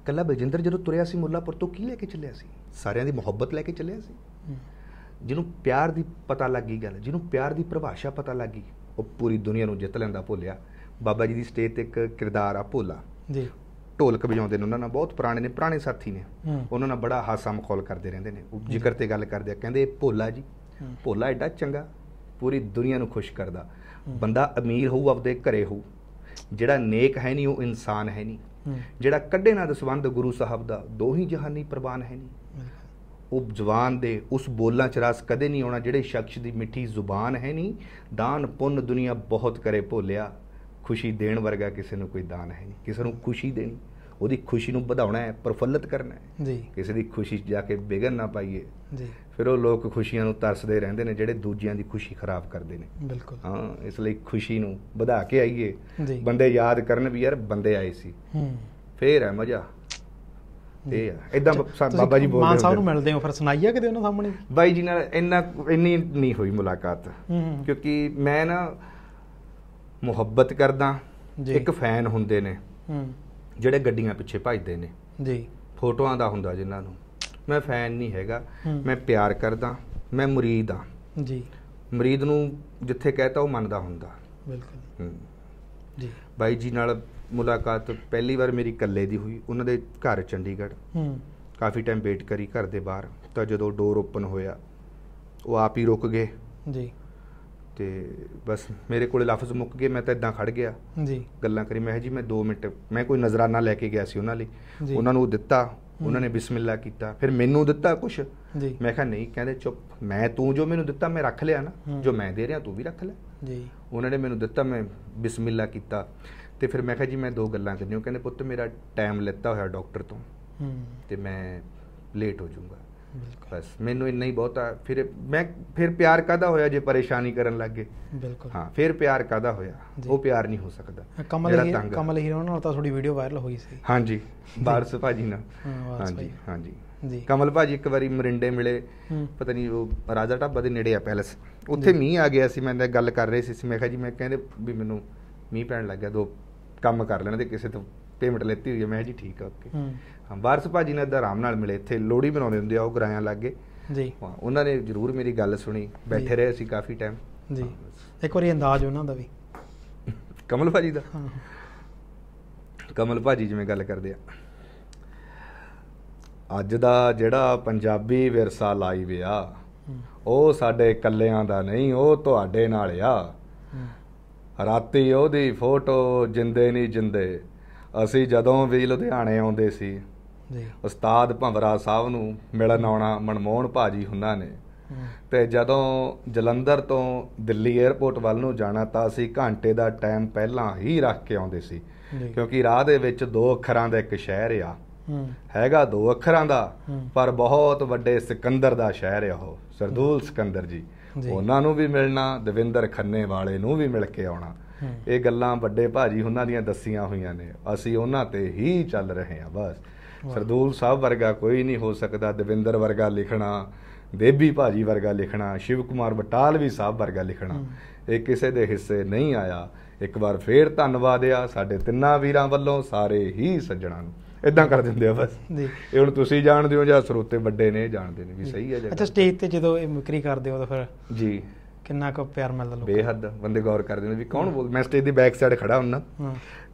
ਕੱਲਾ ਬਲਜਿੰਦਰ ਜਦੋਂ ਤੁਰਿਆ ਸੀ ਮੁੱਲਾਪੁਰ ਤੋਂ ਕੀ ਲੈ ਕੇ ਚੱਲਿਆ ਸੀ ਸਾਰਿਆਂ ਦੀ ਮੁਹੱਬਤ ਲੈ ਕੇ ਚੱਲਿਆ ਸੀ ਜਿਹਨੂੰ ਪਿਆਰ ਦੀ ਪਤਾ ਲੱਗੀ ਗੱਲ ਜਿਹਨੂੰ ਪਿਆਰ ਦੀ ਪਰਿਭਾਸ਼ਾ ਪਤਾ ਲੱਗੀ ਉਹ ਪੂਰੀ ਦੁਨੀਆ ਨੂੰ ਜਿੱਤ ਲੈਂਦਾ ਭੋਲਿਆ ਬਾਬਾ ਜੀ ਦੀ ਸਟੇਜ ਤੇ ਇੱਕ ਕਿਰਦਾਰ ਆ ਭੋਲਾ ਜੀ ਢੋਲਕ ਵਜਾਉਂਦੇ ਨੇ ਉਹਨਾਂ ਨਾਲ ਬਹੁਤ ਪੁਰਾਣੇ ਨੇ ਪੁਰਾਣੇ ਸਾਥੀ ਨੇ ਉਹਨਾਂ ਨਾਲ ਬੜਾ ਹਾਸਾ ਮਖੌਲ ਕਰਦੇ ਰਹਿੰਦੇ ਨੇ ਉਹ ਜ਼ਿਕਰ ਤੇ ਗੱਲ ਕਰਦੇ ਆ ਕਹਿੰਦੇ ਭੋਲਾ ਜੀ ਭੋਲਾ ਐਡਾ ਚੰਗਾ ਪੂਰੀ ਦੁਨੀਆ ਨੂੰ ਖੁਸ਼ ਕਰਦਾ ਬੰਦਾ ਅਮੀਰ ਹੋਊ ਆਪਦੇ ਘਰੇ ਹੋਊ ਜਿਹੜਾ ਨੇਕ ਹੈ ਨਹੀਂ ਉਹ ਇਨਸਾਨ ਹੈ ਨਹੀਂ ਜਿਹੜਾ ਕੱਢੇ ਨਾ ਦਸਵੰਦ ਗੁਰੂ ਸਾਹਿਬ ਦਾ ਦੋਹੀ ਜਹਾਨੀ ਪ੍ਰਵਾਨ ਹੈ ਨਹੀਂ ਉਹ ਜਵਾਨ ਦੇ ਉਸ ਬੋਲਾਂ ਚ ਰਸ ਕਦੇ ਨਹੀਂ ਆਉਣਾ ਜਿਹੜੇ ਸ਼ਖਸ ਦੀ ਮਿੱਠੀ ਜ਼ੁਬਾਨ ਹੈ ਨਹੀਂ ਦਾਨ ਪੁੰਨ ਦੁਨੀਆ ਬਹੁਤ ਕਰੇ ਭੋਲਿਆ ਖੁਸ਼ੀ ਦੇਣ ਵਰਗਾ ਕਿਸੇ ਨੂੰ ਕੋਈ ਦਾਨ ਹੈ ਨਹੀਂ ਕਿਸੇ ਨੂੰ ਖੁਸ਼ੀ ਦੇਣੀ ਉਹਦੀ ਖੁਸ਼ੀ ਨੂੰ ਵਧਾਉਣਾ ਹੈ ਪ੍ਰਫੁੱਲਤ ਕਰਨਾ ਹੈ ਜੀ ਕਿਸੇ ਦੀ ਖੁਸ਼ੀ 'ਚ ਜਾ ਕੇ ਵਿਗਨ ਨਾ ਪਾਈਏ ਜੀ ਫਿਰ ਉਹ ਲੋਕ ਖੁਸ਼ੀਆਂ ਨੂੰ ਤਰਸਦੇ ਰਹਿੰਦੇ ਨੇ ਜਿਹੜੇ ਦੂਜਿਆਂ ਦੀ ਖੁਸ਼ੀ ਖਰਾਬ ਕਰਦੇ ਨੇ ਬਿਲਕੁਲ ਹਾਂ ਇਸ ਲਈ ਖੁਸ਼ੀ ਨੂੰ ਵਧਾ ਕੇ ਆਈਏ ਜੀ ਬੰਦੇ ਯਾਦ ਕਰਨ ਵੀ ਯਾਰ ਬੰਦੇ ਆਏ ਸੀ ਹੂੰ ਫੇਰ ਹੈ ਮਜ਼ਾ ਇਹ ਇਦਾਂ ਬਾਬਾ ਜੀ ਬੋਲਦੇ ਮਾਨ ਸਾਹਿਬ ਨੂੰ ਮਿਲਦੇ ਹੋ ਫਿਰ ਸੁਣਾਈਆ ਕਿਤੇ ਉਹਨਾਂ ਸਾਹਮਣੇ ਬਾਈ ਜੀ ਨਾਲ ਇੰਨਾ ਇੰਨੀ ਨਹੀਂ ਹੋਈ ਮੁਲਾਕਾਤ ਕਿਉਂਕਿ ਮੈਂ ਨਾ ਮੁਹੱਬਤ ਕਰਦਾ ਇੱਕ ਫੈਨ ਹੁੰਦੇ ਨੇ ਜਿਹੜੇ ਗੱਡੀਆਂ ਪਿੱਛੇ ਭੱਜਦੇ ਨੇ ਜੀ ਫੋਟੋਆਂ ਦਾ ਹੁੰਦਾ ਜਿਨ੍ਹਾਂ ਨੂੰ ਮੈਂ ਫੈਨ ਨਹੀਂ ਹੈਗਾ ਮੈਂ ਪਿਆਰ ਕਰਦਾ ਮੈਂ ਮੁਰੀਦ ਆ ਜੀ ਮੁਰੀਦ ਨੂੰ ਜਿੱਥੇ ਕਹਤਾ ਉਹ ਮੰਨਦਾ ਹੁੰਦਾ ਬਿਲਕੁਲ ਜੀ ਬਾਈ ਜੀ ਨਾਲ ਮੁਲਾਕਾਤ ਪਹਿਲੀ ਵਾਰ ਮੇਰੀ ਇਕੱਲੇ ਦੀ ਹੋਈ ਉਹਨਾਂ ਦੇ ਘਰ ਚੰਡੀਗੜ੍ਹ ਹੂੰ ਕਾਫੀ ਟਾਈਮ ਵੇਟ ਕਰੀ ਘਰ ਦੇ ਬਾਹਰ ਤਾਂ ਜਦੋਂ ਡੋਰ ਓਪਨ ਹੋਇਆ ਉਹ ਆਪ ਹੀ ਰੁਕ ਗਏ ਜੀ ਤੇ ਬਸ ਮੇਰੇ ਕੋਲੇ ਲਫ਼ਜ਼ ਮੁੱਕ ਗਏ ਮੈਂ ਤਾਂ ਇਦਾਂ ਖੜ ਗਿਆ ਜੀ ਗੱਲਾਂ ਕਰੀ ਮੈਂ ਜੀ ਮੈਂ 2 ਮਿੰਟ ਮੈਂ ਕੋਈ ਨਜ਼ਰਾਨਾ ਲੈ ਕੇ ਗਿਆ ਸੀ ਉਹਨਾਂ ਲਈ ਉਹਨਾਂ ਨੂੰ ਦਿੱਤਾ ਉਹਨਾਂ ਨੇ ਬਿਸਮਿਲ੍ਲਾ ਕੀਤਾ ਫਿਰ ਮੈਨੂੰ ਦਿੱਤਾ ਕੁਛ ਜੀ ਮੈਂ ਕਿਹਾ ਨਹੀਂ ਕਹਿੰਦੇ ਚੁੱਪ ਮੈਂ ਤੂੰ ਜੋ ਮੈਨੂੰ ਦਿੱਤਾ ਮੈਂ ਰੱਖ ਲਿਆ ਨਾ ਜੋ ਮੈਂ ਦੇ ਰਿਹਾ ਤੂੰ ਵੀ ਰੱਖ ਲੈ ਜੀ ਉਹਨਾਂ ਨੇ ਮੈਨੂੰ ਦਿੱਤਾ ਮੈਂ ਬਿਸਮਿਲ੍ਲਾ ਕੀਤਾ ਤੇ ਫਿਰ ਮੈਂ ਕਿਹਾ ਜੀ ਮੈਂ ਦੋ ਗੱਲਾਂ ਕਰਨੀਆਂ ਕਹਿੰਦੇ ਪੁੱਤ ਮੇਰਾ ਟਾਈਮ ਲੈਤਾ ਹੋਇਆ ਡਾਕਟਰ ਤੋਂ ਤੇ ਮੈਂ ਲੇਟ ਹੋ ਜਾਊਂਗਾ ਬਸ ਮੈਨੂੰ ਇੰਨਾ ਹੀ ਬਹੁਤਾ ਫਿਰ ਮੈਂ ਫਿਰ ਪਿਆਰ ਕਾਦਾ ਹੋਇਆ ਜੇ ਪਰੇਸ਼ਾਨੀ ਕਰਨ ਲੱਗੇ ਬਿਲਕੁਲ ਹਾਂ ਫਿਰ ਪਿਆਰ ਕਾਦਾ ਹੋਇਆ ਉਹ ਪਿਆਰ ਨਹੀਂ ਹੋ ਸਕਦਾ ਕਮਲ ਹੀ ਕਮਲ ਹੀਰੋ ਨਾਲ ਤਾਂ ਤੁਹਾਡੀ ਵੀਡੀਓ ਵਾਇਰਲ ਹੋਈ ਸੀ ਹਾਂਜੀ ਬਾਰਸ ਭਾਜੀ ਨਾਲ ਹਾਂਜੀ ਹਾਂਜੀ ਜੀ ਕਮਲ ਭਾਜੀ ਇੱਕ ਵਾਰੀ ਮਰਿੰਡੇ ਮਿਲੇ ਪਤਾ ਨਹੀਂ ਉਹ ਰਾਜਾ ਢਾਬਾ ਦੇ ਨੇੜੇ ਆ ਪੈਲਸ ਉੱਥੇ ਮੀਂਹ ਆ ਗਿਆ ਸੀ ਮੈਂ ਤਾਂ ਗੱਲ ਕਰ ਰਹੀ ਸੀ ਮੈਂ ਕਿਹਾ ਜੀ ਮੈਂ ਕਹਿੰਦੇ ਵੀ ਮੈਨੂੰ ਮੀਂਹ ਪੈਣ ਲੱਗਿਆ ਦੋ ਕੰਮ ਕਰ ਲੈਣਾ ਤੇ ਕਿਸੇ ਤੋਂ ਪੇਮੈਂਟ ਲੈਤੀ ਹੋਈ ਹੈ ਮੈਂ ਜੀ ਠੀਕ ਆ ਓਕੇ ਵਾਰਸ ਭਾਜੀ ਨੇ ਦਾ ਆਰਾਮ ਨਾਲ ਮਿਲੇ ਇੱਥੇ ਲੋੜੀ ਬਣਾਉਂਦੇ ਹੁੰਦੇ ਆ ਉਹ ਗਰਾਇਆਂ ਲੱਗੇ ਜੀ ਉਹਨਾਂ ਨੇ ਜ਼ਰੂਰ ਮੇਰੀ ਗੱਲ ਸੁਣੀ ਬੈਠੇ ਰਹੇ ਅਸੀਂ ਕਾਫੀ ਟਾਈਮ ਜੀ ਇੱਕ ਵਾਰੀ ਅੰਦਾਜ਼ ਉਹਨਾਂ ਦਾ ਵੀ ਕਮਲ ਭਾਜੀ ਦਾ ਕਮਲ ਭਾਜੀ ਜਿਵੇਂ ਗੱਲ ਕਰਦੇ ਆ ਅੱਜ ਦਾ ਜਿਹੜਾ ਪੰਜਾਬੀ ਵਿਰਸਾ ਲਾਈਵ ਆ ਉਹ ਸਾਡੇ ਇਕੱਲਿਆਂ ਦਾ ਨਹੀਂ ਉਹ ਤੁਹਾਡੇ ਨਾਲ ਆ ਰਾਤੀ ਉਹਦੀ ਫੋਟੋ ਜਿੰਦੇ ਨਹੀਂ ਜਿੰਦੇ ਅਸੀਂ ਜਦੋਂ ਵੀ ਲੁਧਿਆਣੇ ਆਉਂਦੇ ਸੀ ਉਸਤਾਦ ਭੰਵਰਾ ਸਾਹਿਬ ਨੂੰ ਮਿਲਣ ਆਉਣਾ ਮਨਮੋਹਨ ਭਾਜੀ ਹੁੰਦਾ ਨੇ ਤੇ ਜਦੋਂ ਜਲੰਧਰ ਤੋਂ ਦਿੱਲੀ 에ਅਰਪੋਰਟ ਵੱਲ ਨੂੰ ਜਾਣਾ ਤਾਂ ਅਸੀਂ ਘੰਟੇ ਦਾ ਟਾਈਮ ਪਹਿਲਾਂ ਹੀ ਰੱਖ ਕੇ ਆਉਂਦੇ ਸੀ ਕਿਉਂਕਿ ਰਾਹ ਦੇ ਵਿੱਚ ਦੋ ਅੱਖਰਾਂ ਦਾ ਇੱਕ ਸ਼ਹਿਰ ਆ ਹੈਗਾ ਦੋ ਅੱਖਰਾਂ ਦਾ ਪਰ ਬਹੁਤ ਵੱਡੇ ਸਿਕੰਦਰ ਦਾ ਸ਼ਹਿਰ ਆ ਉਹ ਸਰਦੂਲ ਸਿਕੰਦਰ ਜੀ ਉਹਨਾਂ ਨੂੰ ਵੀ ਮਿਲਣਾ ਦਵਿੰਦਰ ਖੰਨੇ ਵਾਲੇ ਨੂੰ ਵੀ ਮਿਲ ਕੇ ਆਉਣਾ ਇਹ ਗੱਲਾਂ ਵੱਡੇ ਭਾਜੀ ਉਹਨਾਂ ਦੀਆਂ ਦੱਸੀਆਂ ਹੋਈਆਂ ਨੇ ਅਸੀਂ ਉਹਨਾਂ ਤੇ ਹੀ ਚੱਲ ਰਹੇ ਹਾਂ ਬਸ ਸਰਦੂਲ ਸਾਹਿਬ ਵਰਗਾ ਕੋਈ ਨਹੀਂ ਹੋ ਸਕਦਾ ਦਵਿੰਦਰ ਵਰਗਾ ਲਿਖਣਾ ਦੇਬੀ ਭਾਜੀ ਵਰਗਾ ਲਿਖਣਾ ਸ਼ਿਵ ਕੁਮਾਰ ਬਟਾਲਵੀ ਸਾਹਿਬ ਵਰਗਾ ਲਿਖਣਾ ਇਹ ਕਿਸੇ ਦੇ ਹਿੱਸੇ ਨਹੀਂ ਆਇਆ ਇੱਕ ਵਾਰ ਫੇਰ ਧੰਨਵਾਦ ਆ ਸਾਡੇ ਤਿੰਨਾਂ ਵੀਰਾਂ ਵੱਲੋਂ ਸਾਰੇ ਹੀ ਸੱਜਣਾ ਨੂੰ ਇਦਾਂ ਕਰ ਦਿੰਦੇ ਆ ਬਸ ਜੀ ਇਹ ਹੁਣ ਤੁਸੀਂ ਜਾਣਦੇ ਹੋ ਜਾਂ ਸਰੋਤੇ ਵੱਡੇ ਨੇ ਜਾਣਦੇ ਨੇ ਵੀ ਸਹੀ ਹੈ ਜੀ ਅੱਛਾ ਸਟੇਜ ਤੇ ਜਦੋਂ ਇਹ ਮਿਕਰੀ ਕਰਦੇ ਹੋ ਤਾਂ ਫਿਰ ਜੀ ਕਿੰਨਾ ਕੁ ਪਿਆਰ ਮਿਲਦਾ ਲੋਕਾਂ ਬੇਹੱਦ ਬੰਦੇ ਗੌਰ ਕਰਦੇ ਨੇ ਵੀ ਕੌਣ ਬੋਲ ਮੈਂ ਸਟੇਜ ਦੀ ਬੈਕ ਸਾਈਡ ਖੜਾ ਹੁੰਨਾ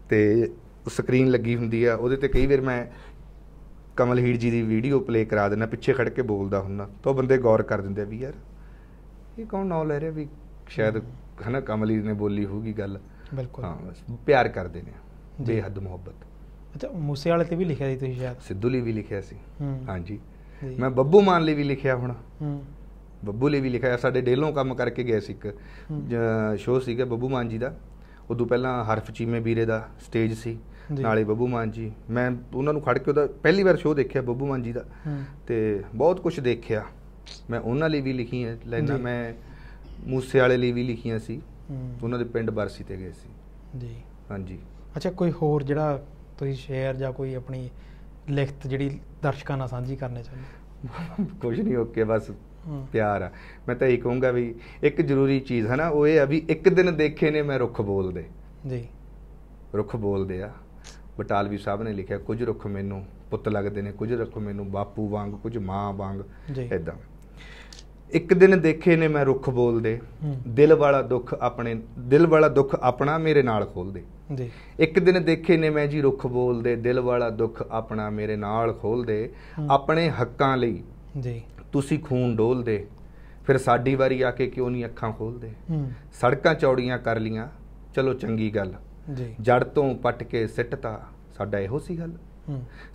ਤੇ ਸਕਰੀਨ ਲੱਗੀ ਹੁੰਦੀ ਆ ਉਹਦੇ ਤੇ ਕਈ ਵਾਰ ਮੈਂ ਕਮਲਹੀਰ ਜੀ ਦੀ ਵੀਡੀਓ ਪਲੇ ਕਰਾ ਦਿੰਦਾ ਪਿੱਛੇ ਖੜ ਕੇ ਬੋਲਦਾ ਹੁੰਦਾ ਤਾਂ ਬੰਦੇ ਗੌਰ ਕਰ ਦਿੰਦੇ ਆ ਵੀ ਯਾਰ ਇਹ ਕੌਣ ਨਾਲ ਲੈ ਰਿਹਾ ਵੀ ਸ਼ਾਇਦ ਹਨਾ ਕਮਲਹੀਰ ਨੇ ਬੋਲੀ ਹੋਊਗੀ ਗੱਲ ਬਿਲਕੁਲ ਹਾਂ ਬਸ ਪਿਆਰ ਕਰਦੇ ਨੇ ਬੇਹੱਦ ਮੁਹੱਬਤ ਅੱਛਾ ਮੂਸੇ ਵਾਲੇ ਤੇ ਵੀ ਲਿਖਿਆ ਸੀ ਤੁਸੀਂ ਸ਼ਾਇਦ ਸਿੱਧੂ ਲਈ ਵੀ ਲਿਖਿਆ ਸੀ ਹਾਂਜੀ ਮੈਂ ਬੱਬੂ ਮਾਨ ਲਈ ਵੀ ਲਿਖਿਆ ਹੁਣ ਬੱਬੂ ਲਈ ਵੀ ਲਿਖਿਆ ਸਾਡੇ ਡੇਲੋਂ ਕੰਮ ਕਰਕੇ ਗਏ ਸੀ ਇੱਕ ਸ਼ੋਅ ਸੀਗਾ ਬੱਬੂ ਮਾਨ ਜੀ ਦਾ ਉਦੋਂ ਪਹਿਲਾਂ ਹਰਫ ਚੀਮੇ ਵੀਰੇ ਦਾ ਸਟੇਜ ਸੀ ਨਾਲੇ ਬੱਬੂ ਮਾਨ ਜੀ ਮੈਂ ਉਹਨਾਂ ਨੂੰ ਖੜ ਕੇ ਉਹਦਾ ਪਹਿਲੀ ਵਾਰ ਸ਼ੋਅ ਦੇਖਿਆ ਬੱਬੂ ਮਾਨ ਜੀ ਦਾ ਤੇ ਬਹੁਤ ਕੁਝ ਦੇਖਿਆ ਮੈਂ ਉਹਨਾਂ ਲਈ ਵੀ ਲਿਖੀਆਂ ਲੈਣਾ ਮੈਂ ਮੂਸੇ ਵਾਲੇ ਲਈ ਵੀ ਲਿਖੀਆਂ ਸੀ ਉਹਨਾਂ ਦੇ ਪਿੰਡ ਬਰਸੀ ਤੇ ਗਏ ਸੀ ਜੀ ਹਾਂਜੀ ਅੱਛਾ ਕੋਈ ਹੋਰ ਜਿਹੜਾ ਤੁਸੀਂ ਸ਼ੇਅਰ ਜਾਂ ਕੋਈ ਆਪਣੀ ਲਿਖਤ ਜਿਹੜੀ ਦਰਸ਼ਕਾਂ ਨਾਲ ਸਾਂਝੀ ਕਰਨੇ ਚਾਹੁੰਦੇ ਕੁਝ ਨਹੀਂ ਓਕੇ ਬਸ ਪਿਆਰ ਆ ਮੈਂ ਤਾਂ ਇਹ ਕਹੂੰਗਾ ਵੀ ਇੱਕ ਜ਼ਰੂਰੀ ਚੀਜ਼ ਹੈ ਨਾ ਉਹ ਇਹ ਆ ਵੀ ਇੱਕ ਦਿਨ ਦੇਖੇ ਨੇ ਮੈਂ ਰੁੱਖ ਬੋਲਦੇ ਜੀ ਰੁੱਖ ਬੋਲਦੇ ਆ ਬਟਾਲਵੀ ਸਾਹਿਬ ਨੇ ਲਿਖਿਆ ਕੁਝ ਰੁੱਖ ਮੈਨੂੰ ਪੁੱਤ ਲੱਗਦੇ ਨੇ ਕੁਝ ਰੁੱਖ ਮੈਨੂੰ ਬਾਪੂ ਵਾਂਗ ਕੁਝ ਮਾਂ ਵਾਂਗ ਐਦਾਂ ਇੱਕ ਦਿਨ ਦੇਖੇ ਨੇ ਮੈਂ ਰੁੱਖ ਬੋਲਦੇ ਦਿਲ ਵਾਲਾ ਦੁੱਖ ਆਪਣੇ ਦਿਲ ਵਾਲਾ ਦੁੱਖ ਆਪਣਾ ਮੇਰੇ ਨਾਲ ਖੋਲਦੇ ਜੀ ਇੱਕ ਦਿਨ ਦੇਖੇ ਨੇ ਮੈਂ ਜੀ ਰੁੱਖ ਬੋਲਦੇ ਦਿਲ ਵਾਲਾ ਦੁੱਖ ਆਪਣਾ ਮੇਰੇ ਨਾਲ ਖੋਲਦੇ ਆਪਣੇ ਹੱਕਾਂ ਲਈ ਜੀ ਤੁਸੀਂ ਖੂਨ ਡੋਲਦੇ ਫਿਰ ਸਾਡੀ ਵਾਰੀ ਆ ਕੇ ਕਿਉਂ ਨਹੀਂ ਅੱਖਾਂ ਖੋਲਦੇ ਸੜਕਾਂ ਚੌੜੀਆਂ ਕਰ ਲੀਆਂ ਚਲੋ ਚੰਗੀ ਗੱਲ ਜੀ ਜੜ ਤੋਂ ਪੱਟ ਕੇ ਸਿੱਟਤਾ ਸਾਡਾ ਇਹੋ ਸੀ ਗੱਲ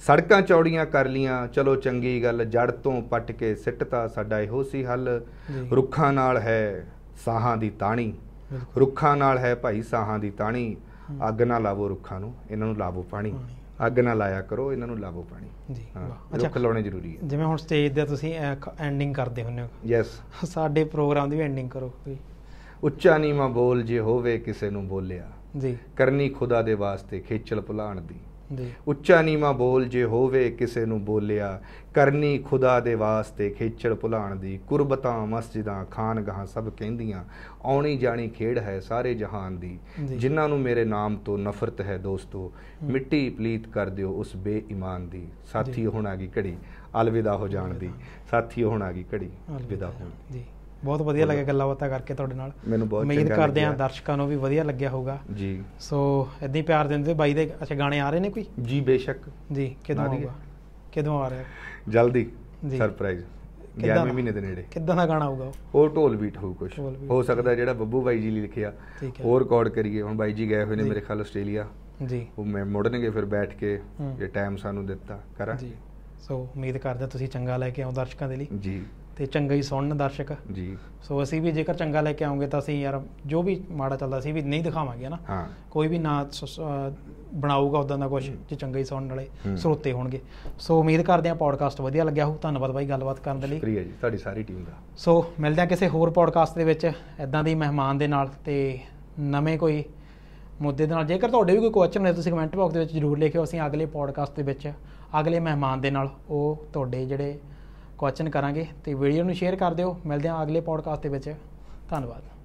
ਸੜਕਾਂ ਚੌੜੀਆਂ ਕਰ ਲੀਆਂ ਚਲੋ ਚੰਗੀ ਗੱਲ ਜੜ ਤੋਂ ਪੱਟ ਕੇ ਸਿੱਟਤਾ ਸਾਡਾ ਇਹੋ ਸੀ ਹੱਲ ਰੁੱਖਾਂ ਨਾਲ ਹੈ ਸਾਹਾਂ ਦੀ ਤਾਣੀ ਰੁੱਖਾਂ ਨਾਲ ਹੈ ਭਾਈ ਸਾਹਾਂ ਦੀ ਤਾਣੀ ਅੱਗ ਨਾ ਲਾਵੋ ਰੁੱਖਾਂ ਨੂੰ ਇਹਨਾਂ ਨੂੰ ਲਾਵੋ ਪਾਣੀ ਅੱਗ ਨਾ ਲਾਇਆ ਕਰੋ ਇਹਨਾਂ ਨੂੰ ਲਾਵੋ ਪਾਣੀ ਜੀ ਅੱਛਾ ਲਾਉਣੇ ਜ਼ਰੂਰੀ ਹੈ ਜਿਵੇਂ ਹੁਣ ਸਟੇਜ ਤੇ ਤੁਸੀਂ ਐਂਡਿੰਗ ਕਰਦੇ ਹੁੰਦੇ ਹੋ ਯੈਸ ਸਾਡੇ ਪ੍ਰੋਗਰਾਮ ਦੀ ਵੀ ਐਂਡਿੰਗ ਕਰੋ ਕੋਈ ਉੱਚਾ ਨੀਵਾ ਬੋਲ ਜੇ ਹੋਵੇ ਕਿਸੇ ਨੂੰ ਬੋਲਿਆ ਜੀ ਕਰਨੀ ਖੁਦਾ ਦੇ ਵਾਸਤੇ ਖੇਚਲ ਭੁਲਾਣ ਦੀ ਉੱਚਾ ਨੀਵਾ ਬੋਲ ਜੇ ਹੋਵੇ ਕਿਸੇ ਨੂੰ ਬੋਲਿਆ ਕਰਨੀ ਖੁਦਾ ਦੇ ਵਾਸਤੇ ਖੇਚਲ ਭੁਲਾਣ ਦੀ ਕੁਰਬਤਾ ਮਸਜਿਦਾਂ ਖਾਨਗਾਹ ਸਭ ਕਹਿੰਦੀਆਂ ਆਉਣੀ ਜਾਣੀ ਖੇਡ ਹੈ ਸਾਰੇ ਜਹਾਨ ਦੀ ਜਿਨ੍ਹਾਂ ਨੂੰ ਮੇਰੇ ਨਾਮ ਤੋਂ ਨਫ਼ਰਤ ਹੈ ਦੋਸਤੋ ਮਿੱਟੀ ਪਲੀਤ ਕਰ ਦਿਓ ਉਸ ਬੇਈਮਾਨ ਦੀ ਸਾਥੀ ਹੋਣਾ ਕੀ ਘੜੀ ਅਲਵਿਦਾ ਹੋ ਜਾਣ ਦੀ ਸਾਥੀ ਹੋਣਾ ਕੀ ਘੜੀ ਅਲਵਿਦਾ ਹੋਣ ਜੀ ਬਹੁਤ ਵਧੀਆ ਲੱਗਿਆ ਗੱਲਾਂ ਬਾਤਾਂ ਕਰਕੇ ਤੁਹਾਡੇ ਨਾਲ ਮੈਨੂੰ ਬਹੁਤ ਚੰਗਾ ਲੱਗਿਆ ਉਮੀਦ ਕਰਦੇ ਆਂ ਦਰਸ਼ਕਾਂ ਨੂੰ ਵੀ ਵਧੀਆ ਲੱਗਿਆ ਹੋਊਗਾ ਜੀ ਸੋ ਇਦਾਂ ਹੀ ਪਿਆਰ ਦਿੰਦੇ ਬਾਈ ਦੇ ਅੱਛਾ ਗਾਣੇ ਆ ਰਹੇ ਨੇ ਕੋਈ ਜੀ ਬੇਸ਼ੱਕ ਜੀ ਕਿਦੋਂ ਆਊਗਾ ਕਿਦੋਂ ਆ ਰਿਹਾ ਜਲਦੀ ਸਰਪ੍ਰਾਈਜ਼ 11ਵੇਂ ਮਹੀਨੇ ਦੇ ਨੇੜੇ ਕਿੱਦਾਂ ਦਾ ਗਾਣਾ ਆਊਗਾ ਉਹ ਢੋਲ ਬੀਟ ਹੋਊ ਕੁਝ ਹੋ ਸਕਦਾ ਜਿਹੜਾ ਬੱਬੂ ਬਾਈ ਜੀ ਲਈ ਲਿਖਿਆ ਹੋਰ ਰਿਕਾਰਡ ਕਰੀਏ ਹੁਣ ਬਾਈ ਜੀ ਗਏ ਹੋਏ ਨੇ ਮੇਰੇ ਖਿਆਲ ਆਸਟ੍ਰੇਲੀਆ ਜੀ ਉਹ ਮੈਂ ਮੋੜਨਗੇ ਫਿਰ ਬੈਠ ਕੇ ਜੇ ਟਾਈਮ ਸਾਨੂੰ ਦਿੱਤਾ ਕਰਾਂ ਜੀ ਸੋ ਉਮੀਦ ਕਰਦਾ ਤੁਸੀਂ ਚੰਗਾ ਲੈ ਕੇ ਆਓ ਦਰਸ਼ਕਾਂ ਦੇ ਲਈ ਜੀ ਤੇ ਚੰਗਾ ਹੀ ਸੁਣਨ ਦਰਸ਼ਕ ਜੀ ਸੋ ਅਸੀਂ ਵੀ ਜੇਕਰ ਚੰਗਾ ਲੈ ਕੇ ਆਉਂਗੇ ਤਾਂ ਅਸੀਂ ਯਾਰ ਜੋ ਵੀ ਮਾੜਾ ਚੱਲਦਾ ਸੀ ਵੀ ਨਹੀਂ ਦਿਖਾਵਾਂਗੇ ਨਾ ਕੋਈ ਵੀ ਨਾ ਬਣਾਊਗਾ ਉਦਾਂ ਦਾ ਕੁਝ ਜੇ ਚੰਗਾ ਹੀ ਸੁਣਨ ਵਾਲੇ ਸਰੋਤੇ ਹੋਣਗੇ ਸੋ ਉਮੀਦ ਕਰਦੇ ਆ ਪੌਡਕਾਸਟ ਵਧੀਆ ਲੱਗਿਆ ਹੋਊ ਧੰਨਵਾਦ ਬਾਈ ਗੱਲਬਾਤ ਕਰਨ ਦੇ ਲਈ ਸ਼ੁਕਰੀਆ ਜੀ ਤੁਹਾਡੀ ਸਾਰੀ ਟੀਮ ਦਾ ਸੋ ਮਿਲਦੇ ਆ ਕਿਸੇ ਹੋਰ ਪੌਡਕਾਸਟ ਦੇ ਵਿੱਚ ਇਦਾਂ ਦੀ ਮਹਿਮਾਨ ਦੇ ਨਾਲ ਤੇ ਨਵੇਂ ਕੋਈ ਮੁੱਦੇ ਦੇ ਨਾਲ ਜੇਕਰ ਤੁਹਾਡੇ ਵੀ ਕੋਈ ਕੁਐਸਚਨ ਹੈ ਤੁਸੀਂ ਕਮੈਂਟ ਬਾਕਸ ਦੇ ਵਿੱਚ ਜਰੂਰ ਲਿਖਿਓ ਅਸੀਂ ਅਗਲੇ ਪੌਡਕਾਸਟ ਦੇ ਵਿੱਚ ਅਗਲੇ ਮਹਿਮਾਨ ਦੇ ਨਾਲ ਉਹ ਤੁਹਾਡੇ ਜਿਹੜੇ ਕੁਐਸਚਨ ਕਰਾਂਗੇ ਤੇ ਵੀਡੀਓ ਨੂੰ ਸ਼ੇਅਰ ਕਰ ਦਿਓ ਮਿਲਦੇ ਹਾਂ ਅਗਲੇ ਪੋਡਕਾਸਟ ਦੇ ਵਿੱਚ ਧੰਨਵਾਦ